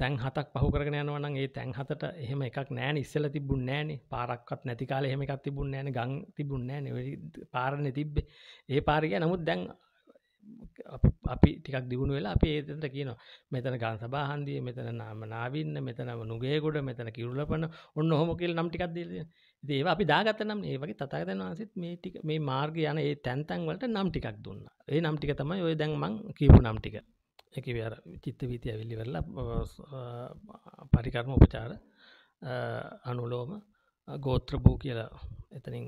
තැන් හතක් පහු කරගෙන යනවනම් ඒ තැන් හතට එහෙම එකක් නෑන ඉස්සල තිබුණ නෑන පාරක්වත් නැති කාල එහෙම එකක් තිබුණ නෑන ගං තිබුණ නෑන පාරණ තිබ්බේ ඒ පාරිගය නමුත් දැන් අපි ටිකක් දියුණු වෙලා අපි ඒතට කියනවා මෙතන ගන් සබහන්දිය මෙතන නාම නාවින්න මෙතන නුගේකුඩ මෙතන කිරුලපන ඔන්න හොමකිල් නම් ටිකක් දීද දේව අපි දාගත නම් ඒ වගේ තතාගතන වන්සිත් මේ ටික මේ මාර්ග යන ඒ තැන්තන්වලට නම් ටිකක් දුන්න ඒ නම් ටික තමයි ඔය දැන් මං කියපු නම් ටික එක අර චිත්ත වීතිය ඇවිල්ලි වෙල්ල පරිකර්ම උපචාර අනුලෝම ගෝත්‍රභූ කියලා එතනින්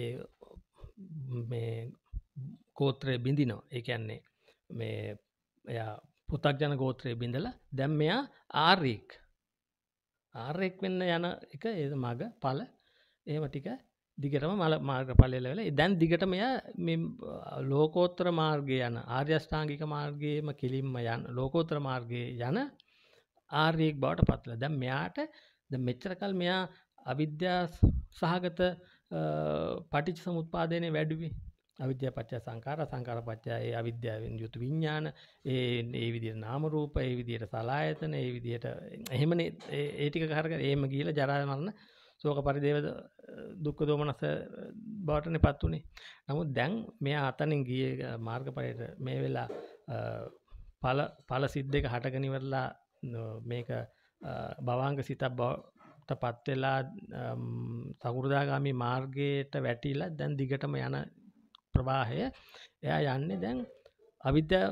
ඒ මේ ගෝත්‍රය බිඳිනෝ ඒකැන්නේ මේ එයා පුතක් ජන ගෝත්‍රය බිඳල දැම් මෙයා ආරීක් ආර්යෙක් වෙන්න යන එක ඒ මග පල ඒම ටික දිගටම මල මාර්ග පලල වෙල දැන් දිගට මෙය ලෝකෝත්‍ර මාර්ගය යන ආර්යෂ්ඨාංගික මාර්ගයේම කිලින්ම යන ලෝකෝත්‍ර මාර්ගය යන ආර්යෙක් බවට පත්ල දැම් මෙයාට ද මෙච්චරකල් මෙයා අවිද්‍යා සහගත පටිච සමුත්පාදනය වැඩුවී අවිද්‍යා පත්‍ය සංකාර සංකාර පත්‍ය ඒ අවිද්‍යාවෙන් යුතු විඥාන ඒ ඒ විදිහට නාම රූප ඒ විදිහට සලායතන ඒ විදිහට එහෙමනේ ඒ ටික කරගෙන එහෙම ගිහිලා ජරා මරණ ශෝක පරිදේව දුක්ඛ දෝමනස බවටනේපත් උනේ නමුත් දැන් මෙයා අතනින් ගියේ මාර්ගපරයට මේ වෙලා ඵල ඵල සිද්ද එක හටගෙන ඉවරලා මේක භවංග සිතක් බවට පත් වෙලා සකුරුදාගාමි මාර්ගයට වැටිලා දැන් දිගටම යන ප්‍රවාහය එයා යන්නේ දැන් අවිද්‍යා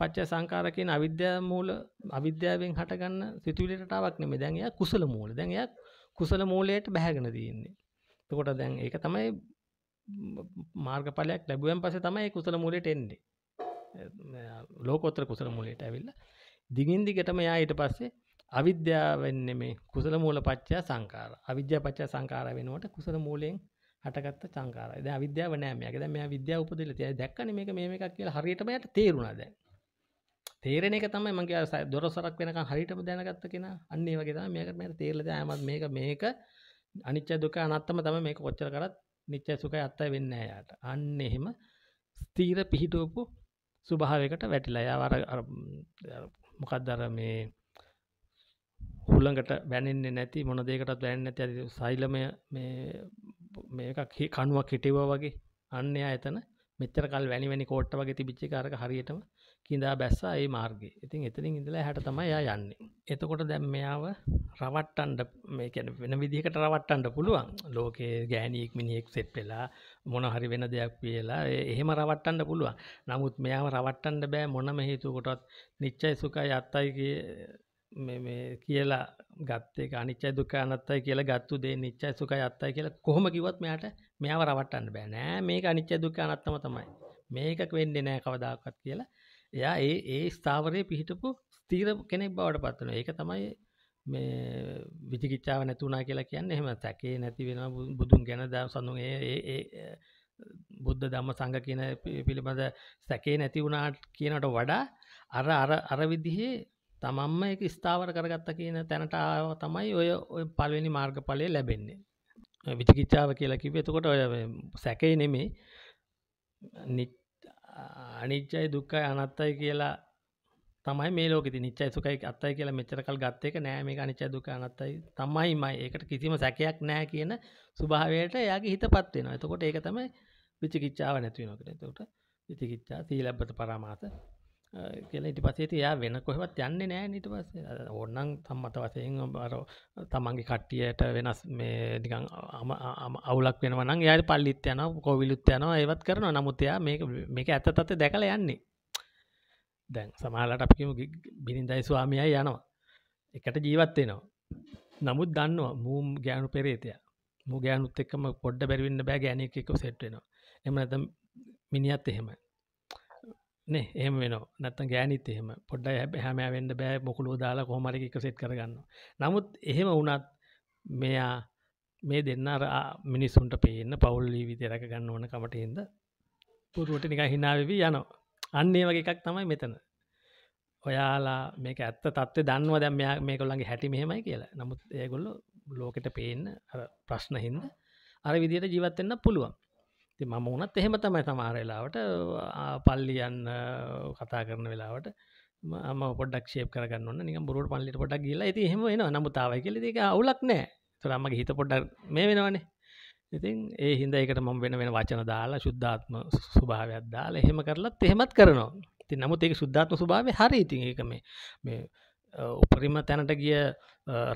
පච්ච සංකාරකෙන් අවිද්‍යා මූල අවිද්‍යාවෙන් හටගන්න සිතුවිලිටාවක් නෙමෙයි දැන් එයා කුසල මූල දැන් එයා කුසල මූලයට බැහැගෙන තියෙන්නේ එතකොට දැන් ඒක තමයි මාර්ගඵලයක් ලැබුවෙන් පස්සේ තමයි කුසල මූලයට එන්නේ ලෝකෝත්තර කුසල මූලයට ඇවිල්ලා දිගින් දිගටම එයා ඊට පස්සේ අවිද්‍යාවෙන් නෙමෙයි කුසල මූල පත්‍ය සංකාර අවිද්‍යා පත්‍ය සංකාර වෙනකොට කුසල මූලයෙන් හටගත්ත චංකාරද විද්‍යාව නෑමයකද මේ විද්‍යාව උපදල තිය දැක්කන මේක මේ එකක් කියල හරිටමයට තේරුණාද තේරෙන එක තමයි මගේ සය දොරසරක් වෙනක හරිටම දැනගත්ත කියෙන අන්නේ වගේ මේකට මෙයට තේරලද යමත් මේක මේක අනිච්ච දුක අනත්තම තම මේක කොච්චර කරත් නිච්ච සුකයි අත්ත වෙන්න යට අන්න එහෙම ස්තීර පිහිටුවපු සුභාවකට වැටිලයා වර මොකක්දර මේ හුළඟට වැැනෙන්නේ නැති මොනදේකටත් වැන්න ඇති සයිලමය මේ මේකක් කනුවක් හිටව වගේ අන්න අතන මෙතර කල් වැනිවැනි කෝට්ට වගේ තිබිච්චි කාරක හරියටම කින්දා බැස්සා ඒ මාර්ගය ඉතින් එතනින් ඉඳලා හැට තමයියා යන්නේ එතකොට දැම් මෙයාව රවට්ටන්ඩ මේකැන වෙන විදිහකට රවට්ටන්ඩ පුළුවන් ලෝකේ ගෑනීක් මිනිෙක් සෙට් වෙලා මොන හරි වෙන දෙයක් කියලා එහෙම රවට්ටන්ඩ පුළුවන් නමුත් මෙයාව රවට්ටන්ඩ බෑ මොනම හේතුකොටත් නිච්චයි සුකයි අත්තයිගේ කියලා ගත්තේ අනිච්චයි දුක අනත්තයි කියලා ගත්තු දේ නිච්චයි සුකයි අත්තයි කියලා කොහොම කිවත් මෙයාට මෙයාව රවට්ටන්න බෑ නෑ මේක අනිච්චයි දුක අනත්තම තමයි මේකක් වෙන්නේ නෑ කවදාකත් කියලා එයා ඒ ඒ ස්ථාවරය පිහිටපු ස්තීර කෙනෙක් බවට පත්වන ඒක තමයි මේ විචිකිච්චාව නැතුනා කියලා කියන්න එහෙම තැකේ නැති වෙන බුදුන් ගැන ද සඳුන්ඒ බුද්ධ දම්ම සංග කියන පිළිබඳ සැකේ නැති වුණට කියනට වඩා අර අර අරවිදිහේ තමන්ම එක ස්ථාවර කරගත්ත කියන තැනට තමයි ඔය පලවෙනි මාර්ග පලය ලැබෙන්නේ විචිකිච්චාව කියලා කිව එතකොට ඔය සැකයි නෙමේ අනිච්චයි දුක්කයි අනත්තයි කියලා තමයි මේ ලෝක නිච්චයි සුකයි අත්තයි කියලා මෙචරකල් ගත්ත එක නෑ මේ අනිච්චයි දුක අනත්තයි තමයි මයි ඒකට කිසිම සැකයක් නෑ කියන සුභාවයට එයාගේ හිත පත්වෙනවා එතකොට ඒක තමයි විචිකිච්චාව නැතිවෙනකට එතකොට විචිකිච්චා සීලබ්බත පරාමාත කියල ඉටි පසේති යා වෙන කොහෙවත් යන්නේ නෑ නිට පස ඔන්නන් සම්මත වසයෙන් බර තමන්ගේ කට්ටියට වෙනස් මේ නිකං අවුලක් වෙනවන යායට පල්ලිත් යන කොවිලුත් යනවා ඒවත් කරන නමුත්යා මේක ඇත තත්ත දැකල යන්නේ දැන් සමහලට අපිම බිනිින්දයි ස්වාමියයි යනවා එකට ජීවත්වෙනවා නමුත් දන්නවා මූම් ගෑනු පෙරේතය මු ගෑනුත් එක්කම පොඩ්ඩ බැරිවින්න බෑ ගෑනෙක සෙට්වෙනවා එම මිනිියත් එහෙමයි නේ එහම වෙන නැත්තන් ගෑනිත් එහෙම පොඩ්ඩ හැබ හැමෑවෙන්ඩ බෑ මොකුළුව දාලා කොහොමර එක සෙට් කරගන්න නමුත් එහෙම වුණත් මෙයා මේ දෙන්න මිනිස්සුන්ට පේන්න පවුල්ලී විදිරක ගන්න ඕන කමටහින්ද පුරුවට නික හිනාවවී යනවා අන්නේ වගේ එකක් තමයි මෙතන ඔයාලා මේක ඇත්ත තත්ව දන්නවා දැම් මේ කොල්ලන්ගේ හැටි මෙහෙමයි කියලා නමුත් ඒගොල්ල ලෝකෙට පේන්න ප්‍රශ්නහින්ද අර විදියට ජීවත්වෙන්න පුළුවන් ති මම වනත් එහෙම තමයි තමාරලාවට පල්ලි යන්න කතා කරන වෙලාවට ම පොඩක් ෂේප කරන්න නික බරුට පල්ලිට පොට කියලා ඇති හෙම වෙන නමුතාවයි කියල දෙක අවුලක් නෑ තරමගේ හිත පොඩ්ඩක් මේ වෙනවනේ ඉතින් ඒ හින්ද එකට මම වෙන වෙන වචන දාලා ශුද්ධාත්ම ස්වභාවයක් දාලා එහෙම කරලත් එහෙමත් කරනවා ති නමුත් ඒක ශුද්ධාත්ම ස්වභාව හරි ඉතින් ඒක මේ මේ උපරිම තැනට ගිය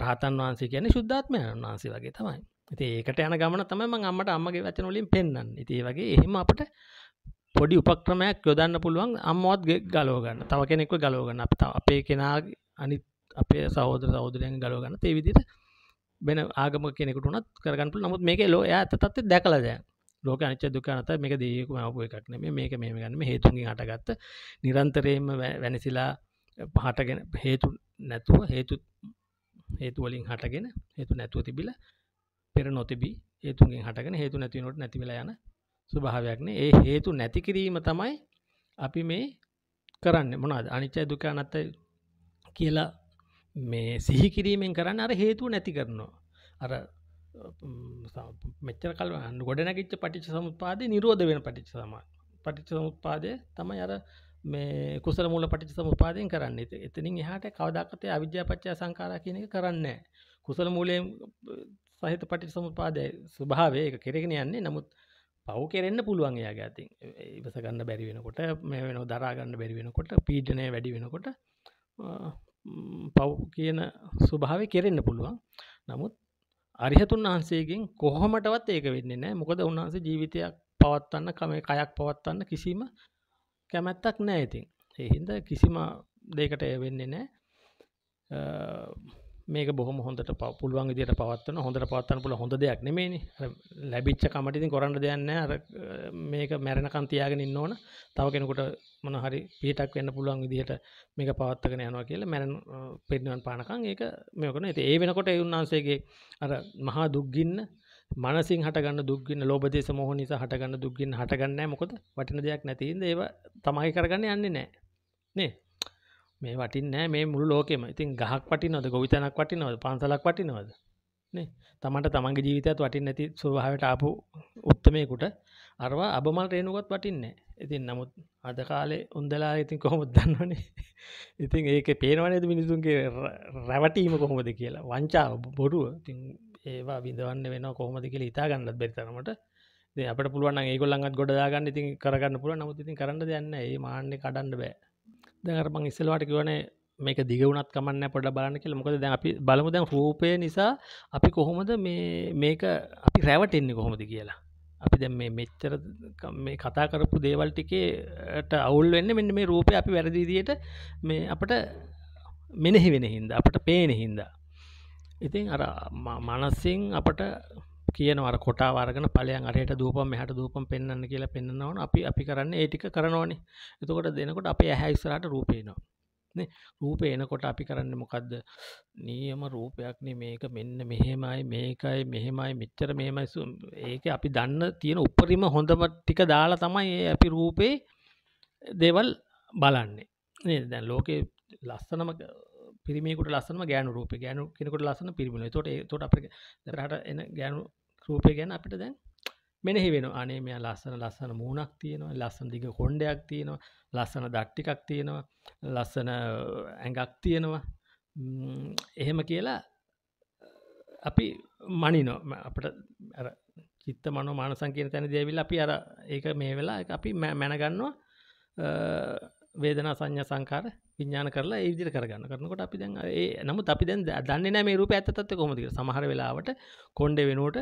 රහතන් වහන්සේ කියන්නේ ශුද්ධාත්මයන් වහන්සේ වගේ තමයි ඒකට යන ගමන තමයි මං අම්මට අම්මගේ වචන වලින් පෙන්වන්න. ඉතින් වගේ එහෙම අපිට පොඩි උපක්‍රමයක් යොදන්න පුළුවන් අම්මවත් ගලව ගන්න. තව කෙනෙක්ව ගලව ගන්න. අපි අපේ කෙනා අනිත් අපේ සහෝදර සහෝදරයන් ගලව ගන්න. ඒ විදිහට වෙන ආගමක කෙනෙකුට උනත් කරගන්න පුළුවන්. නමුත් මේකේ ලෝ එයා තත්ත්වය දැකලා දැන්. ලෝක අනිච්ච දුක අනත මේක දෙයකම ආපු එකක් නෙමෙයි. මේක මේව ගන්න මේ හේතුන්ගෙන් අටගත්ත නිරන්තරයෙන්ම වෙනසිලා පහටගෙන හේතු නැතුව හේතු හේතු වලින් හටගෙන හේතු නැතුව තිබිලා පෙර නොතිබී ඒතුන්ගේ හටගෙන හේතු නැතිවනට නැතිවෙලා යන ස්වභාවයක්න ඒ හේතු නැති කිරීම තමයි අපි මේ කරන්න මොනාද අනිච්චයි දුක අනත්ත කියලා මේ සිහි කිරීමෙන් කරන්න අර හේතු නැති කරනවා අර මෙච්චර කල් ගොඩනැකිච්ච පටිච්ච සමුත්පාද නිරෝධ වෙන පටිච්ච සම පටිච්ච සමුත්පාදය තමයි අර මේ කුසල මුල පටිච්ච සමුපාදයෙන් කරන්න එතනින් එහාට කවදක්කතේ අවිද්‍යාපච්චා සංකාරා කියන එක කරන්න කුසල මූලයෙන් සහිත පටි සමුපාදය ස්වභාවය එක කෙරෙගෙන යන්නේ නමුත් පව් කෙරෙන්න්න පුළුවන් එයාගේ ඇතින් ඉපසගන්න බැරි වෙනකොට මේ වෙන දරාගන්න බැරි වෙනකොට පීඩනය වැඩි වෙනකොට පව් කියන ස්වභාවය කෙරෙන්න්න පුළුවන් නමුත් අරිහතුන් වහන්සේකින් කොහොමටවත් ඒක වෙන්න නෑ මොකද උන්වහන්සේ ජීවිතයක් පවත්වන්න කමේ කයක් පවත්වන්න කිසිම කැමැත්තක් නෑ ඉතින් එහින්ද කිසිම දෙකට වෙන්නේ නෑ මේක බොහොම හොඳට පුළුවන් විදියට පවත්වන හොඳට පවත්වන්න පුළුවන් හොඳ දෙයක් නෙමෙයිනේ. අර ලැබිච්ච කමට ඉතින් කරන්න දෙයක් නැහැ. අර මේක මැරෙනකන් තියාගෙන ඉන්න ඕන. තව කෙනෙකුට මොන හරි පිටක් වෙන්න පුළුවන් විදියට මේක පවත්වාගෙන යනවා කියලා මැරෙන පිරිනිවන් පානකම් ඒක මේ කරන. ඉතින් ඒ වෙනකොට ඒ උන්වහන්සේගේ අර මහා දුක්ගින්න මනසින් හටගන්න දුක්ගින්න ලෝබදේශ මොහ නිසා හටගන්න දුක්ගින්න හටගන්නේ නැහැ. මොකද වටින දෙයක් නැති හින්දා ඒව තමයි කරගන්න යන්නේ නැහැ. නේ? මේ වටින්නේ මේ මුළු ලෝකෙම. ඉතින් ගහක් වටිනවද, ගොවිතැනක් වටිනවද, පන්සලක් වටිනවද? නේ. Tamanට Tamanගේ ජීවිතයත් වටින්නේ නැති ස්වභාවයට ආපු උත්මේකට අරවා අබමල් රේණුවත් වටින්නේ ඉතින් නමුත් අද කාලේ උන්දලා ඉතින් කොහොමද දන්නවනේ. ඉතින් ඒකේ පේනව නේද මිනිසුන්ගේ රැවටීම කොහොමද කියලා. වංචාව, බොරුව. ඉතින් ඒවා විඳවන්න වෙනවා කොහොමද කියලා හිතා ගන්නත් බැරි තරමට. අපට පුළුවන් ඒගොල්ලන්ගත් ගොඩදාගන්න ඉතින් කරගන්න පුළුව නමුත් ඉතින් කරන්න දෙන්න ඒ මාන්නෙ කඩන්න බෑ දැකරමං ඉස්සලවාට කිවනේ මේක දිගුණත් කමන්න පොඩ බලන්න කියල මොකද දැ අපි බලමු දැන් රූපය නිසා අපි කොහොමද මේක අපි රැවටෙන්නේ කොහොමද කියලා අපි දැ මේ මෙච්චර මේ කතා කරපු දේවල්ටිකේට අවුල් වෙන්න මෙන්න මේ රූපය අපි වැරදිදියට මේ අපට මෙනෙහි වෙන හින්ද අපට පේන හින්දා ඉතින් අර මනස්සිං අපට කියනවර කොට වර්ගන පලයන් අරයට දූපම් හට දූපම් පෙන්න්න කියලා පෙන්න්නවන අපි අපි කරන්න ඒටික කරනවානේ එතකොට දෙනකොට අපේ ඇහැයිස්රට රූපේනවා රූපේ එනකොට අපි කරන්න මොකක්ද නියම රූපයක්න මේක මෙන්න මෙහෙමයි මේකයි මෙහෙමයි මෙච්චර මෙහෙමයි ඒක අපි දන්න තියෙන උපරිම හොඳම ටික දාලා තමයි ඒ අපි රූපේ දේවල් බලන්නේ දැන් ලෝකේ ලස්සනම පිරිමිකුට ලස්සන ගෑනු රූප ගෑනු කෙනකට ලස්සන පිරිමිල තොට තොට අප රට එන ගෑනු රූපය ගැන අපිට දැන් මෙනෙහි වෙන අනේ මෙයා ලස්සන ලස්සන මූුණක් තියෙනවා ලස්සන දිග කොන්්ඩයක් තියෙනවා ලස්සන දට්ටිකක් තියෙනවා ලස්සන ඇඟක් තියෙනවා එහෙම කියලා අපි මනිනෝ අපට චිත්ත මනු මානසංකීන තැන දේවිල් අපි අර ඒක මේ වෙලා අපි මැනගන්නවා වේදනා සංඥ සංකාර විඥාන කරලා ඒදිර කරගන්න කරනකොට අපි දැන් ඒ නමුත් අපි දැන් දන්නේ නෑ මේ රූප ඇතත්ත කොමතික සමහර වෙලාවට කොන්්ඩ වෙනුවට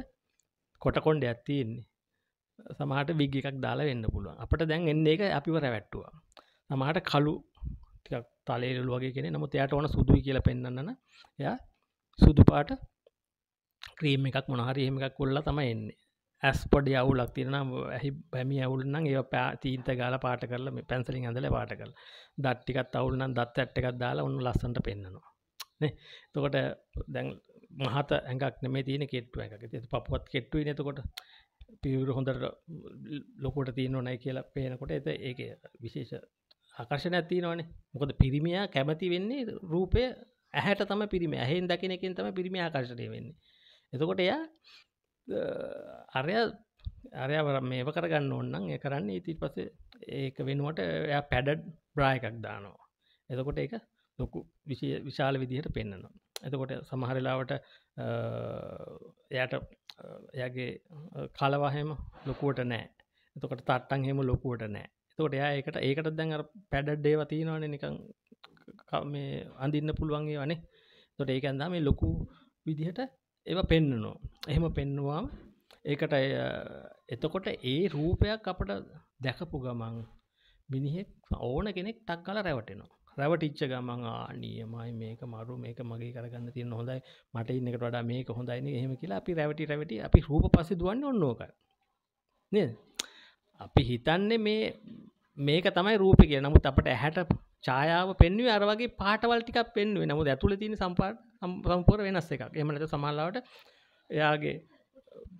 කොටකොන්ඩ ඇත්තියෙන්නේ සමහට බිග එකක් දාලා වෙන්න පුළුව අපට දැන් එන්න එක අපිවර වැට්ටවා සමහට කලු තලේල් වගේ කෙන නමුත් එයට ඕන සුදුයි කියල පෙන්න්නන ය සුදු පාට ක්‍රීම එකක් මොනහරි එහෙම එකක් කොල්ලා තම එන්නේ ඇස් පොඩි අවුලක් තිරන ඇහි බැමි අවුලනම් ඒ පෑ තීන්ත ගාල පාට කරල මේ පැන්සලින් ඇඳල පාට කල් දට්ටිකත් අවුලනම් දත් ඇට්ටකක් දාලා ඔන්නු ලස්සට පෙන්න්නනවා තකොට දැන් මහත ඇඟක් නෙමේ තියෙන කෙට්ටුව එකක ති පපුුවත් කෙට්ටුයි නතකොට පිවුරු හොඳට ලොකොට තියන්න නයි කියලා පේනකොට ඇත ඒක විශේෂ ආකර්ශණ ඇති නවනේ මොකද පිරිමියා කැමති වෙන්නේ රූපය ඇහැට තම පිරිම ඇහෙන් දකිනකින් තම පිරිමි ආකර්ශණය වෙන්නේ එතකොට එයා අරය අරයවර මේව කරගන්න ඔන්නන් ඒ කරන්න ඉතින් පස ඒක වෙනුවට එය පැඩඩ් බ්‍රාය එකක් දානවා එතකොට එක ලොකු විශාල විදිහට පෙන්න්නනවා එතකොට සමහරලාවට එයට එයගේ කලවාහෙම ලොකුවට නෑ එතකට තට්ටන් හෙම ලොකුවට නෑ තොට එයා එකට ඒකට දැන් පැඩඩ්ඩේ වතිනවාන නිකං මේ අඳන්න පුළුවන්ගේ වනේ තොට ඒක ඇඳ මේ ලොකු විදිහට ඒව පෙන්නනෝ එහෙම පෙන්නුවාම ඒකට එතකොට ඒ රූපයක් අපට දැකපු ගමන් මිනිහෙක් ඕන කෙනෙක් ටක් කල රැවටෙනවා රැවටිච්ච ගමන් ආනියමයි මේක මරු මේක මගේ කරගන්න තියෙන හොඳයි මට ඉන්නකට වඩා මේක හොඳයින එහෙම කියලා අපි රැවටි රැවටි අපි රූප පස දුවන්න ඔන්නෝක නද අපි හිතන්නේ මේ මේක තමයි රූප කිය නමුත් අපට ඇහැට චායාව පෙන්වේ අරවගේ පාටවල් ටික් පෙන්වේ නමුත් ඇතුළ තියෙන සම්පාට සම්පූර් වෙනස් එකක් එමට සමල්ලාවට එයාගේ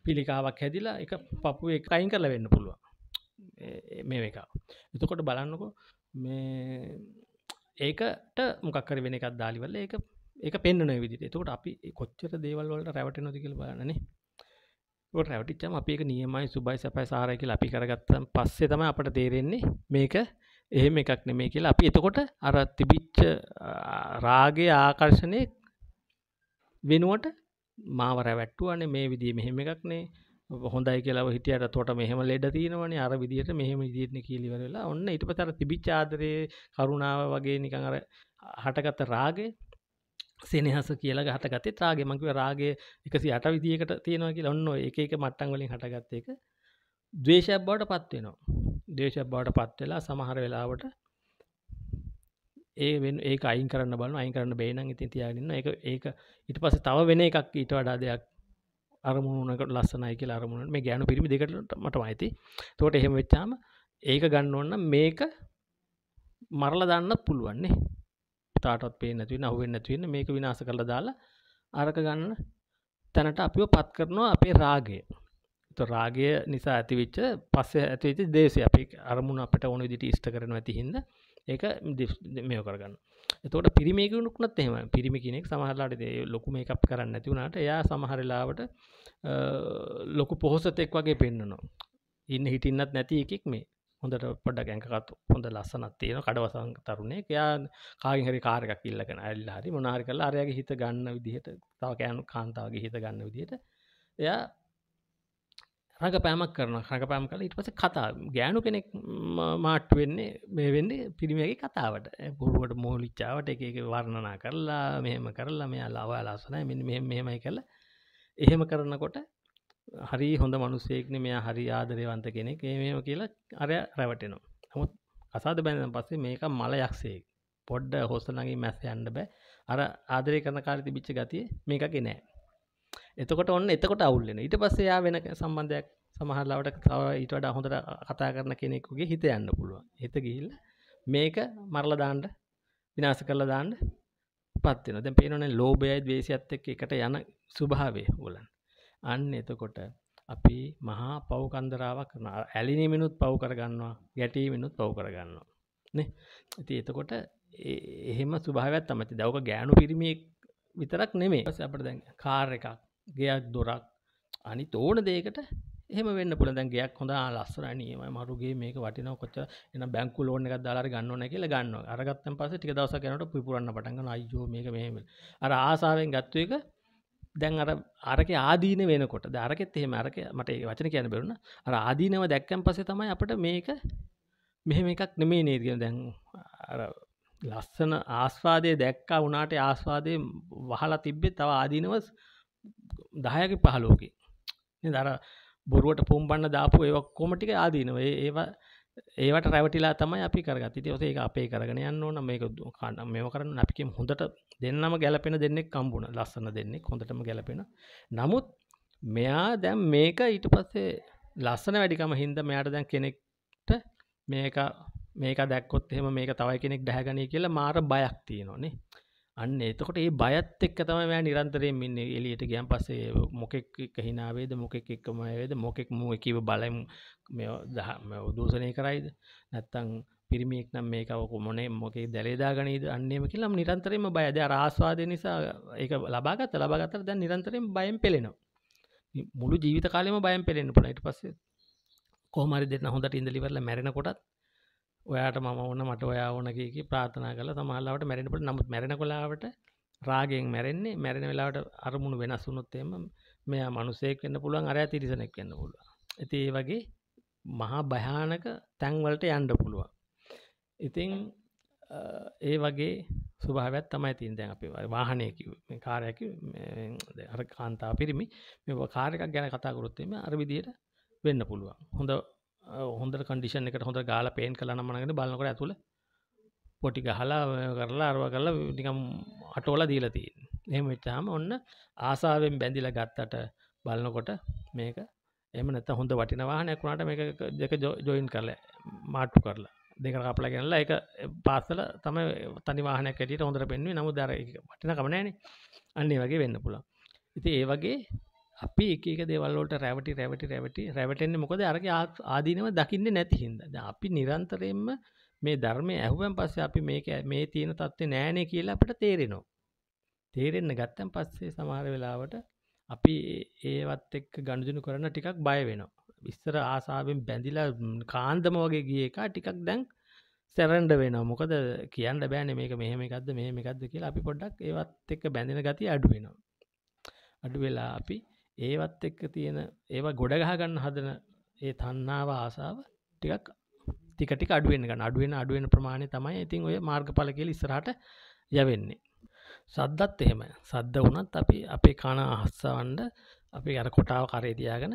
පිළිකාවක් හැදිලා එක පපු එකයින් කරලා වෙන්න පුළුවන් මේ එක එතකොට බලන්නකෝ මේ ඒකට මොකක්කර වෙන එකක් දාලිවල ඒක ඒක පෙන්න්නන විදිට තකට අපි කොච්චර දේවල්වලට රැවට නොතිකල් බලනේ රැවටිච්චම අපේ නියමයි සුබයි සැපයි සාරයකි අපි කරගත්තම් පස්සේ තම අපට තේරෙන්නේ මේක එහෙම එකක් නෙමේ කියලා අපි එතකොට අර තිබිච්ච රාගේ ආකර්ෂණය වෙනුවට මාව රැවැට්ටුවනේ මේ විදිහ මෙහෙම එකක්නේ හොඳයි කියලා හිටියට තොට මෙහම ලෙඩ තියෙනවනේ අර විදිහට මෙහෙම විදිහටන කියලිවරලා ඔන්න ඉට පතර තිබිච් ආදරය කරුණාව වගේ නිකං අර හටගත්ත රාගේ සෙනහස කියලා හටගත්තේ රාගේ මංකිව රාගේ එකසි අට විදිහකට තියෙනවා කියලා ඔන්න එක එක මට්ටන් වලින් හටගත්ත එක දවේශයක් බවට පත්වෙනවා දේශයක් බවට පත්වෙලා සමහර වෙලාවට ඒ වෙන් ඒ අයින් කරන්න බලන්න අයින් කරන්න බේනං ඉතින් තියාගන්න එක ඒක ඉට පස තව වෙන එකක් ඊට වඩා දෙයක් අරමුණකට ලස්සනයි කියලා අරමුණට මේ ගෑනු පිරිමි දෙකට මට මයිති තෝට එහෙම වෙච්චාම ඒක ගන්න ඔන්න මේක මරල දන්න පුළුවන්නේ තාටත් පේ නැතිවෙන අහුවෙන් නැතිවෙන මේක විනාස කරල දාලා අරක ගන්න තැනට අපිෝ පත් කරනවා අපේ රාගය රාගය නිසා ඇතිවිච්ච පස්ස ඇතිවිච දේශය අපි අරමුණ අපට ඕන දිට ස්ට කරන ඇතිහින්ද ඒක මෙය කරගන්න එතකොට පිරිමිකුණුක්නත් එෙම පිරිමි කෙනෙක් සමහරලාට දේ ලොකු මේ එකක් කරන්න ඇතිවුණට එයා සමහරලාවට ලොකු පොහොසතෙක් වගේ පෙන්න්නනවා ඉන්න හිටින්නත් නැති එකෙක් මේ හොඳට පොඩ ගැකත් හොඳ ලස්සනත් තියෙන කඩවසං තරුණේ යා කාගහරි කාරකක් ඉල්ලගෙන ඇල්ල හරි මොනාහරි කල අරයගේ හිත ගන්න විදිහට තව කෑනු කාන්තාවගේ හිත ගන්න විදිහට එයා රඟපෑමක් කරන රඟපෑම් කල ඉට පස කතා ගෑනු කෙනෙක් මාට් වෙන්නේ මේ වෙන්නේ පිරිමගේ කතාවට පුරුවට මෝලිච්චාවට එක වර්ණනා කරලා මෙහෙම කරලා මෙයා ලවා ලාසනය මෙ මෙහෙමයි කල එහෙම කරනකොට හරි හොඳ මනුස්සේක්න මෙයා හරි ආදරයවන්ත කෙනෙක් මේම කියලා අරය රැවටෙනවා හමුත් අසාධ බැඳන පස්සේ මේක මල යක්ෂේක් පොඩ්ඩ හොස්සලගේ මැස්ස යන්න බෑ අර ආදරය කරන කාරිති බිච්ච ගතිය මේකකි නෑ එතකොට ඔන්න එතකොට අවුල්ලෙන ඊට පස්සේ යා වෙන සම්බන්ධයක් සමහරලාවට තව ඊට වඩා හොඳට කතා කරන කෙනෙකුගේ හිත යන්න පුළුවන් හිත ගිහිල්ල මේක මරලා දාන්න විනාශ කරලා දාන්න පත්වෙන දැන් පේනවනේ ලෝභයයි ද්වේෂයත් එක්ක එකට යන ස්වභාවය උලන් අන්න එතකොට අපි මහා පව් කන්දරාවක් කරන ඇලිනීමෙනුත් පව් කරගන්නවා ගැටීමෙනුත් පව් කරගන්නවා නේ ඉතින් එතකොට එහෙම ස්වභාවයක් තමයි. දවක ගෑනු පිරිමියෙක් විතරක් නෙමෙයි. ඊපස්සේ අපිට දැන් කාර් එකක් ගෙයක් දොරක් අනි තෝන දේකට එහම වන්න පුල දැන්ගේයක් හොඳ ලස්සර නියම මරුගේ මේක වටින කොච්ච එන බැංකු ලෝන එකක් දාලා ගන්න නැකල ගන්න අරගත්තන් පස ටික දවස කනට පිපුරන්න පටගන අයෝ මේක මෙහෙම අර ආසාාවෙන් ගත්තු එක දැන් අර අරක ආදීන වෙනකොට දරකෙත් එහෙම අරක මට වචන කියන බෙරුණ අර ආදීනව දැක්කම් පසේ තමයි අපට මේක මෙහෙම එකක් නෙමේ නේදගෙන දැන් ලස්සන ආස්වාදය දැක්කා වනාට ආස්වාදය වහලා තිබ්බෙ තව ආදීනවස් දහයක පහලෝකි දර බොරුවට පුම්බන්න දාපු ඒව කොමටික ආදීනව ඒවා ඒවට රැවටිලා තමයි අපි කරගත තියසේ අපේ කරගෙන යන්න ඕන මේක කාන්න මෙම කරන්න අපිකම හොඳට දෙන්නම ගැලපෙන දෙන්නෙක් කම්බුණ ලස්සන දෙන්නේ හොඳටම ගැලපෙන නමුත් මෙයා දැම් මේක ඊට පස්සේ ලස්සන වැඩිකම හින්ද මෙයාට දැන් කෙනෙක්ට මේක මේක දැක්කොත් එහෙම මේක තවයි කෙනෙක් දැහැගනී කියලා මාර බයක් තියෙනවානේ අන්න එතකොට ඒ බයත් එක්ක තම මෑ නිරන්තරයෙන් මෙන්න එලියට ගියන් පස්සේ මොකෙක් හිනාවේද මොකෙක් එක්කමයවේද මොකෙක් මු එකව බලම් දහම දූසනය කරයිද නැත්තං පිරිමියෙක් නම් මේකවකු මොනේ මොකේ දැලේදා ගනීද අන්නේම කියලම් නිරන්තරයම බයද රාස්වාද නිසා ඒ ලබාගත ලබාගතර දැන් නිරන්තරයෙන් බයම් පෙළෙනවා මුළු ජීවිත කාලෙම බයම් පෙළෙන්න්න පුලට පස්සේ කෝමරි දෙන්න හොඳට ඉඳලිවරල මැරෙන කොටත් ඔයාට මම ඕන්න මට ඔයා ඕනකි ප්‍රාථනා කල සමල්ලාට මැරෙනට නමුත් මැරෙන කොලාවට රාගෙන් මැරෙන්නේ මැරෙන වෙලාට අරමුණු වෙනස් වුනොත්තේම මෙයා මනුසෙක් වන්න පුළුවන් අරය තිරිසනෙක් වන්න පුළුව ඇති ඒ වගේ මහා භයානක තැන්වලට යන්ඩ පුළුවන් ඉතිං ඒ වගේ සුභාවත් තමයි තින් දැන් අපි වාහනයකි කාරයකි අර කාන්තා පිරිමි මෙ කාරයක් ගැන කතාකරොත්තේම අර විදියට වෙන්න පුළුවන් හොඳ හොඳ කඩිෂන් එකට හොඳ ගාල පේන් කලන මනගෙන බලකොට ඇතුළ පොටි ගහලා කරලා අරවා කරලා නිකම් අටෝල දීලතිී එහෙම වෙච්චාම ඔන්න ආසාාවෙන් බැඳිල ගත්තට බලනකොට මේක එම නැත හොඳ වටිනවාහනයක් වුණට මේක දෙක ජොයින් කරල මාට්ටු කරලා දෙක කපලා ගැනලා එක පාසල තම තනිවාහන කැටියට හොඳර පෙන්වේ නමු දර වටින කමනෑන අන්නේ වගේ වෙන්න පුළා ඉති ඒ වගේ අපි එක දෙවල්ලට රැවටි රැවටි රැවටි රැවටෙන්න්නේ මොකද අරග ආදීනව දකින්න නැතිහින්ද අපි නිරන්තරයෙන්ම මේ ධර්මය ඇහුවන් පස්සේ අපි මේක මේ තියෙන තත්ත්වේ නෑනේ කියලා අපට තේරෙනවා තේරෙන්න ගත්තන් පස්සේ සමහර වෙලාවට අපි ඒවත් එක්ක ගණුජුණු කරන ටිකක් බය වෙනවා විස්තර ආසාාවෙන් බැඳිලා කාන්දම වගේ ගිය එක ටිකක් දැන් සැරන්ඩ වෙනවා මොකද කියන්න බෑන මේක මෙහම එකක්ද මෙහම එකක්ද කියලා අපි පොඩ්ඩක් ඒවත් එක්ක බැඳෙන ගති අඩුවෙනවා අඩු වෙලා අපි ඒවත් එක්ක තියෙන ඒවා ගොඩගහගන්න හදන ඒ තන්නාව ආසාාව ටිකක් තිකට අඩුවෙන් ගන්න අඩුවෙන් අඩුවෙන් ප්‍රමාණය තමයි ඉතින් ඔය මාර්ග පලකෙල ඉස්රට යවෙන්නේ සද්දත් එහෙම සද්ද වනත් අපි අපේ කාණ අහස්සවන්ඩ අපි අර කොටාව කරේදයාගෙන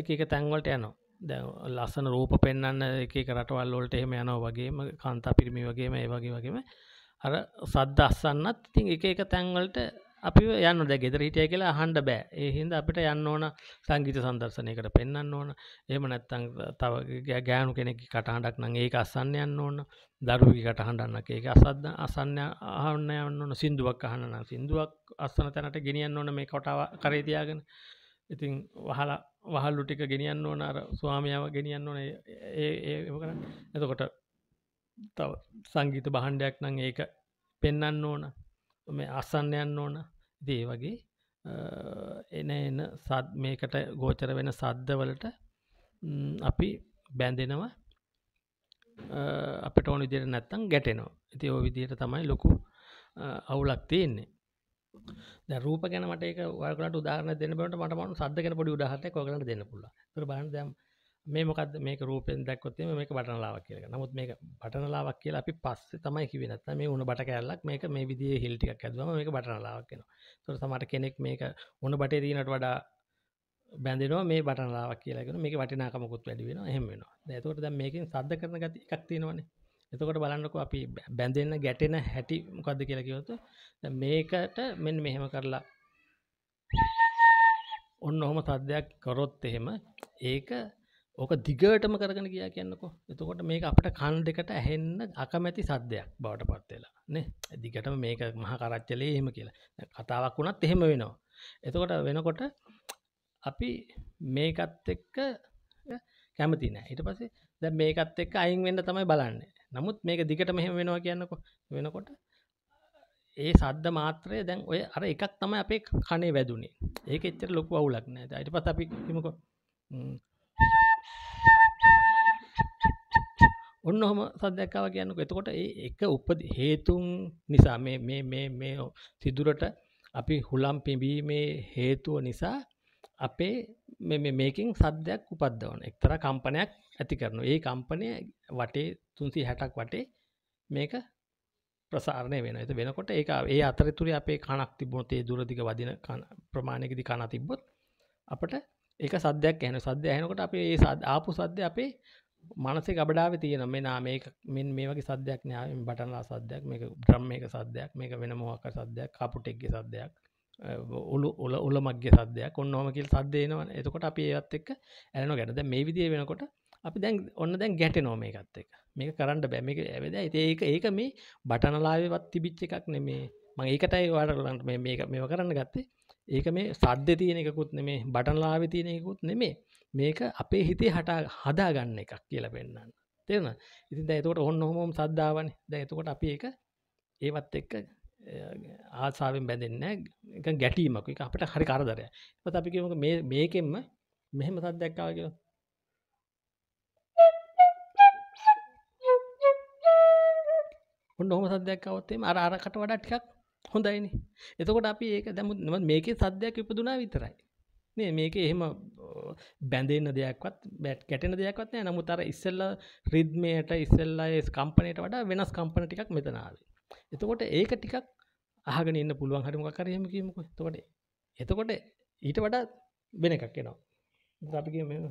එක එක තැන්වලට යනවා දැ ලස්සන රූප පෙන්න්න එක කරටවල් ොල්ට එහෙම යනෝ වගේම කාන්තා පිරිමි වගේම ඒ වගේ වගේම අර සද්ද අස්සන්නත් ඉතින් එක එක තැන්වලට අපි යන්න දැ ගෙදර හිටිය කියලා හන්ඩ බෑ ඒහින්ද අපිට යන්න ඕන සංගීත සදර්ශනයකට පෙන්න්න ඕන එම නැත්තං තව ගෑනු කෙනෙක් කටහඩක් නං ඒක අසන්න යන්න ඕන දරුවි කටහඩන්න ඒක අසද්ද අසන්න අහන්න යන්න ඕන සිින්දුවක් අහන්න සිින්දුවක් අස්සන තැනට ගෙනියන්න ඕන මේ කොටාව කරේතියාගෙන ඉතින් වහලා වහල්ලු ටික ගෙනියන්න ඕන අර ස්වාමියාව ගෙනියන්න ඕන ඒ කරන්න එතකොට තව සංගීත බහන්්ඩයක් නං ඒක පෙන්න්න ඕන මේ අසන්න යන්න ඕන දේ වගේ එන එන සත් මේකට ගෝචර වෙන සද්ධවලට අපි බැඳෙනවා අපට ඕන විදියට නැත්තම් ගැටෙනවා ඇති ඕ විදියට තමයි ලොකු අවුලක් තියෙන්නේ ද රූප ගැනට වට උදාරන දෙන්නට මටම සද්ගෙන පොඩි උඩහට කොගලට දෙන්න පුල තුර බන්දම් මේ මොකද මේක රූපෙන් දැක්කොත්ේ මේක බටනලාවක් කියලක නමුත් මේ බටනලාවක් කියල අපි පස්ස තමයි කිවෙනත් මේ උුණ බට කැල්ලක් මේක මේ විදිිය හිල්ටික් ඇදම මේක බටනලාවක් කියෙන තොර සමට කෙනෙක් මේක උුණ බටේ දීනට වඩා බැඳනවා මේ බටනලාවක් කියලගෙන මේ වටිනාකමකුත් වැඩිවෙන හෙමෙන ඇතකොට ද මේකින් සද්ධ කරන ගති එකක් තියෙනවනේ එතකොට බලන්නක අපි බැඳන්න ගැටෙන හැටි මොකක්ද කියලකිවතු මේකට මෙන් මෙහෙම කරලා ඔන්න ඔහොම සද්ධයක් කරොත් එහෙම ඒක ඕක දිගටම කරගෙන ගිය කියන්නකෝ එතකොට මේක අපට කන් දෙකට ඇහෙන්න අකමැති සද්දයක් බවට පත්වෙලා නේ දිගටම මේක මහකරච්චලේ එහෙම කියලා කතාවක් වුණත් එහෙම වෙනවා එතකොට වෙනකොට අපි මේකත් එක්ක කැමති නෑ ඊට පස්සේ දැ මේකත් එක්ක අයින් වෙන්න තමයි බලන්න නමුත් මේක දිගට මෙහෙම වෙනවා කියන්නකො වෙනකොට ඒ සද්ද මාත්‍රය දැන් ඔය අර එකක් තමයි අපේ කනේ වැදුනේ ඒක එච්චර ලොකු අවුලක් නෑ යිට පත් අපි හිමකෝ ඔන්න හොම සදදැක්කාව කියන්නක එතකොට ඒ එක උපද හේතුන් නිසා මේ සිදුරට අපි හුලම් පිබීමේ හේතුව නිසා අපේ මේකින් සද්‍යයක් උපද්දවන එක්තර කම්පනයක් ඇති කරනු ඒ කම්පනය වටේ තුන්සි හැටක් වටේ මේක ප්‍රසාරණය වෙන ඇත වෙනකොට ඒ ඒ අතරතුරේ අපේ කණක් තිබොතේ දුරදික වදින ප්‍රමාණයකදි කණ තිබ්බොත් අපට ඒක සද්‍යයක් ඇන සද්‍ය යනකොට අපේ ඒ සද ආපු සද්‍ය අපේ මනසේ ගබඩාව තියෙන මේ නා මේක මෙන් මේ වගේ සද්‍යයක් නෑම බටනලා සද්‍යයක් මේක ්‍රම් එක සද්‍යයක් මේක වෙන මොහක්ක සද්‍යයක් කපුටෙක්ගේ සද්‍යයක් ඔලු ඔල ඔල මගේ සද්‍යයක් ඔන්න ොමකිල් සද්‍යයනවන එතකොට අපි ඒත් එක්ක ඇලන ගැනද මේ විදිය වෙනකොට අපි දැන් ඔන්න දැන් ගැට නෝම එකත් එක මේක කරන්නට බැමික ඇවද ඒක ඒක මේ බටනලාවත් තිබිච්ච එකක් නෙමේ මං ඒකටයි වාඩරලන්ට මේක මෙව කරන්න ගත්තේ ඒක මේ සද්ධ තියෙනකුත් නෙමේ බටනලාව තියෙනකුත් නෙමේ මේක අපේ හිතේ හට හදා ගන්න එකක් කියලා පෙන්න්න තෙරන ඉතින් දැතකට ඔන්න හොමෝම් සද්ධාවන දැතකොට අපි එක ඒවත් එක්ක ආසාාවෙන් බැඳන්න ගැටීමක අපට හරි කරදරය පත අපිකමක මේකෙන්ම මෙහෙම සද්දැක්කාව කියලා ඔන්න හොම සද්‍යයක්කවත්තේම අරකට වඩා ටිකක් හොඳයිනි එතකොට අපි ඒක දැමුත් නම මේක සද්‍යයක් ඉපදුනා විතරයි නේ මේක එහෙම බැඳන්න දෙයක්වත් බැට් කැටෙන දෙයක්වත් නෑ නමුතර ඉස්සල්ල රිද්මයට ඉස්සල්ලා කම්පනයට වඩා වෙනස් කම්පන ටිකක් මෙතනාවේ එතකොට ඒක ටිකක් අහගෙන ඉන්න පුළුවන් හරිමක් කරයම කියීමක තකොට එතකොට ඊට වඩා වෙන එකක් එනවා අපි මෙම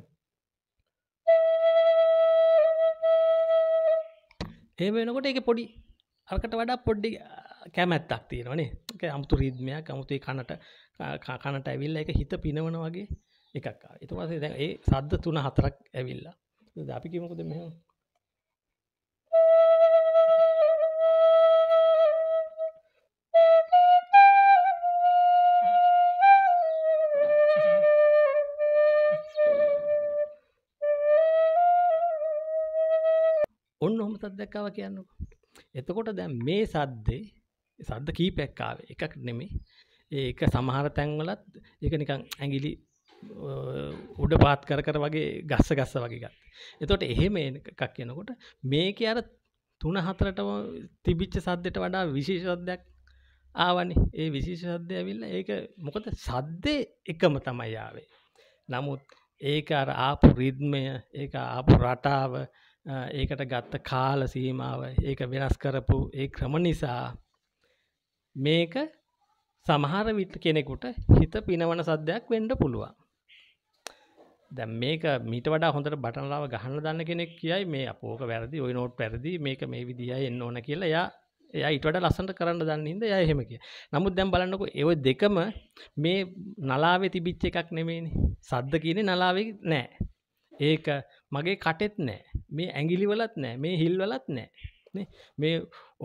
ඒ වෙනකොට එක පොඩි අරකට වඩා පොඩ්ඩි කැමැත්තක් තියෙනවනේ එක අමුතු රිද්මයක් අමුතුේ කණට කණට ඇවිල්ල එක හිත පිනවන වගේ එකක් එතුවාසේ දැන් ඒ සද්ධ තුන හතරක් ඇවිල්ලා අපි කිමකුද මෙ ඔන්න හොම සද්දැක්කාව කියන්නක එතකොට දැන් මේ සද්දේ සද්ද කීපැක්කාව එකක් නෙමේ ඒක සමහර තැන්වලත් එක නිකං ඇගිලි උඩ පාත් කර කර වගේ ගස්ස ගස්ස වගේගත් එතොට එහෙම එකක් කියනකොට මේක අර තුන හතරටම තිබිච්ච සද්දට වඩා විශේෂදයක් ආවනි ඒ විශේෂ සද්‍ය ඇවිල්ල ඒක මොකද සද්දය එකම තමයි යාවේ නමුත් ඒක අර ආපු රිද්මය ඒක ආපු රටාව ඒකට ගත්ත කාල සීමාව ඒක වෙනස් කරපු ඒ ක්‍රම නිසා මේක සමහර විට කෙනෙකුට හිත පිනවන සද්‍යයක් වෙන්ඩ පුළුවන් දැ මේක මීට වඩා හොඳට බටනලාව ගහන්න දන්න කෙනෙක් කියයි මේ අපෝක වැරදි ඔය නෝට් පැරදි මේක මේ විදිහයි එන්න ඕන කියලා යා එයා ඉටට ලස්සට කරන්න දන්නේද ය හෙමක නමුත් දැම් බලන්නක ඒව දෙකම මේ නලාවේ තිබිච්ච එකක් නෙමේනි සද්ධ කියන නලාවේ නෑ ඒක මගේ කටෙත් නෑ මේ ඇගිලිවලත් නෑ මේ හිල්වලත් නෑ මේ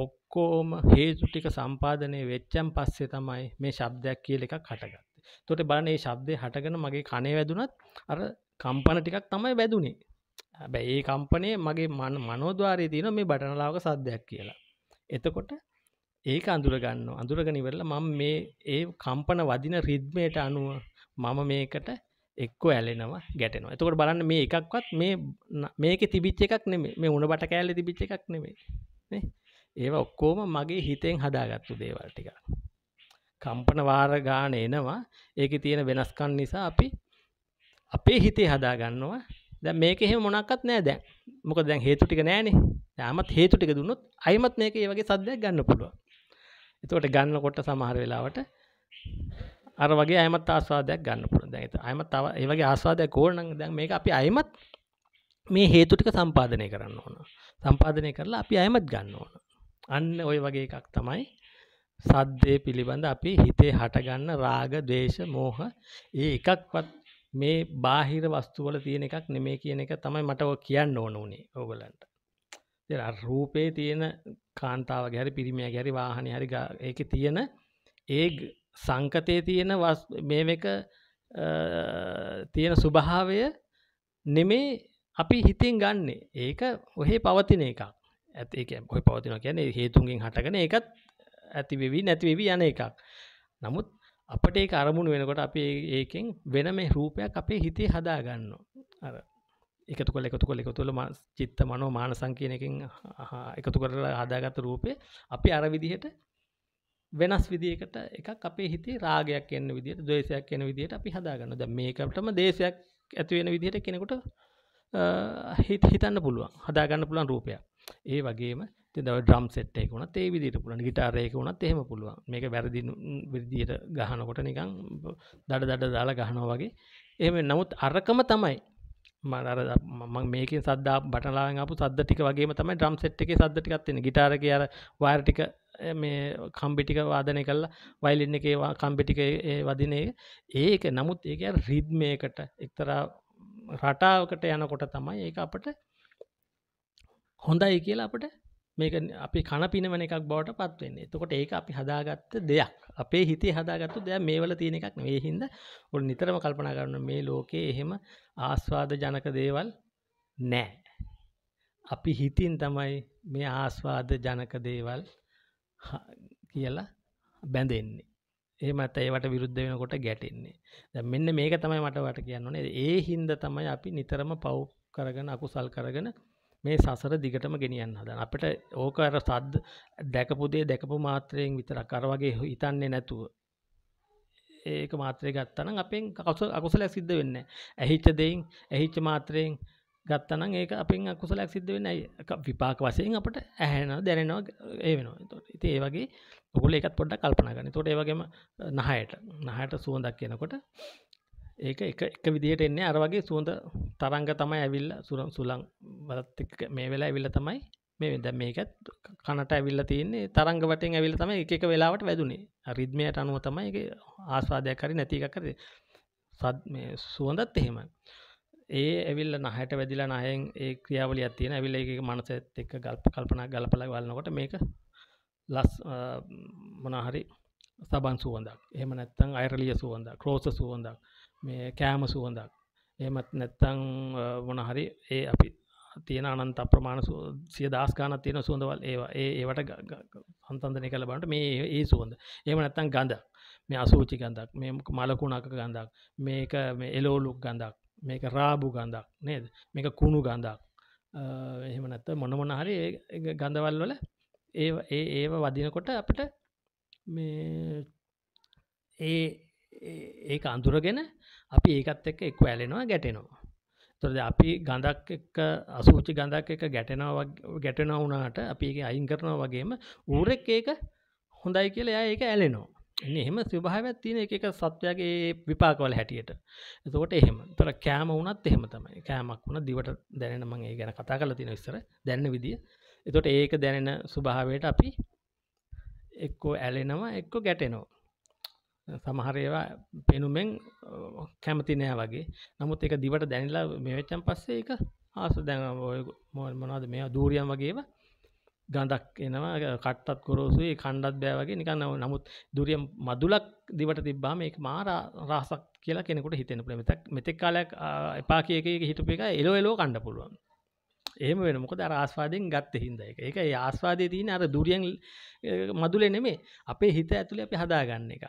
ඔක්කොම හේතු ටික සම්පාදනය වෙච්චන් පස්සේ තමයි මේ ශබ්දයක් කියල එකක් හටගත්තේ. තොට බලන ඒ ශබ්දය හටගන මගේ කණේ වැදුනත් අර කම්පන ටිකක් තමයි වැදුනේ. හැබැ ඒ කම්පනය මගේ මන මනෝදවාරය තියන මේ බටනලාවක සද්ධයක් කියලා. එතකොට ඒක අඳුරගන්න අඳුරගනිවෙරල මම මේ ඒ කම්පන වදින රිද්මයට අනුව මම මේකට එක්ක ඇලෙනවා ගැටනවා එතකොට බලන්න මේ එකක්වත් මේ මේක තිබිච්ච එකක් නෙමේ මේ උන බට කෑල්ල තිබිච්ච එකක් නෙමේ ඒව ඔක්කෝම මගේ හිතෙන් හදාගත්තු දේවල් ටික කම්පන වාර ගාන එනවා ඒක තියෙන වෙනස්කන් නිසා අපි අපේ හිතේ හදාගන්නවා දැ මේක එහෙ මොනක්ත් නෑ දැන් මොක දැන් හේතු ටික නෑනේ යමත් හේතු ටික දුන්නොත් අයිමත් මේක ඒ වගේ සද්‍යයක් ගන්න පුළුව එතකොට ගන්නකොට සමහර වෙලාවට අර වගේ අයමත් ආස්වාදයක් ගන්න පුළුවන්. දැන් ඒත් අයමත් තව ඒ වගේ ආස්වාදයක් ඕන නම් දැන් මේක අපි අයමත් මේ හේතු ටික සම්පාදනය කරන්න ඕන. සම්පාදනය කරලා අපි අයමත් ගන්න ඕන. අන්න ওই වගේ එකක් තමයි සද්දේ පිළිබඳ අපි හිතේ හටගන්න රාග, ద్వේෂ, මෝහ ඒ එකක්වත් මේ බාහිර වස්තු වල තියෙන එකක් නෙමෙයි කියන එක තමයි මට ඔය කියන්න ඕන උනේ ඕගලන්ට. දැන් රූපේ තියෙන කාන්තාවගේ හරි පිරිමියාගේ හරි වාහනේ හරි ඒකේ තියෙන ඒ සංකතයේ තියෙන මේක තියෙන සුභභාවය නෙමේ අපි හිතින් ගන්නේ ඒක ඔහේ පවතින එකක් ඇතික ඔය පවතින කියන හේතුන්ගෙන් හටගෙන එකත් ඇතිවෙවී නැතිවෙවී යන එකක් නමුත් අපට ඒ අරමුණ වෙනකොට අපි ඒකෙන් වෙන මේ රූපයක් අපේ හිතේ හදා ගන්න අර එකතු කොල එකතු කොල එකතුළ චිත්ත මනෝ මාන සංකයනකින් එකතු කරලා හදාගත්ත රූපය අපි අර විදිහට වෙනස් විදිකට එකක් අපේ හිතේ රාගයක් එන්න විදිට දේශයක් එන විදිට අපි හදාගන්න ද මේකටම දේශයක් ඇතිවෙන විදිහට කෙනෙකුට හිත හිතන්න පුළුවන් හදාගන්න පුළන් රූපයක් ඒ වගේම දව ්‍රම් සෙට්ේ කුණ ඒ විදිට පුලන් ගිටාරයක වුණත් එහෙම පුළුවන් මේක වැරදි විදියට ගහනකොට නිකං දඩ දඩ දාලා ගහනෝ වගේ එහෙම නමුත් අරකම තමයි මර මං මේකින් සද්දා බටලාපු සද්ටික වගේ තමයි ්‍රම් සෙට් එක සද්ටිකත්වෙන ගිටාරක අර වාර්ටික මේ කම්පිටික වාදනය කල්ලා වයිලින්න එකේවා කම්පිටික වදිනේ ඒක නමුත් ඒක රිද්මයකට එක්තරා රටාවකට යනකොට තමයි ඒක අපට හොඳයි කියලා අපට මේක අපි කණ පිනවන එකක් බවට පත්වන්නේ තකොට ඒක අපි හදාගත්ත දෙයක් අපේ හිතේ හදාගත්තු දෙයක් මේවල තියෙන එකක් මේ හින්ද ඔ නිතරම කල්පනා කරන්න මේ ලෝකයේ එහෙම ආස්වාද ජනක දේවල් නෑ අපි හිතින් තමයි මේ ආස්වාද ජනක දේවල් කියලා බැඳෙන්නේ ඒමත් ඒවට විරුද්ධ වෙනකොට ගැටෙන්නේ ද මෙන්න මේක තමයි මටවට කියන්නන ඒ හින්ද තමයි අපි නිතරම පව් කරගෙන අකුසල් කරගෙන මේ සසර දිගටම ගෙනියන්න හදන අපට ඕක අර සද්ද දැකපුදේ දැකපු මාත්‍රයෙන් විතර කරවගේ හිතන්නේ නැතුව ඒක මාත්‍රය ගත්තනම් අපෙන් කවස අකුසල සිද්ධ වෙන්න ඇහිච්ච දෙයින් ඇහිච්ච මාත්‍රයෙන් ගත්තනම් ඒක අපෙන් අකුසලක් සිද්ධ වෙන විපාක වසයෙන් අපට ඇහැනවා දැනෙනවා ඒ වෙනවා ඉති ඒ වගේ ඔකුල එකත් පොඩ්ඩ කල්පනගන්න තොට ඒවගේම නහයට නහයට සුවඳක් කියනකොට ඒක එක එක විදිහට එන්නේ අර වගේ සුවඳ තරංග තමයි ඇවිල්ල සුරම් සුලං බලත් මේ වෙලා ඇවිල්ල තමයි මේ වෙද මේකත් කනට ඇවිල්ල තියන්නේ තරංග වටෙන් ඇවිල්ල තම එක වෙලාවට වැදුනේ රිද්මයට අනුව තමයි ආස්වාදයක් කරි නැතිකකරේ සත් මේ සුවඳත් එහෙම ඒ ඇවිල්ල නහට වැදිලා නහයෙන් ඒ ක්‍රියාවලිය තියෙන ඇවිල්ල ඒ මනසත් එක්ක ගල්ප කල්පන ගලපල වලනකොට මේක ලස් මොනහරි සබන් සුවන්දක් එහම නැත්තං අයිරලිය සුවන්ද ක්‍රෝස සුවන්දක් මේ කෑම සුවන්දක් එමත් නැත්තං මොනහරි ඒ අපි තියෙන අනන්ත අප්‍රමාණ සිය දස්කාන තියෙන සුවඳවල් ඒවා ඒ ඒවට සන්තන්දනය කළ බට මේ ඒ සුවඳ එම නැත්තං ගඳ මේ අසූචි ගඳක් මේ මලකුණක ගඳක් මේක එලෝලුක් ගඳක් මේක රාබු ගඳක් නේද මේක කුණු ගඳක් එහෙම නැත්ත මොනමොන හරි ගඳවල් වල ඒ ඒව වදිනකොට අපට මේ ඒ ඒ අඳුරගෙන අපි ඒකත් එක්ක එක් ඇලෙනවා ගැටෙනවා තොරද අපි ගඳක් එක්ක අසූචි ගඳක් එක ගැටෙනවා ගැටෙනවුනාට අපි ඒක අයින් කරනවා වගේම ඌරෙක් ඒක හොඳයි කියලා එයා ඒක ඇලෙනවා එහෙම ස්වභාවයක් තියෙන එක සත්වයාගේ විපාකවල හැටියට එතකොට එහෙම තොර කෑම වුණත් එහෙම තමයි කෑමක් වුණ දිවට දැනෙන මං ඒ ගැන කතා කල තින විස්සර දැන්න විදිිය එතොට ඒක දැනෙන ස්වභාවයට අපි එක්කෝ ඇලෙනවා එක්කො ගැටෙනෝ සමහරවා පෙනුමෙන් කැමති නෑ වගේ නමුත් එක දිවට දැනිලා මෙවෙච්චන් පස්සේ එක ආසු දැන් මොනද මේ දූරියම් වගේවා ගඳක් එනවා කට්ටත් කොරෝසුයි කණ්ඩත් බෑවගේ නිකන්න නමුත් දුරියම් මදුලක් දිවට තිබ්බාම මේ මාර රහසක් කියලා කෙනෙකුට හිතෙන පුළ මෙතක් මෙතෙක් කාලයක් එපා කියක හිටපු එක එලෝ එලෝ කණ්ඩ පුළුවන් එහම වෙන මොකද ආස්වාදයෙන් ගත්ත හින්ද එක එක ආස්වාදය තියන අර දුරියන් මදුලේ නෙමේ අපේ හිත ඇතුළේ අපි හදාගන්න එක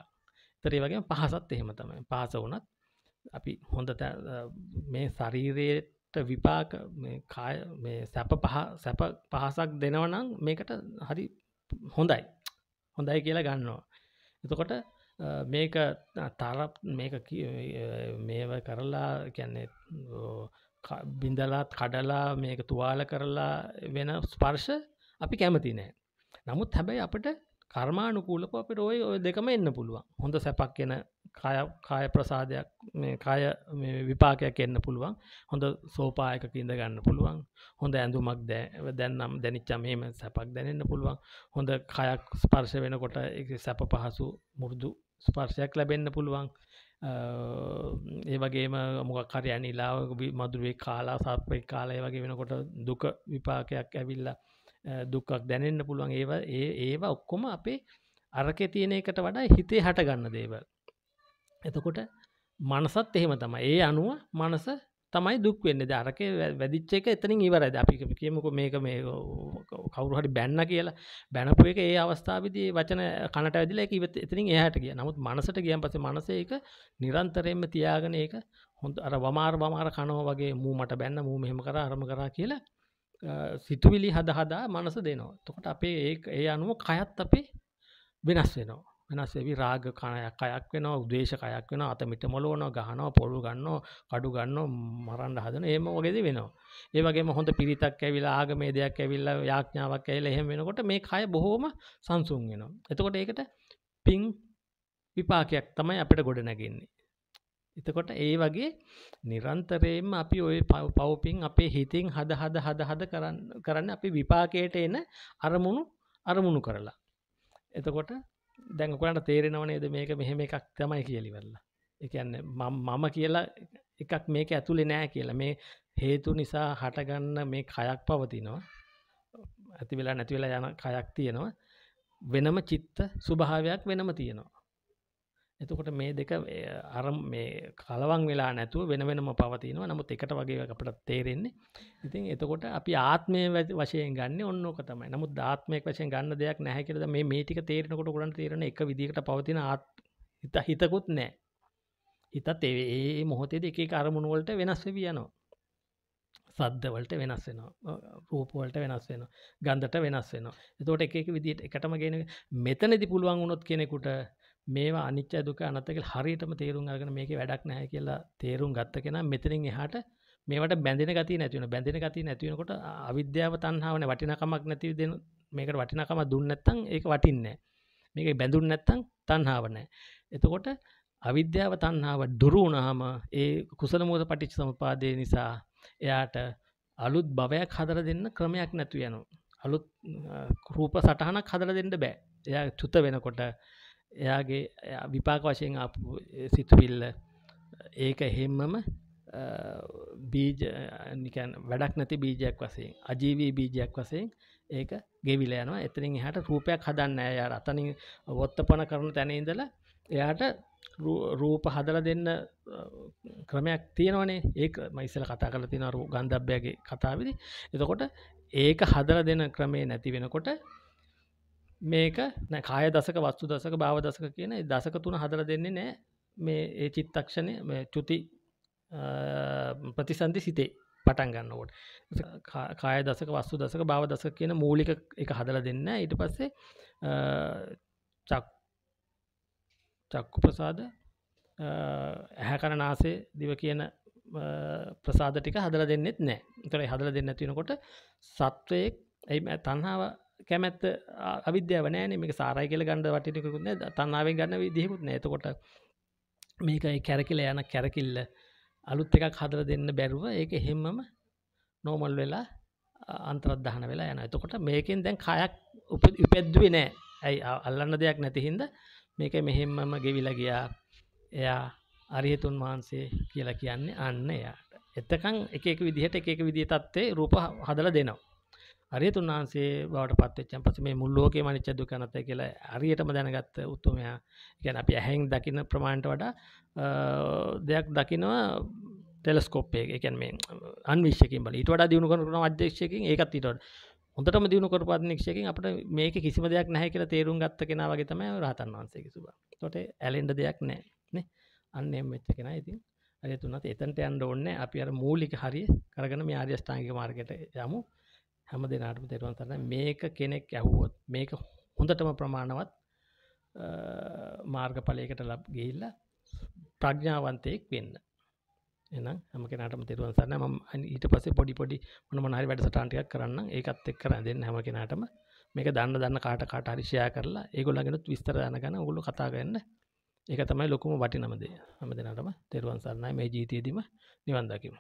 තරේ වගේ පහසත් එහෙම තමයි පහස වනත් අපි හොඳ මේ ශරීරයට විපාක කාය සැප පහ සැප පහසක් දෙනවනම් මේකට හරි හොඳයි හොඳයි කියලා ගන්නවා එතකොට මේක තරප් මේක මේව කරලා කැන්නේ බිඳලාත් කඩලා මේක තුවාල කරලා වෙන ස්පර්ශ අපි කැමති නෑ නමුත් හැබැයි අපට කර්මානුකූලප අපිට ඔය ඔය දෙකම එන්න පුළුවන් හොඳ සැපක් කියෙන කාය ප්‍රසාදයක් කාය විපාකයක් එන්න පුළුවන් හොඳ සෝපායක ඉඳ ගන්න පුළුවන් හොඳ ඇඳුමක් දෑ දැන්නම් දැනිච්චම මෙම සැපක් දැනන්න පුළුවන් හොඳ කයක් ස්පර්ශ වෙනකොට සැප පහසු මුරුදු ස්පර්ශයක් ලැබෙන්න පුළුවන් ඒ වගේම මොකක් කරය අනිලාව මදුරුවේ කාලා සාපය කාලය වගේ වෙනකොට දුක විපාකයක් ඇවිල්ලා දුක්ක් දැනෙන්න්න පුළුවන් ඒව ඒ ඒවා ඔක්කොම අපේ අරක තියෙන එකට වඩා හිතේ හට ගන්න දේවල් එතකොට මනසත් එහෙම තම ඒ අනුව මනස තමයි දුක් වෙන්න දරක වැදිච්ච එක එතනින් ඉවරද අපි කියමුක මේක මේ කවරු හරි බැන්න කියලා බැනපු එක ඒ අවස්ථාවදී වචන කනට ඇදිල එක ඉවත් එතනින් එහට කිය නමුත් මනසට ගියන් පස මනසේක නිරන්තරයෙන්ම තියාගෙන ඒක හොඳ අර වමාර වමාර කනෝ වගේ මූ මට බැන්න මූ මෙහෙම කර අරම කරා කියලා සිතුවිලි හද හදා මනස දෙනවා තොකට අපේ ඒ ඒ අනුව කයත් අපේ වෙනස් වෙනවා වෙනස්සේවි රාග කණයක් අයක් වෙනවා උදේශ කයක් වෙන අතමිට මොලෝන ගහනවා පොළු ගන්නවා කඩු ගන්න මරන්න හදන ඒම වගේද වෙනවා ඒවගේ හොඳ පිරිතක් ඇවිලා ආගමේ දෙයක් ඇවිල්ල යාඥාවක් ඇල එහෙම වෙනකොට මේ කය බොහෝම සංසුන් වෙනවා එතකොට ඒකට පින් විපාකයක් තමයි අපිට ගොඩ නැගෙන්නේ එතකොට ඒ වගේ නිරන්තරයෙන්ම අපි ඔය පවපින් අපේ හිතින් හද හද හද හද කරන්න අපි විපාකයට එන අරමුණු අරමුණු කරලා. එතකොට දැඟකොට තේරෙනවනේද මේක මෙහෙම එකක් තමයි කියලිවෙල්ලා. එකන්න මම කියලා එකක් මේක ඇතුළෙ නෑ කියලා මේ හේතු නිසා හටගන්න මේ කයක් පවතිනවා. ඇති වෙලා නැතිවෙලා යන කයක් තියෙනවා. වෙනම චිත්ත ස්වභාවයක් වෙනම තියෙනවා. එතකොට මේ දෙක අරම් මේ කලවන් වෙලා නැතුව වෙන වෙනම පවතිනවා නමුත් එකට වගේ අපට තේරෙන්නේ ඉතින් එතකොට අපි ආත්මය වශයෙන් ගන්න ඔන්නක තමයි නමුත් ධාත්මයක් වශයෙන් ගන්න දෙයක් නැහැකිරද මේ මේටික තේරෙනකොට ගොඩන් තේරෙන එක විදිකට පවතින ආත් හිත හිතකුත් නෑ හිතත් ඒ මොහොතේද එක අරමුණුවලට වෙනස් වෙවියනවා සද්ධවලට වෙනස් වෙනවා රූපවලට වෙනස් වෙන ගන්ධට වෙනස් වෙන තෝට එකක විදිට එකටම ගෙන මෙතනදි පුළුවන් වුණොත් කෙනෙකුට මේවා අනිච්ච දුක අනත කියලා හරියටම තේරුම් අරගෙන මේකේ වැඩක් නැහැ කියලා තේරුම් ගත්ත කෙනා මෙතනින් එහාට මේවට බැඳෙන ගතිය නැති වෙනවා බැඳෙන ගතිය නැති වෙනකොට අවිද්‍යාව තණ්හාවනේ වටිනකමක් නැති දෙන මේකට වටිනකම දුන්නේ නැත්නම් ඒක වටින්නේ නැහැ මේක බැඳුන්නේ නැත්නම් තණ්හාව නැහැ එතකොට අවිද්‍යාව තණ්හාව දුරු වුණාම ඒ කුසල මූල පටිච්චසමුපාදේ නිසා එයාට අලුත් භවයක් හදලා දෙන්න ක්‍රමයක් නැතු වෙනවා. අලුත් රූප සටහනක් හදලා දෙන්න බෑ. එයා චුත වෙනකොට එයාගේ විපාක වශයෙන් අපපු සිතුවිල්ල ඒක එහෙම්මම බීජ නිකන් වැඩක් නැති බීජයක් වසයෙන් අජීවී බීජයක් වසයෙන් ඒක ගෙවිල යනවා එතනින් එහට රූපයක් හදන්න ඇය අතනින් වොත්තපන කරන තැනඉදල එයාට රූප හදල දෙන්න ක්‍රමයක් තියෙනවනේ ඒක මයිසල කතා කල තිනරු ගන්ධබ්‍යගේ කතාවිදි එතකොට ඒක හදල දෙන ක්‍රමේ නැති වෙනකොට මේක කාය දසක වස්තු දසක භාව දසක කියන දසක තුන හදර දෙන්නේ නෑ මේ ඒ චිත්තක්ෂණය චුති ප්‍රතිසන්ධි සිතේ පටන් ගන්නකොට කාය දසක වස්තු දසක භාව දසක කියන මූලික එක හදල දෙන්න ඉට පස්සේ චක් චක්කු ප්‍රසාද ඇහැ කරනාසේ දිව කියන ප්‍රසාද ටික හදල දෙන්නෙත් නෑ තර හදල දෙන්න තිනකොට සත්වයෙක් ඇයි තන්හාාව කැමැත්ත අවිද්‍යාව නෑන මේ සාරයි කියල ගණඩ වටිකුන්න තන්නාවෙන් ගන්න විදිහෙකුත් නෑතකොට මේකයි කැරකිල යන කැරකිල්ල අලුත් එකක් හදර දෙන්න බැරුව ඒක හෙම්මම නෝමල් වෙලා අන්තරද්ධහන වෙලා යන එතකොට මේකෙන් දැන් කායක් උපැද්දුවේ නෑ ඇයි අල්ලන්න දෙයක් නැතිහින්ද මේක මෙහෙම්මම ගෙවිලා ගියා එයා අරිහතුන් වහන්සේ කියලා කියන්නේ අන්න එයාට එත්තකං එක විදිහට එක විදිහ තත්වේ රූප හදල දෙනවා අරියතුන් වහන්සේ බවට පත්වෙච්චන් පස මේ මුල්ලෝකේ මනිච්ච දුක නැත කියලා හරියටම දැනගත්ත උත්තුමයා ගැන අපි ඇහැන් දකින ප්‍රමාණට වඩා දෙයක් දකිනවා ටෙලස්කෝප්ය එකන් මේ අන්විශ්‍යකින් බල ඉට වඩා දියුණු කරන අධ්‍යක්ෂයකින් ඒකත් ඊටට හොඳටම දියුණු කරපු අධ්‍යක්ෂයකින් අපට මේක කිසිම දෙයක් නැහැ කියලා තේරුම් ගත්ත කෙනා වගේ තමයි රහතන් වහන්සේ කිසුබ තොට ඇලෙන්ඩ දෙයක් නැහැ නේ අන්න එම් වෙච්ච කෙනා ඉතින් අය තුනත් එතන්ට යන්න ඕන්න අපි අර මූලික හරි කරගන මේ ආර්යෂ්ඨාංගික මාර්ගයට යමු හැම දෙනාටම තෙරවන් තරන්න මේක කෙනෙක් ඇහුවොත් මේක හොඳටම ප්‍රමාණවත් මාර්ගඵලයකට ලබ් ගිහිල්ල ප්‍රඥාවන්තයෙක් වෙන්න එනම් හම කෙනටම තෙරුවන් සන්න ම ඊට පසේ පොඩි පොඩි මොන මනහරි වැඩ සටන්ටයක් කරන්න ඒකත් එක් කර දෙන්න හැම කෙනටම මේක දන්න දන්න කාට කාට අරිශයා කරලා ඒගොල්ලගෙනත් විස්තර යනගන ඔගොලු කතාගන්න ඒක තමයි ලොකුම වටිනමදේ හම දෙනටම තෙරුවන් සරන්නයි මේ ජීතයදීම නිවන්දකිමු